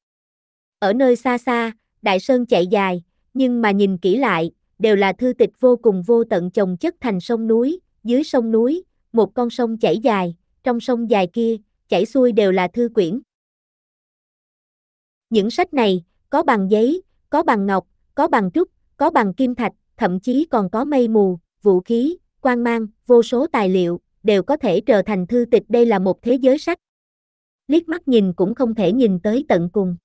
[SPEAKER 1] Ở nơi xa xa, đại sơn chạy dài, nhưng mà nhìn kỹ lại, đều là thư tịch vô cùng vô tận chồng chất thành sông núi, dưới sông núi, một con sông chảy dài, trong sông dài kia, chảy xuôi đều là thư quyển. Những sách này, có bằng giấy, có bằng ngọc, có bằng trúc, có bằng kim thạch, thậm chí còn có mây mù, vũ khí, quan mang, vô số tài liệu, đều có thể trở thành thư tịch đây là một thế giới sách. Liếc mắt nhìn cũng không thể nhìn tới tận cùng.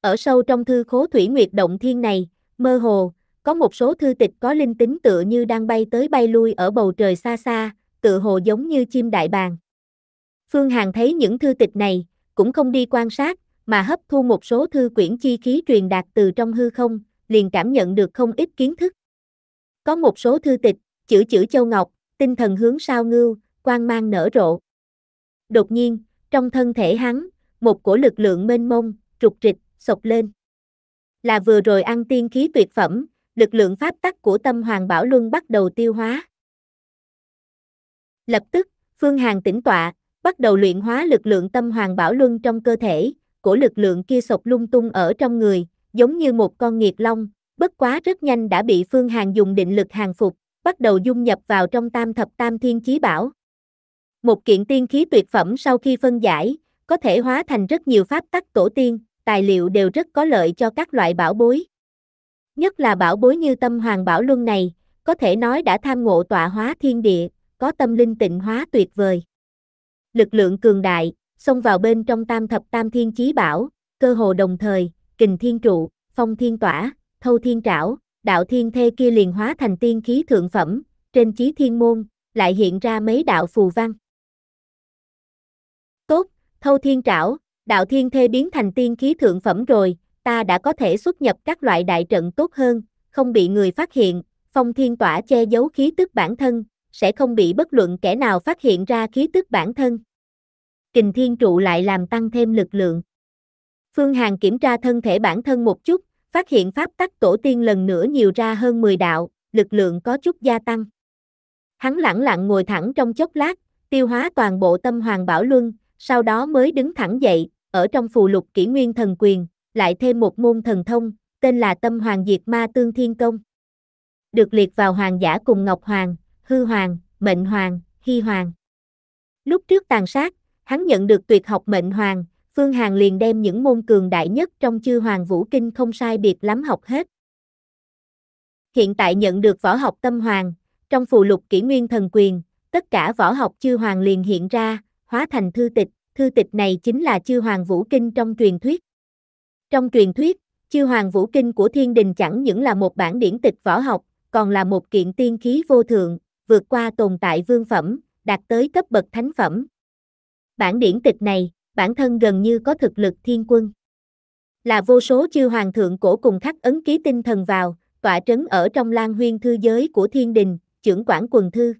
[SPEAKER 1] Ở sâu trong thư khố thủy nguyệt động thiên này, mơ hồ, có một số thư tịch có linh tính tựa như đang bay tới bay lui ở bầu trời xa xa, tự hồ giống như chim đại bàng. Phương Hằng thấy những thư tịch này, cũng không đi quan sát, mà hấp thu một số thư quyển chi khí truyền đạt từ trong hư không, liền cảm nhận được không ít kiến thức. Có một số thư tịch, chữ chữ châu ngọc, tinh thần hướng sao ngưu, quang mang nở rộ. Đột nhiên, trong thân thể hắn, một cổ lực lượng mênh mông, trục trịch, sộc lên. Là vừa rồi ăn tiên khí tuyệt phẩm, lực lượng pháp tắc của tâm hoàng bảo luân bắt đầu tiêu hóa. Lập tức, Phương Hàn tỉnh tọa, bắt đầu luyện hóa lực lượng tâm hoàng bảo luân trong cơ thể, của lực lượng kia sộc lung tung ở trong người, giống như một con nghiệt long, bất quá rất nhanh đã bị Phương Hàn dùng định lực hàng phục, bắt đầu dung nhập vào trong tam thập tam thiên chí bảo. Một kiện tiên khí tuyệt phẩm sau khi phân giải, có thể hóa thành rất nhiều pháp tắc tổ tiên, tài liệu đều rất có lợi cho các loại bảo bối. Nhất là bảo bối như tâm hoàng bảo luân này, có thể nói đã tham ngộ tọa hóa thiên địa, có tâm linh tịnh hóa tuyệt vời. Lực lượng cường đại, xông vào bên trong tam thập tam thiên chí bảo, cơ hồ đồng thời, kình thiên trụ, phong thiên tỏa, thâu thiên trảo, đạo thiên thê kia liền hóa thành tiên khí thượng phẩm, trên chí thiên môn, lại hiện ra mấy đạo phù văn. Tốt, thâu thiên trảo, đạo thiên thê biến thành tiên khí thượng phẩm rồi, ta đã có thể xuất nhập các loại đại trận tốt hơn, không bị người phát hiện, phong thiên tỏa che giấu khí tức bản thân, sẽ không bị bất luận kẻ nào phát hiện ra khí tức bản thân. Kình thiên trụ lại làm tăng thêm lực lượng. Phương Hàn kiểm tra thân thể bản thân một chút, phát hiện pháp tắc tổ tiên lần nữa nhiều ra hơn 10 đạo, lực lượng có chút gia tăng. Hắn lặng lặng ngồi thẳng trong chốc lát, tiêu hóa toàn bộ tâm hoàng bảo luân, sau đó mới đứng thẳng dậy, ở trong phù lục kỷ nguyên thần quyền, lại thêm một môn thần thông, tên là tâm hoàng diệt ma tương thiên công. Được liệt vào hoàng giả cùng Ngọc Hoàng, hư hoàng, mệnh hoàng, hy hoàng. Lúc trước tàn sát, hắn nhận được tuyệt học mệnh hoàng, Phương Hàn liền đem những môn cường đại nhất trong chư hoàng vũ kinh không sai biệt lắm học hết. Hiện tại nhận được võ học tâm hoàng, trong phù lục kỷ nguyên thần quyền, tất cả võ học chư hoàng liền hiện ra, hóa thành thư tịch, thư tịch này chính là chư hoàng vũ kinh trong truyền thuyết. Trong truyền thuyết, chư hoàng vũ kinh của thiên đình chẳng những là một bản điển tịch võ học, còn là một kiện tiên khí vô thượng, vượt qua tồn tại vương phẩm, đạt tới cấp bậc thánh phẩm. Bản điển tịch này, bản thân gần như có thực lực thiên quân. Là vô số chư hoàng thượng cổ cùng khắc ấn ký tinh thần vào, tọa trấn ở trong lan huyên thư giới của thiên đình, trưởng quản quần thư.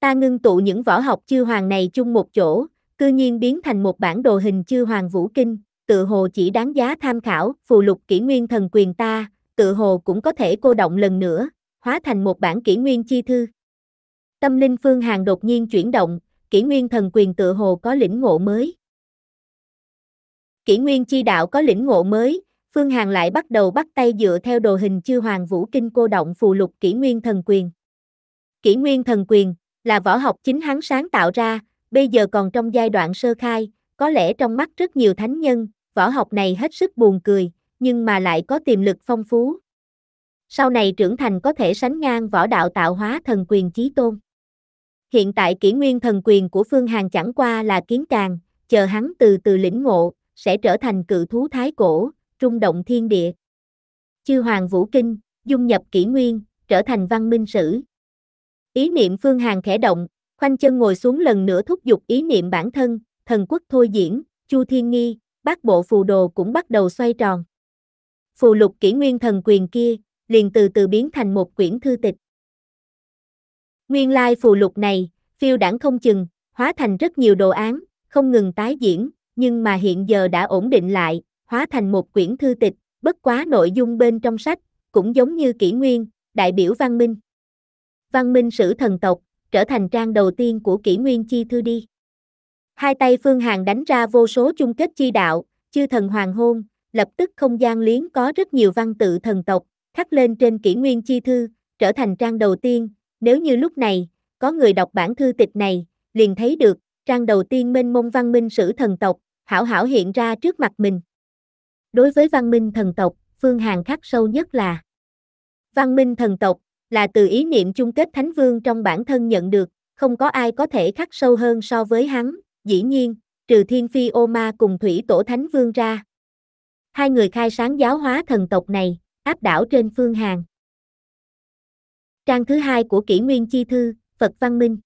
[SPEAKER 1] Ta ngưng tụ những võ học chư hoàng này chung một chỗ, cư nhiên biến thành một bản đồ hình chư hoàng vũ kinh, tự hồ chỉ đáng giá tham khảo, phù lục kỷ nguyên thần quyền ta, tự hồ cũng có thể cô động lần nữa, hóa thành một bản kỷ nguyên chi thư. Tâm linh Phương Hàng đột nhiên chuyển động, kỷ nguyên thần quyền tự hồ có lĩnh ngộ mới. Kỷ nguyên chi đạo có lĩnh ngộ mới, Phương Hàng lại bắt đầu bắt tay dựa theo đồ hình chư hoàng vũ kinh cô động phù lục kỷ nguyên thần quyền. Kỷ nguyên thần quyền là võ học chính hắn sáng tạo ra, bây giờ còn trong giai đoạn sơ khai, có lẽ trong mắt rất nhiều thánh nhân, võ học này hết sức buồn cười, nhưng mà lại có tiềm lực phong phú. Sau này trưởng thành có thể sánh ngang võ đạo tạo hóa thần quyền chí tôn. Hiện tại kỷ nguyên thần quyền của Phương Hàng chẳng qua là kiến càng, chờ hắn từ từ lĩnh ngộ, sẽ trở thành cự thú thái cổ, trung động thiên địa. Chư Hoàng Vũ Kinh, dung nhập kỷ nguyên, trở thành văn minh sử. Ý niệm Phương Hàng khẽ động, khoanh chân ngồi xuống lần nữa thúc giục ý niệm bản thân, thần quốc thôi diễn, Chu Thiên Nghi, bác bộ phù đồ cũng bắt đầu xoay tròn. Phù lục kỷ nguyên thần quyền kia, liền từ từ biến thành một quyển thư tịch. Nguyên lai like phù lục này, phiêu đảng không chừng, hóa thành rất nhiều đồ án, không ngừng tái diễn, nhưng mà hiện giờ đã ổn định lại, hóa thành một quyển thư tịch, bất quá nội dung bên trong sách, cũng giống như kỷ nguyên, đại biểu văn minh. Văn minh sử thần tộc, trở thành trang đầu tiên của kỷ nguyên chi thư đi. Hai tay Phương hàng đánh ra vô số chung kết chi đạo, chư thần hoàng hôn, lập tức không gian liến có rất nhiều văn tự thần tộc, khắc lên trên kỷ nguyên chi thư, trở thành trang đầu tiên, nếu như lúc này, có người đọc bản thư tịch này, liền thấy được, trang đầu tiên mênh mông văn minh sử thần tộc, hảo hảo hiện ra trước mặt mình. Đối với văn minh thần tộc, Phương hàng khắc sâu nhất là Văn minh thần tộc, là từ ý niệm chung kết Thánh Vương trong bản thân nhận được, không có ai có thể khắc sâu hơn so với hắn, dĩ nhiên, trừ Thiên Phi Ô Ma cùng Thủy Tổ Thánh Vương ra. Hai người khai sáng giáo hóa thần tộc này, áp đảo trên Phương hàng Trang thứ hai của kỷ nguyên chi thư, Phật Văn Minh.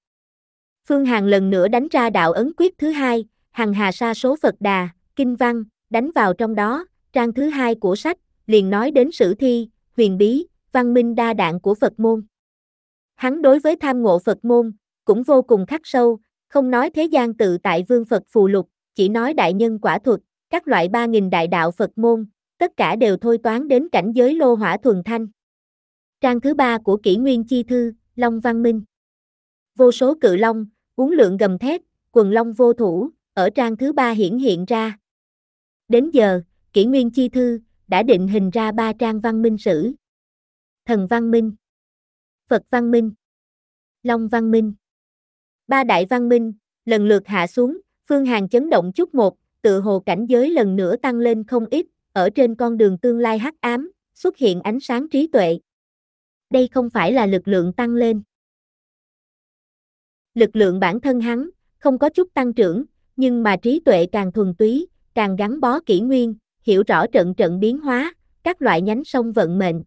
[SPEAKER 1] Phương hằng lần nữa đánh ra đạo ấn quyết thứ hai, hằng hà sa số Phật Đà, Kinh Văn, đánh vào trong đó, trang thứ hai của sách, liền nói đến sử thi, huyền bí, văn minh đa đạn của Phật môn. Hắn đối với tham ngộ Phật môn, cũng vô cùng khắc sâu, không nói thế gian tự tại vương Phật phù lục, chỉ nói đại nhân quả thuật, các loại ba nghìn đại đạo Phật môn, tất cả đều thôi toán đến cảnh giới lô hỏa thuần thanh. Trang thứ ba của kỷ nguyên chi thư, Long Văn Minh. Vô số cự long, uống lượng gầm thét, quần long vô thủ, ở trang thứ ba hiển hiện ra. Đến giờ, kỷ nguyên chi thư, đã định hình ra ba trang văn minh sử. Thần văn minh, Phật văn minh, Long văn minh. Ba đại văn minh, lần lượt hạ xuống, phương hàng chấn động chút một, tự hồ cảnh giới lần nữa tăng lên không ít, ở trên con đường tương lai hắc ám, xuất hiện ánh sáng trí tuệ đây không phải là lực lượng tăng lên. Lực lượng bản thân hắn, không có chút tăng trưởng, nhưng mà trí tuệ càng thuần túy, càng gắn bó kỹ nguyên, hiểu rõ trận trận biến hóa, các loại nhánh sông vận mệnh.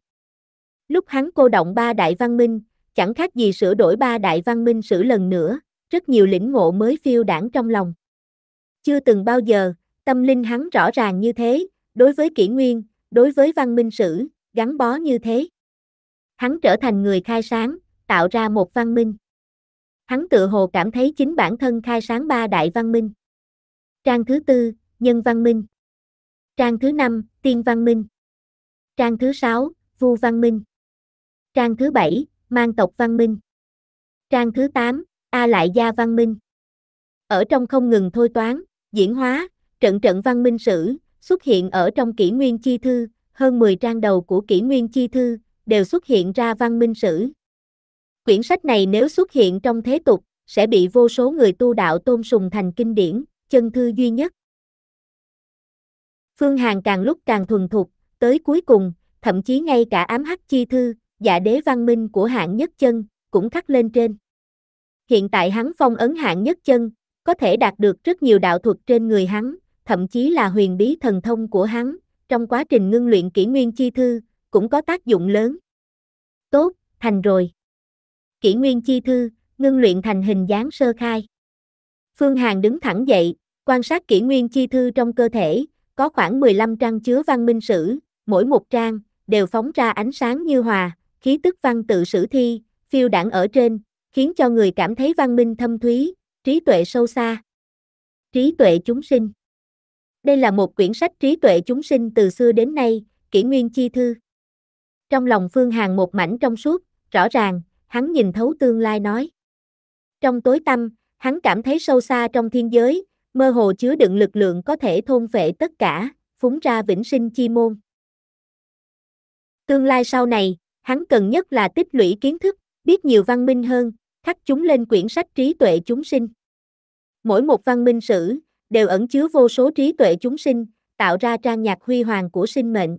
[SPEAKER 1] Lúc hắn cô động ba đại văn minh, chẳng khác gì sửa đổi ba đại văn minh sử lần nữa, rất nhiều lĩnh ngộ mới phiêu đảng trong lòng. Chưa từng bao giờ, tâm linh hắn rõ ràng như thế, đối với kỷ nguyên, đối với văn minh sử, gắn bó như thế. Hắn trở thành người khai sáng, tạo ra một văn minh. Hắn tự hồ cảm thấy chính bản thân khai sáng ba đại văn minh. Trang thứ tư, nhân văn minh. Trang thứ năm, tiên văn minh. Trang thứ sáu, vu văn minh. Trang thứ bảy, mang tộc văn minh. Trang thứ tám, A Lại Gia văn minh. Ở trong không ngừng thôi toán, diễn hóa, trận trận văn minh sử, xuất hiện ở trong kỷ nguyên chi thư, hơn 10 trang đầu của kỷ nguyên chi thư, đều xuất hiện ra văn minh sử. Quyển sách này nếu xuất hiện trong thế tục, sẽ bị vô số người tu đạo tôn sùng thành kinh điển, chân thư duy nhất. Phương Hàn càng lúc càng thuần thục, tới cuối cùng, thậm chí ngay cả ám hắc chi thư, giả dạ đế văn minh của hạng nhất chân, cũng khắc lên trên. Hiện tại hắn phong ấn hạng nhất chân, có thể đạt được rất nhiều đạo thuật trên người hắn, thậm chí là huyền bí thần thông của hắn. Trong quá trình ngưng luyện kỷ nguyên chi thư, cũng có tác dụng lớn. Tốt, thành rồi. Kỷ nguyên chi thư, ngưng luyện thành hình dáng sơ khai. Phương Hàn đứng thẳng dậy, quan sát kỷ nguyên chi thư trong cơ thể, có khoảng 15 trang chứa văn minh sử, mỗi một trang đều phóng ra ánh sáng như hòa, khí tức văn tự sử thi, phiêu đảng ở trên, khiến cho người cảm thấy văn minh thâm thúy, trí tuệ sâu xa. Trí tuệ chúng sinh. Đây là một quyển sách trí tuệ chúng sinh từ xưa đến nay, kỷ nguyên chi thư. Trong lòng Phương Hàn một mảnh trong suốt, rõ ràng, hắn nhìn thấu tương lai nói. Trong tối tâm, hắn cảm thấy sâu xa trong thiên giới, mơ hồ chứa đựng lực lượng có thể thôn phệ tất cả, phúng ra vĩnh sinh chi môn. Tương lai sau này, hắn cần nhất là tích lũy kiến thức, biết nhiều văn minh hơn, khắc chúng lên quyển sách trí tuệ chúng sinh. Mỗi một văn minh sử đều ẩn chứa vô số trí tuệ chúng sinh, tạo ra trang nhạc huy hoàng của sinh mệnh.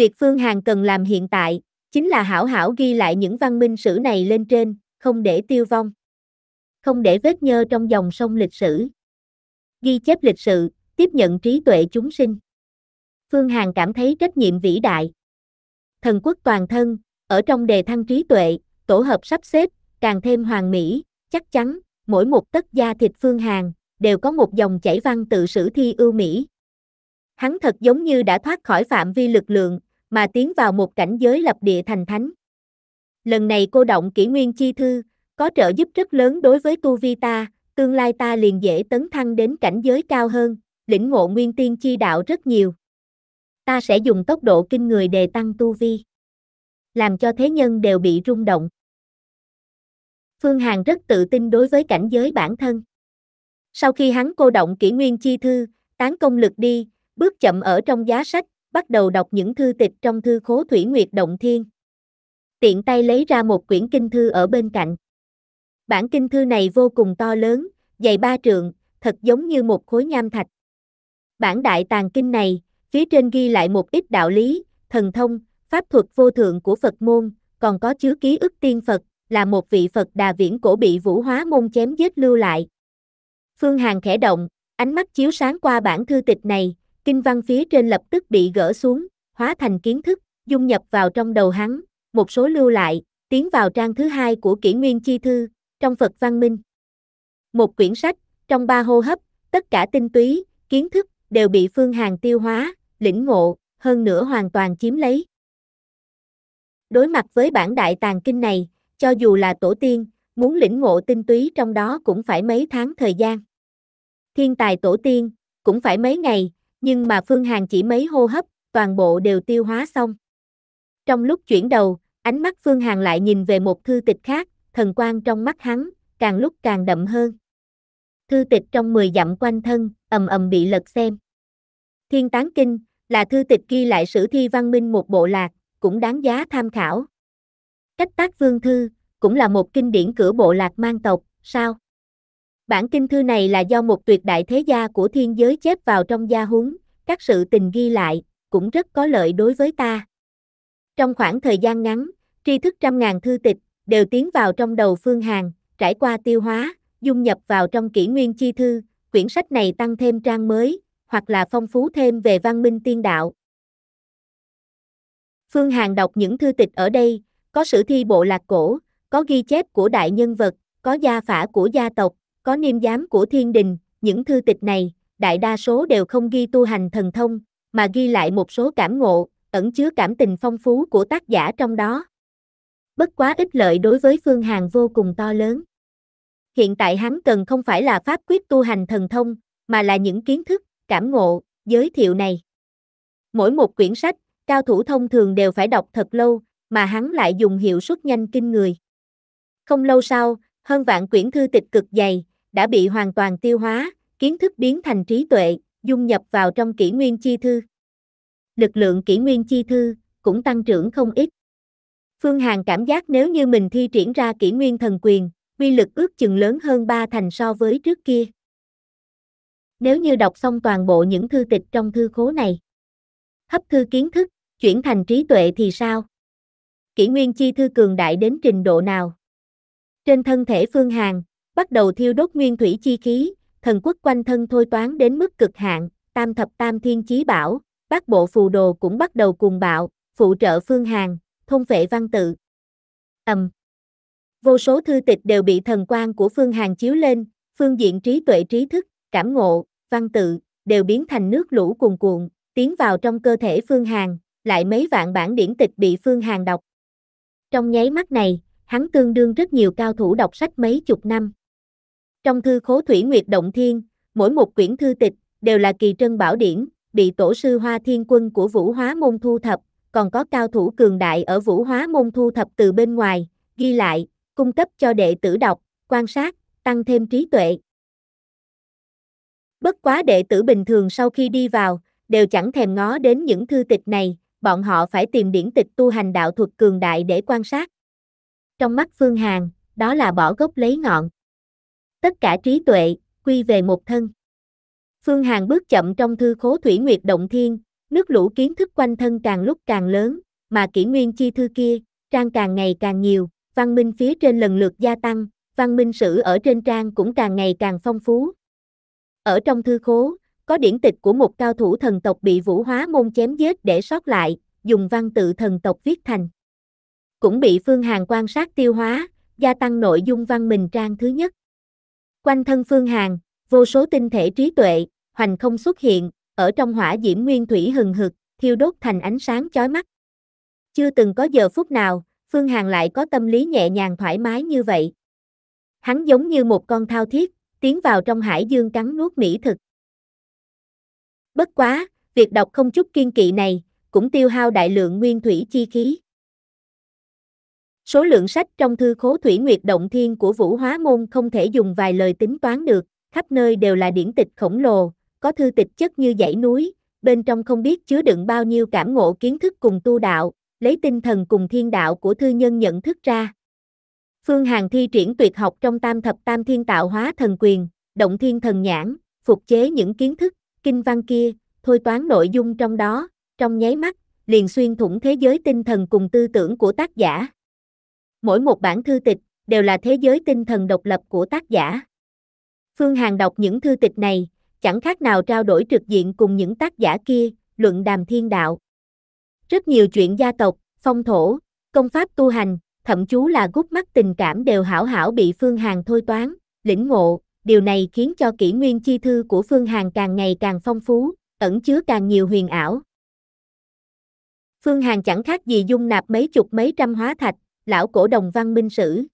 [SPEAKER 1] Việc Phương Hàn cần làm hiện tại, chính là hảo hảo ghi lại những văn minh sử này lên trên, không để tiêu vong. Không để vết nhơ trong dòng sông lịch sử. Ghi chép lịch sử, tiếp nhận trí tuệ chúng sinh. Phương Hàn cảm thấy trách nhiệm vĩ đại. Thần quốc toàn thân, ở trong đề thăng trí tuệ, tổ hợp sắp xếp, càng thêm hoàn mỹ, chắc chắn, mỗi một tấc da thịt Phương Hàn, đều có một dòng chảy văn tự sử thi ưu mỹ. Hắn thật giống như đã thoát khỏi phạm vi lực lượng, mà tiến vào một cảnh giới lập địa thành thánh. Lần này cô động kỷ nguyên chi thư, có trợ giúp rất lớn đối với tu vi ta, tương lai ta liền dễ tấn thăng đến cảnh giới cao hơn, lĩnh ngộ nguyên tiên chi đạo rất nhiều. Ta sẽ dùng tốc độ kinh người để tăng tu vi, làm cho thế nhân đều bị rung động. Phương Hàn rất tự tin đối với cảnh giới bản thân. Sau khi hắn cô động kỷ nguyên chi thư, tán công lực đi, bước chậm ở trong giá sách, bắt đầu đọc những thư tịch trong thư khố Thủy Nguyệt Động Thiên. Tiện tay lấy ra một quyển kinh thư ở bên cạnh. Bản kinh thư này vô cùng to lớn, dày ba trượng, thật giống như một khối nham thạch. Bản đại tàng kinh này, phía trên ghi lại một ít đạo lý, thần thông, pháp thuật vô thượng của Phật môn, còn có chứa ký ức tiên Phật, là một vị Phật đà viễn cổ bị vũ hóa môn chém giết lưu lại. Phương hàng khẽ động, ánh mắt chiếu sáng qua bản thư tịch này, kinh văn phía trên lập tức bị gỡ xuống, hóa thành kiến thức, dung nhập vào trong đầu hắn, một số lưu lại, tiến vào trang thứ hai của kỷ nguyên chi thư, trong Phật Văn Minh. Một quyển sách, trong ba hô hấp, tất cả tinh túy, kiến thức, đều bị Phương Hàng tiêu hóa, lĩnh ngộ, hơn nữa hoàn toàn chiếm lấy. Đối mặt với bản đại tàng kinh này, cho dù là tổ tiên, muốn lĩnh ngộ tinh túy trong đó cũng phải mấy tháng thời gian. Thiên tài tổ tiên, cũng phải mấy ngày, nhưng mà Phương Hàn chỉ mấy hô hấp, toàn bộ đều tiêu hóa xong. Trong lúc chuyển đầu, ánh mắt Phương Hàn lại nhìn về một thư tịch khác, thần quang trong mắt hắn, càng lúc càng đậm hơn. Thư tịch trong 10 dặm quanh thân, ầm ầm bị lật xem. Thiên tán kinh, là thư tịch ghi lại sử thi văn minh một bộ lạc, cũng đáng giá tham khảo. Cách tác vương thư, cũng là một kinh điển cửa bộ lạc mang tộc, sao? Bản kinh thư này là do một tuyệt đại thế gia của thiên giới chép vào trong gia huấn, các sự tình ghi lại, cũng rất có lợi đối với ta. Trong khoảng thời gian ngắn, tri thức trăm ngàn thư tịch, đều tiến vào trong đầu Phương Hàn, trải qua tiêu hóa, dung nhập vào trong kỷ nguyên chi thư, quyển sách này tăng thêm trang mới, hoặc là phong phú thêm về văn minh tiên đạo. Phương Hàn đọc những thư tịch ở đây, có sử thi bộ lạc cổ, có ghi chép của đại nhân vật, có gia phả của gia tộc, có niêm giám của thiên đình, những thư tịch này, đại đa số đều không ghi tu hành thần thông, mà ghi lại một số cảm ngộ, ẩn chứa cảm tình phong phú của tác giả trong đó. Bất quá ích lợi đối với Phương hàng vô cùng to lớn. Hiện tại hắn cần không phải là pháp quyết tu hành thần thông, mà là những kiến thức, cảm ngộ, giới thiệu này. Mỗi một quyển sách, cao thủ thông thường đều phải đọc thật lâu, mà hắn lại dùng hiệu suất nhanh kinh người. Không lâu sau, hơn vạn quyển thư tịch cực dày, đã bị hoàn toàn tiêu hóa, kiến thức biến thành trí tuệ, dung nhập vào trong kỷ nguyên chi thư. Lực lượng kỷ nguyên chi thư cũng tăng trưởng không ít. Phương Hàn cảm giác nếu như mình thi triển ra kỷ nguyên thần quyền, uy lực ước chừng lớn hơn ba thành so với trước kia. Nếu như đọc xong toàn bộ những thư tịch trong thư khố này, hấp thư kiến thức, chuyển thành trí tuệ thì sao? Kỷ nguyên chi thư cường đại đến trình độ nào? Trên thân thể Phương Hàn, bắt đầu thiêu đốt nguyên thủy chi khí, thần quốc quanh thân thôi toán đến mức cực hạn, tam thập tam thiên chí bảo, bát bộ phù đồ cũng bắt đầu cùng bạo, phụ trợ phương hàng, thông vệ văn tự. ầm Vô số thư tịch đều bị thần quan của phương hàng chiếu lên, phương diện trí tuệ trí thức, cảm ngộ, văn tự, đều biến thành nước lũ cuồn cuộn, tiến vào trong cơ thể phương hàng, lại mấy vạn bản điển tịch bị phương hàng đọc. Trong nháy mắt này, hắn tương đương rất nhiều cao thủ đọc sách mấy chục năm. Trong thư khố Thủy Nguyệt Động Thiên, mỗi một quyển thư tịch đều là kỳ trân bảo điển, bị tổ sư Hoa Thiên Quân của Vũ Hóa Môn thu thập, còn có cao thủ cường đại ở Vũ Hóa Môn thu thập từ bên ngoài, ghi lại, cung cấp cho đệ tử đọc, quan sát, tăng thêm trí tuệ. Bất quá đệ tử bình thường sau khi đi vào, đều chẳng thèm ngó đến những thư tịch này, bọn họ phải tìm điển tịch tu hành đạo thuật cường đại để quan sát. Trong mắt Phương Hàn, đó là bỏ gốc lấy ngọn tất cả trí tuệ, quy về một thân. Phương Hàn bước chậm trong thư khố thủy nguyệt động thiên, nước lũ kiến thức quanh thân càng lúc càng lớn, mà kỷ nguyên chi thư kia, trang càng ngày càng nhiều, văn minh phía trên lần lượt gia tăng, văn minh sử ở trên trang cũng càng ngày càng phong phú. Ở trong thư khố, có điển tịch của một cao thủ thần tộc bị vũ hóa môn chém giết để sót lại, dùng văn tự thần tộc viết thành. Cũng bị Phương Hàn quan sát tiêu hóa, gia tăng nội dung văn minh trang thứ nhất. Quanh thân Phương Hàn, vô số tinh thể trí tuệ, hoành không xuất hiện, ở trong hỏa diễm nguyên thủy hừng hực, thiêu đốt thành ánh sáng chói mắt. Chưa từng có giờ phút nào, Phương Hàn lại có tâm lý nhẹ nhàng thoải mái như vậy. Hắn giống như một con thao thiết, tiến vào trong hải dương cắn nuốt mỹ thực. Bất quá, việc đọc không chút kiên kỵ này, cũng tiêu hao đại lượng nguyên thủy chi khí. Số lượng sách trong thư khố Thủy Nguyệt Động Thiên của Vũ Hóa Môn không thể dùng vài lời tính toán được, khắp nơi đều là điển tịch khổng lồ, có thư tịch chất như dãy núi, bên trong không biết chứa đựng bao nhiêu cảm ngộ kiến thức cùng tu đạo, lấy tinh thần cùng thiên đạo của thư nhân nhận thức ra. Phương hàng thi triển tuyệt học trong tam thập tam thiên tạo hóa thần quyền, động thiên thần nhãn, phục chế những kiến thức, kinh văn kia, thôi toán nội dung trong đó, trong nháy mắt, liền xuyên thủng thế giới tinh thần cùng tư tưởng của tác giả. Mỗi một bản thư tịch đều là thế giới tinh thần độc lập của tác giả. Phương Hằng đọc những thư tịch này, chẳng khác nào trao đổi trực diện cùng những tác giả kia, luận đàm thiên đạo. Rất nhiều chuyện gia tộc, phong thổ, công pháp tu hành, thậm chú là gút mắt tình cảm đều hảo hảo bị Phương Hằng thôi toán, lĩnh ngộ, điều này khiến cho kỷ nguyên chi thư của Phương Hằng càng ngày càng phong phú, ẩn chứa càng nhiều huyền ảo. Phương Hằng chẳng khác gì dung nạp mấy chục mấy trăm hóa thạch, lão cổ đồng văn minh sử.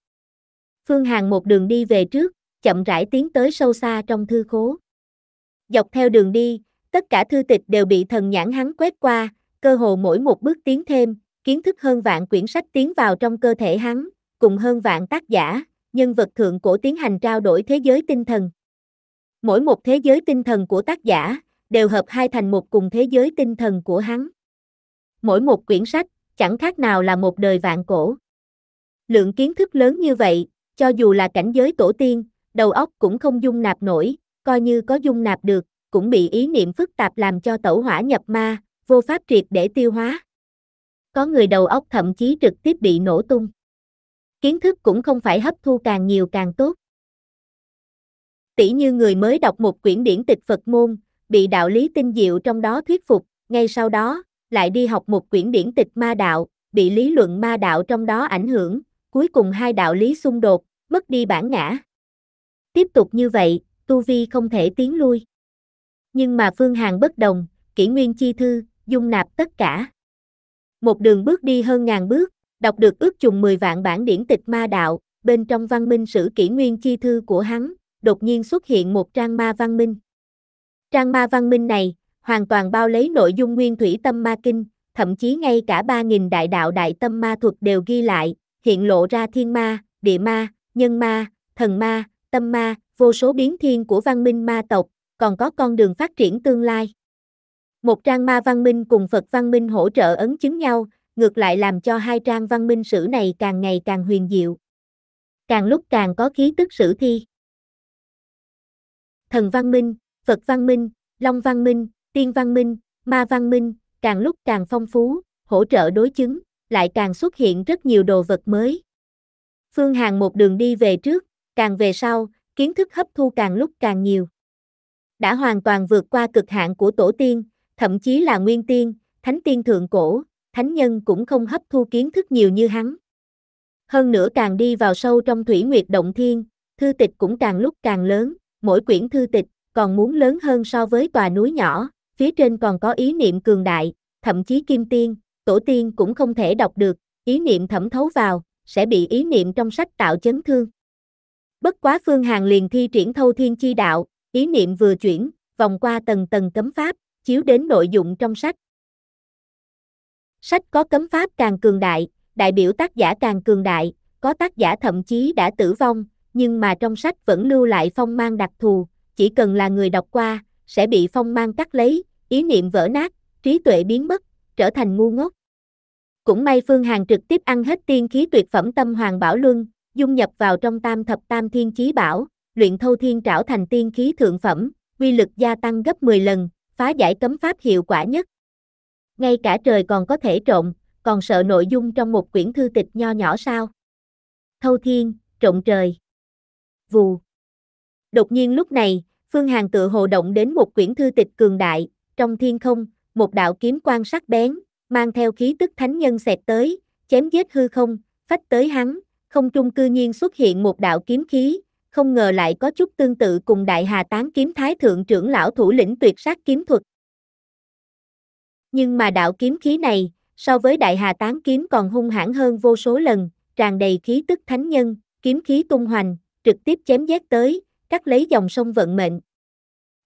[SPEAKER 1] Phương Hàn một đường đi về trước, chậm rãi tiến tới sâu xa trong thư khố. Dọc theo đường đi, tất cả thư tịch đều bị thần nhãn hắn quét qua, cơ hồ mỗi một bước tiến thêm, kiến thức hơn vạn quyển sách tiến vào trong cơ thể hắn, cùng hơn vạn tác giả, nhân vật thượng cổ tiến hành trao đổi thế giới tinh thần. Mỗi một thế giới tinh thần của tác giả đều hợp hai thành một cùng thế giới tinh thần của hắn. Mỗi một quyển sách chẳng khác nào là một đời vạn cổ. Lượng kiến thức lớn như vậy, cho dù là cảnh giới tổ tiên, đầu óc cũng không dung nạp nổi, coi như có dung nạp được, cũng bị ý niệm phức tạp làm cho tẩu hỏa nhập ma, vô pháp triệt để tiêu hóa. Có người đầu óc thậm chí trực tiếp bị nổ tung. Kiến thức cũng không phải hấp thu càng nhiều càng tốt. Tỷ như người mới đọc một quyển điển tịch Phật môn, bị đạo lý tinh diệu trong đó thuyết phục, ngay sau đó, lại đi học một quyển điển tịch ma đạo, bị lý luận ma đạo trong đó ảnh hưởng, cuối cùng hai đạo lý xung đột, mất đi bản ngã. Tiếp tục như vậy, Tu Vi không thể tiến lui. Nhưng mà Phương Hàng bất đồng, kỷ nguyên chi thư, dung nạp tất cả. Một đường bước đi hơn ngàn bước, đọc được ước chừng 10 vạn bản điển tịch ma đạo, bên trong văn minh sử kỷ nguyên chi thư của hắn, đột nhiên xuất hiện một trang ma văn minh. Trang ma văn minh này, hoàn toàn bao lấy nội dung nguyên thủy tâm ma kinh, thậm chí ngay cả 3.000 đại đạo đại tâm ma thuật đều ghi lại, hiện lộ ra thiên ma, địa ma, nhân ma, thần ma, tâm ma, vô số biến thiên của văn minh ma tộc, còn có con đường phát triển tương lai. Một trang ma văn minh cùng Phật văn minh hỗ trợ ấn chứng nhau, ngược lại làm cho hai trang văn minh sử này càng ngày càng huyền diệu. Càng lúc càng có khí tức sử thi. Thần văn minh, Phật văn minh, Long văn minh, Tiên văn minh, Ma văn minh, càng lúc càng phong phú, hỗ trợ đối chứng lại càng xuất hiện rất nhiều đồ vật mới. Phương Hàn một đường đi về trước, càng về sau, kiến thức hấp thu càng lúc càng nhiều. Đã hoàn toàn vượt qua cực hạn của tổ tiên, thậm chí là nguyên tiên, thánh tiên thượng cổ, thánh nhân cũng không hấp thu kiến thức nhiều như hắn. Hơn nữa càng đi vào sâu trong thủy nguyệt động thiên, thư tịch cũng càng lúc càng lớn, mỗi quyển thư tịch còn muốn lớn hơn so với tòa núi nhỏ, phía trên còn có ý niệm cường đại, thậm chí kim tiên, tổ tiên cũng không thể đọc được, ý niệm thẩm thấu vào, sẽ bị ý niệm trong sách tạo chấn thương. Bất quá Phương Hàng liền thi triển thâu thiên chi đạo, ý niệm vừa chuyển, vòng qua tầng tầng cấm pháp, chiếu đến nội dụng trong sách. Sách có cấm pháp càng cường đại, đại biểu tác giả càng cường đại, có tác giả thậm chí đã tử vong, nhưng mà trong sách vẫn lưu lại phong mang đặc thù, chỉ cần là người đọc qua, sẽ bị phong mang cắt lấy, ý niệm vỡ nát, trí tuệ biến mất, trở thành ngu ngốc. Cũng may Phương Hằng trực tiếp ăn hết tiên khí tuyệt phẩm tâm hoàng bảo luân, dung nhập vào trong tam thập tam thiên chí bảo, luyện thâu thiên trảo thành tiên khí thượng phẩm, quy lực gia tăng gấp 10 lần, phá giải cấm pháp hiệu quả nhất. Ngay cả trời còn có thể trộn, còn sợ nội dung trong một quyển thư tịch nho nhỏ sao? Thâu thiên, trộn trời. Vù. Đột nhiên lúc này, Phương Hàn tự hồ động đến một quyển thư tịch cường đại, trong thiên không, một đạo kiếm quan sắc bén, mang theo khí tức thánh nhân xẹt tới, chém giết hư không, phách tới hắn, không trung cư nhiên xuất hiện một đạo kiếm khí, không ngờ lại có chút tương tự cùng đại hà tán kiếm thái thượng trưởng lão thủ lĩnh tuyệt sát kiếm thuật. Nhưng mà đạo kiếm khí này, so với đại hà tán kiếm còn hung hãn hơn vô số lần, tràn đầy khí tức thánh nhân, kiếm khí tung hoành, trực tiếp chém giết tới, cắt lấy dòng sông vận mệnh.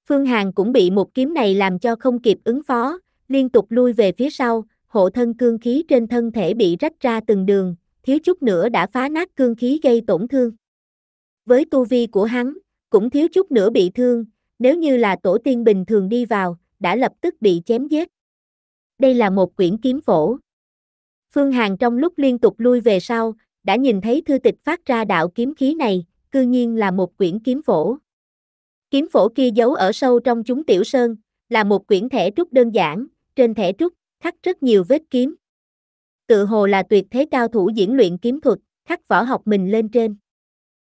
[SPEAKER 1] Phương Hàn cũng bị một kiếm này làm cho không kịp ứng phó, liên tục lui về phía sau, hộ thân cương khí trên thân thể bị rách ra từng đường, thiếu chút nữa đã phá nát cương khí gây tổn thương. Với tu vi của hắn, cũng thiếu chút nữa bị thương, nếu như là tổ tiên bình thường đi vào, đã lập tức bị chém giết. Đây là một quyển kiếm phổ. Phương Hàn trong lúc liên tục lui về sau, đã nhìn thấy thư tịch phát ra đạo kiếm khí này, cư nhiên là một quyển kiếm phổ. Kiếm phổ kia giấu ở sâu trong chúng tiểu sơn, là một quyển thể trúc đơn giản, trên thể trúc khắc rất nhiều vết kiếm. Tự hồ là tuyệt thế cao thủ diễn luyện kiếm thuật, khắc võ học mình lên trên.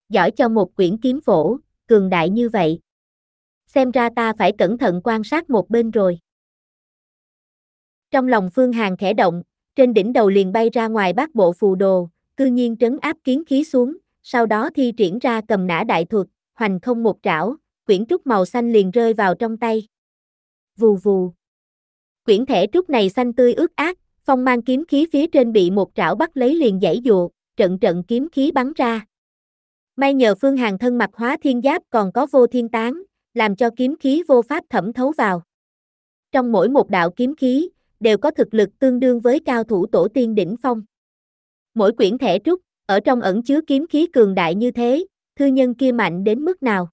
[SPEAKER 1] Giỏi cho một quyển kiếm phổ, cường đại như vậy. Xem ra ta phải cẩn thận quan sát một bên rồi. Trong lòng Phương Hàn khẽ động, trên đỉnh đầu liền bay ra ngoài bát bộ phù đồ, cư nhiên trấn áp kiến khí xuống, sau đó thi triển ra cầm nã đại thuật, hoành không một trảo, quyển trúc màu xanh liền rơi vào trong tay. Vù vù. Quyển thể trúc này xanh tươi ướt át, phong mang kiếm khí phía trên bị một trảo bắt lấy liền giải dụa, trận trận kiếm khí bắn ra. May nhờ phương hàng thân mặt hóa thiên giáp còn có vô thiên tán, làm cho kiếm khí vô pháp thẩm thấu vào. Trong mỗi một đạo kiếm khí, đều có thực lực tương đương với cao thủ tổ tiên đỉnh phong. Mỗi quyển thể trúc, ở trong ẩn chứa kiếm khí cường đại như thế, thư nhân kia mạnh đến mức nào?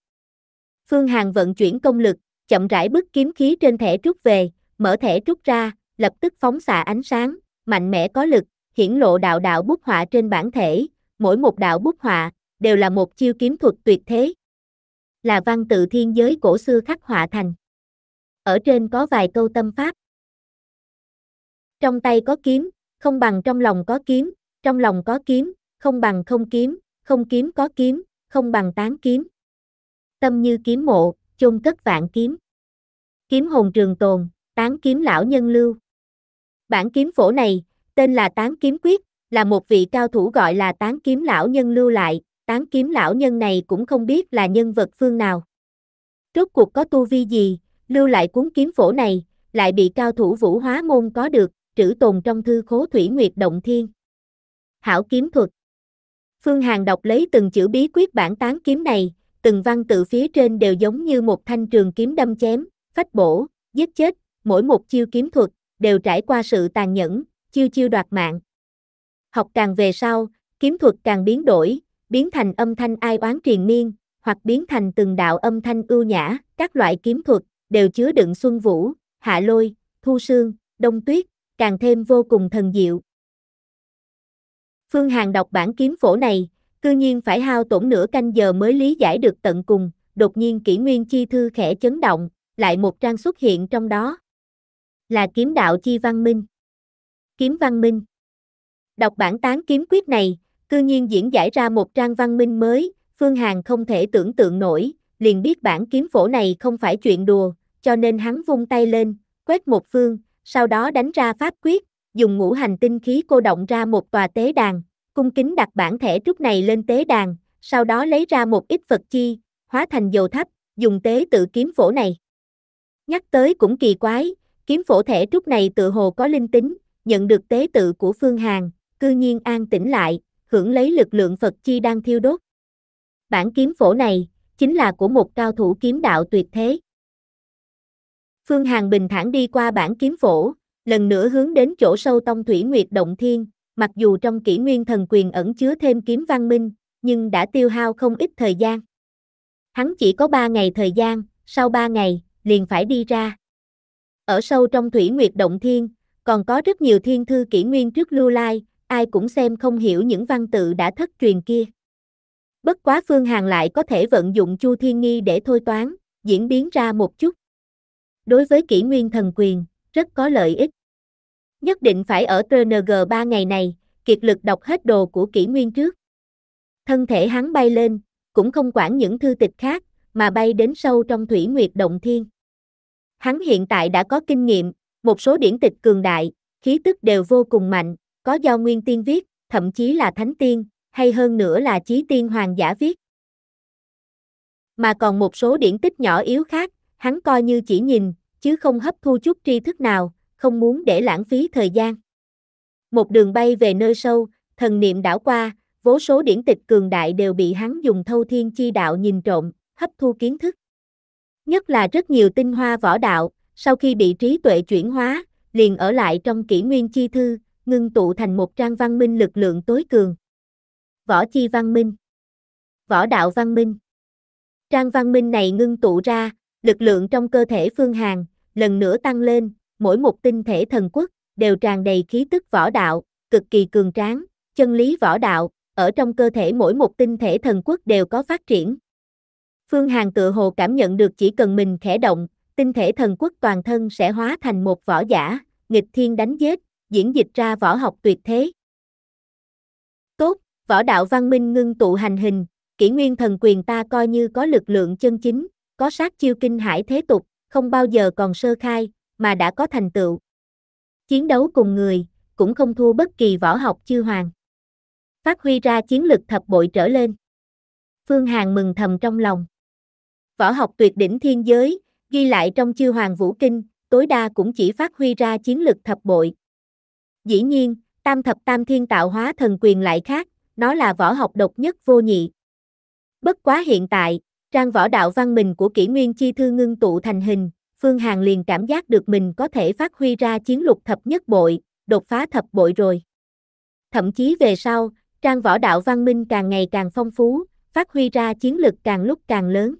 [SPEAKER 1] Phương Hàng vận chuyển công lực, chậm rãi bức kiếm khí trên thẻ trúc về, mở thẻ rút ra, lập tức phóng xạ ánh sáng, mạnh mẽ có lực, hiển lộ đạo đạo bút họa trên bản thể, mỗi một đạo bút họa đều là một chiêu kiếm thuật tuyệt thế. Là văn tự thiên giới cổ xưa khắc họa thành. Ở trên có vài câu tâm pháp. Trong tay có kiếm, không bằng trong lòng có kiếm, trong lòng có kiếm, không bằng không kiếm, không kiếm có kiếm, không bằng tán kiếm. Tâm như kiếm mộ, chôn cất vạn kiếm. Kiếm hồn trường tồn, Tán kiếm lão nhân lưu. Bản kiếm phổ này, tên là Tán kiếm quyết, là một vị cao thủ gọi là Tán kiếm lão nhân lưu lại, Tán kiếm lão nhân này cũng không biết là nhân vật phương nào. Rốt cuộc có tu vi gì, lưu lại cuốn kiếm phổ này, lại bị cao thủ vũ hóa môn có được, trữ tồn trong thư khố thủy nguyệt động thiên. Hảo kiếm thuật Phương Hàng đọc lấy từng chữ bí quyết bản tán kiếm này, từng văn tự phía trên đều giống như một thanh trường kiếm đâm chém, phách bổ, giết chết, mỗi một chiêu kiếm thuật đều trải qua sự tàn nhẫn, chiêu chiêu đoạt mạng. Học càng về sau, kiếm thuật càng biến đổi, biến thành âm thanh ai oán triền miên, hoặc biến thành từng đạo âm thanh ưu nhã, các loại kiếm thuật đều chứa đựng xuân vũ, hạ lôi, thu sương, đông tuyết, càng thêm vô cùng thần diệu. Phương Hàn đọc bản kiếm phổ này, cư nhiên phải hao tổn nửa canh giờ mới lý giải được tận cùng, đột nhiên kỷ nguyên chi thư khẽ chấn động, lại một trang xuất hiện trong đó là kiếm đạo chi văn minh. Kiếm văn minh. Đọc bản tán kiếm quyết này, cư nhiên diễn giải ra một trang văn minh mới, Phương Hàn không thể tưởng tượng nổi, liền biết bản kiếm phổ này không phải chuyện đùa, cho nên hắn vung tay lên, quét một phương, sau đó đánh ra pháp quyết, dùng ngũ hành tinh khí cô động ra một tòa tế đàn, cung kính đặt bản thể trúc này lên tế đàn, sau đó lấy ra một ít Phật chi, hóa thành dầu thắp, dùng tế tự kiếm phổ này. Nhắc tới cũng kỳ quái, Kiếm phổ thể trúc này tự hồ có linh tính, nhận được tế tự của Phương Hàn, cư nhiên an tĩnh lại, hưởng lấy lực lượng Phật chi đang thiêu đốt. Bản kiếm phổ này, chính là của một cao thủ kiếm đạo tuyệt thế. Phương Hàn bình thản đi qua bản kiếm phổ, lần nữa hướng đến chỗ sâu tông thủy nguyệt động thiên, mặc dù trong kỷ nguyên thần quyền ẩn chứa thêm kiếm văn minh, nhưng đã tiêu hao không ít thời gian. Hắn chỉ có 3 ngày thời gian, sau 3 ngày, liền phải đi ra ở sâu trong thủy nguyệt động thiên, còn có rất nhiều thiên thư kỷ nguyên trước lưu lai, ai cũng xem không hiểu những văn tự đã thất truyền kia. Bất quá Phương hàng lại có thể vận dụng Chu Thiên Nghi để thôi toán, diễn biến ra một chút. Đối với kỷ nguyên thần quyền, rất có lợi ích. Nhất định phải ở TNG 3 ngày này, kiệt lực đọc hết đồ của kỷ nguyên trước. Thân thể hắn bay lên, cũng không quản những thư tịch khác, mà bay đến sâu trong thủy nguyệt động thiên. Hắn hiện tại đã có kinh nghiệm, một số điển tịch cường đại, khí tức đều vô cùng mạnh, có do nguyên tiên viết, thậm chí là thánh tiên, hay hơn nữa là chí tiên hoàng giả viết. Mà còn một số điển tích nhỏ yếu khác, hắn coi như chỉ nhìn, chứ không hấp thu chút tri thức nào, không muốn để lãng phí thời gian. Một đường bay về nơi sâu, thần niệm đảo qua, vô số điển tịch cường đại đều bị hắn dùng thâu thiên chi đạo nhìn trộm, hấp thu kiến thức. Nhất là rất nhiều tinh hoa võ đạo, sau khi bị trí tuệ chuyển hóa, liền ở lại trong kỷ nguyên chi thư, ngưng tụ thành một trang văn minh lực lượng tối cường. Võ chi văn minh Võ đạo văn minh Trang văn minh này ngưng tụ ra, lực lượng trong cơ thể Phương hàng lần nữa tăng lên, mỗi một tinh thể thần quốc, đều tràn đầy khí tức võ đạo, cực kỳ cường tráng, chân lý võ đạo, ở trong cơ thể mỗi một tinh thể thần quốc đều có phát triển. Phương Hàn tự hồ cảm nhận được chỉ cần mình khẽ động, tinh thể thần quốc toàn thân sẽ hóa thành một võ giả, nghịch thiên đánh giết, diễn dịch ra võ học tuyệt thế. Tốt, võ đạo văn minh ngưng tụ hành hình, kỷ nguyên thần quyền ta coi như có lực lượng chân chính, có sát chiêu kinh hải thế tục, không bao giờ còn sơ khai, mà đã có thành tựu. Chiến đấu cùng người, cũng không thua bất kỳ võ học chư hoàng. Phát huy ra chiến lực thập bội trở lên. Phương Hàn mừng thầm trong lòng võ học tuyệt đỉnh thiên giới, ghi lại trong chư hoàng vũ kinh, tối đa cũng chỉ phát huy ra chiến lực thập bội. Dĩ nhiên, tam thập tam thiên tạo hóa thần quyền lại khác, nó là võ học độc nhất vô nhị. Bất quá hiện tại, trang võ đạo văn mình của kỷ nguyên chi thư ngưng tụ thành hình, Phương hàng liền cảm giác được mình có thể phát huy ra chiến lục thập nhất bội, đột phá thập bội rồi. Thậm chí về sau, trang võ đạo văn minh càng ngày càng phong phú, phát huy ra chiến lực càng lúc càng lớn.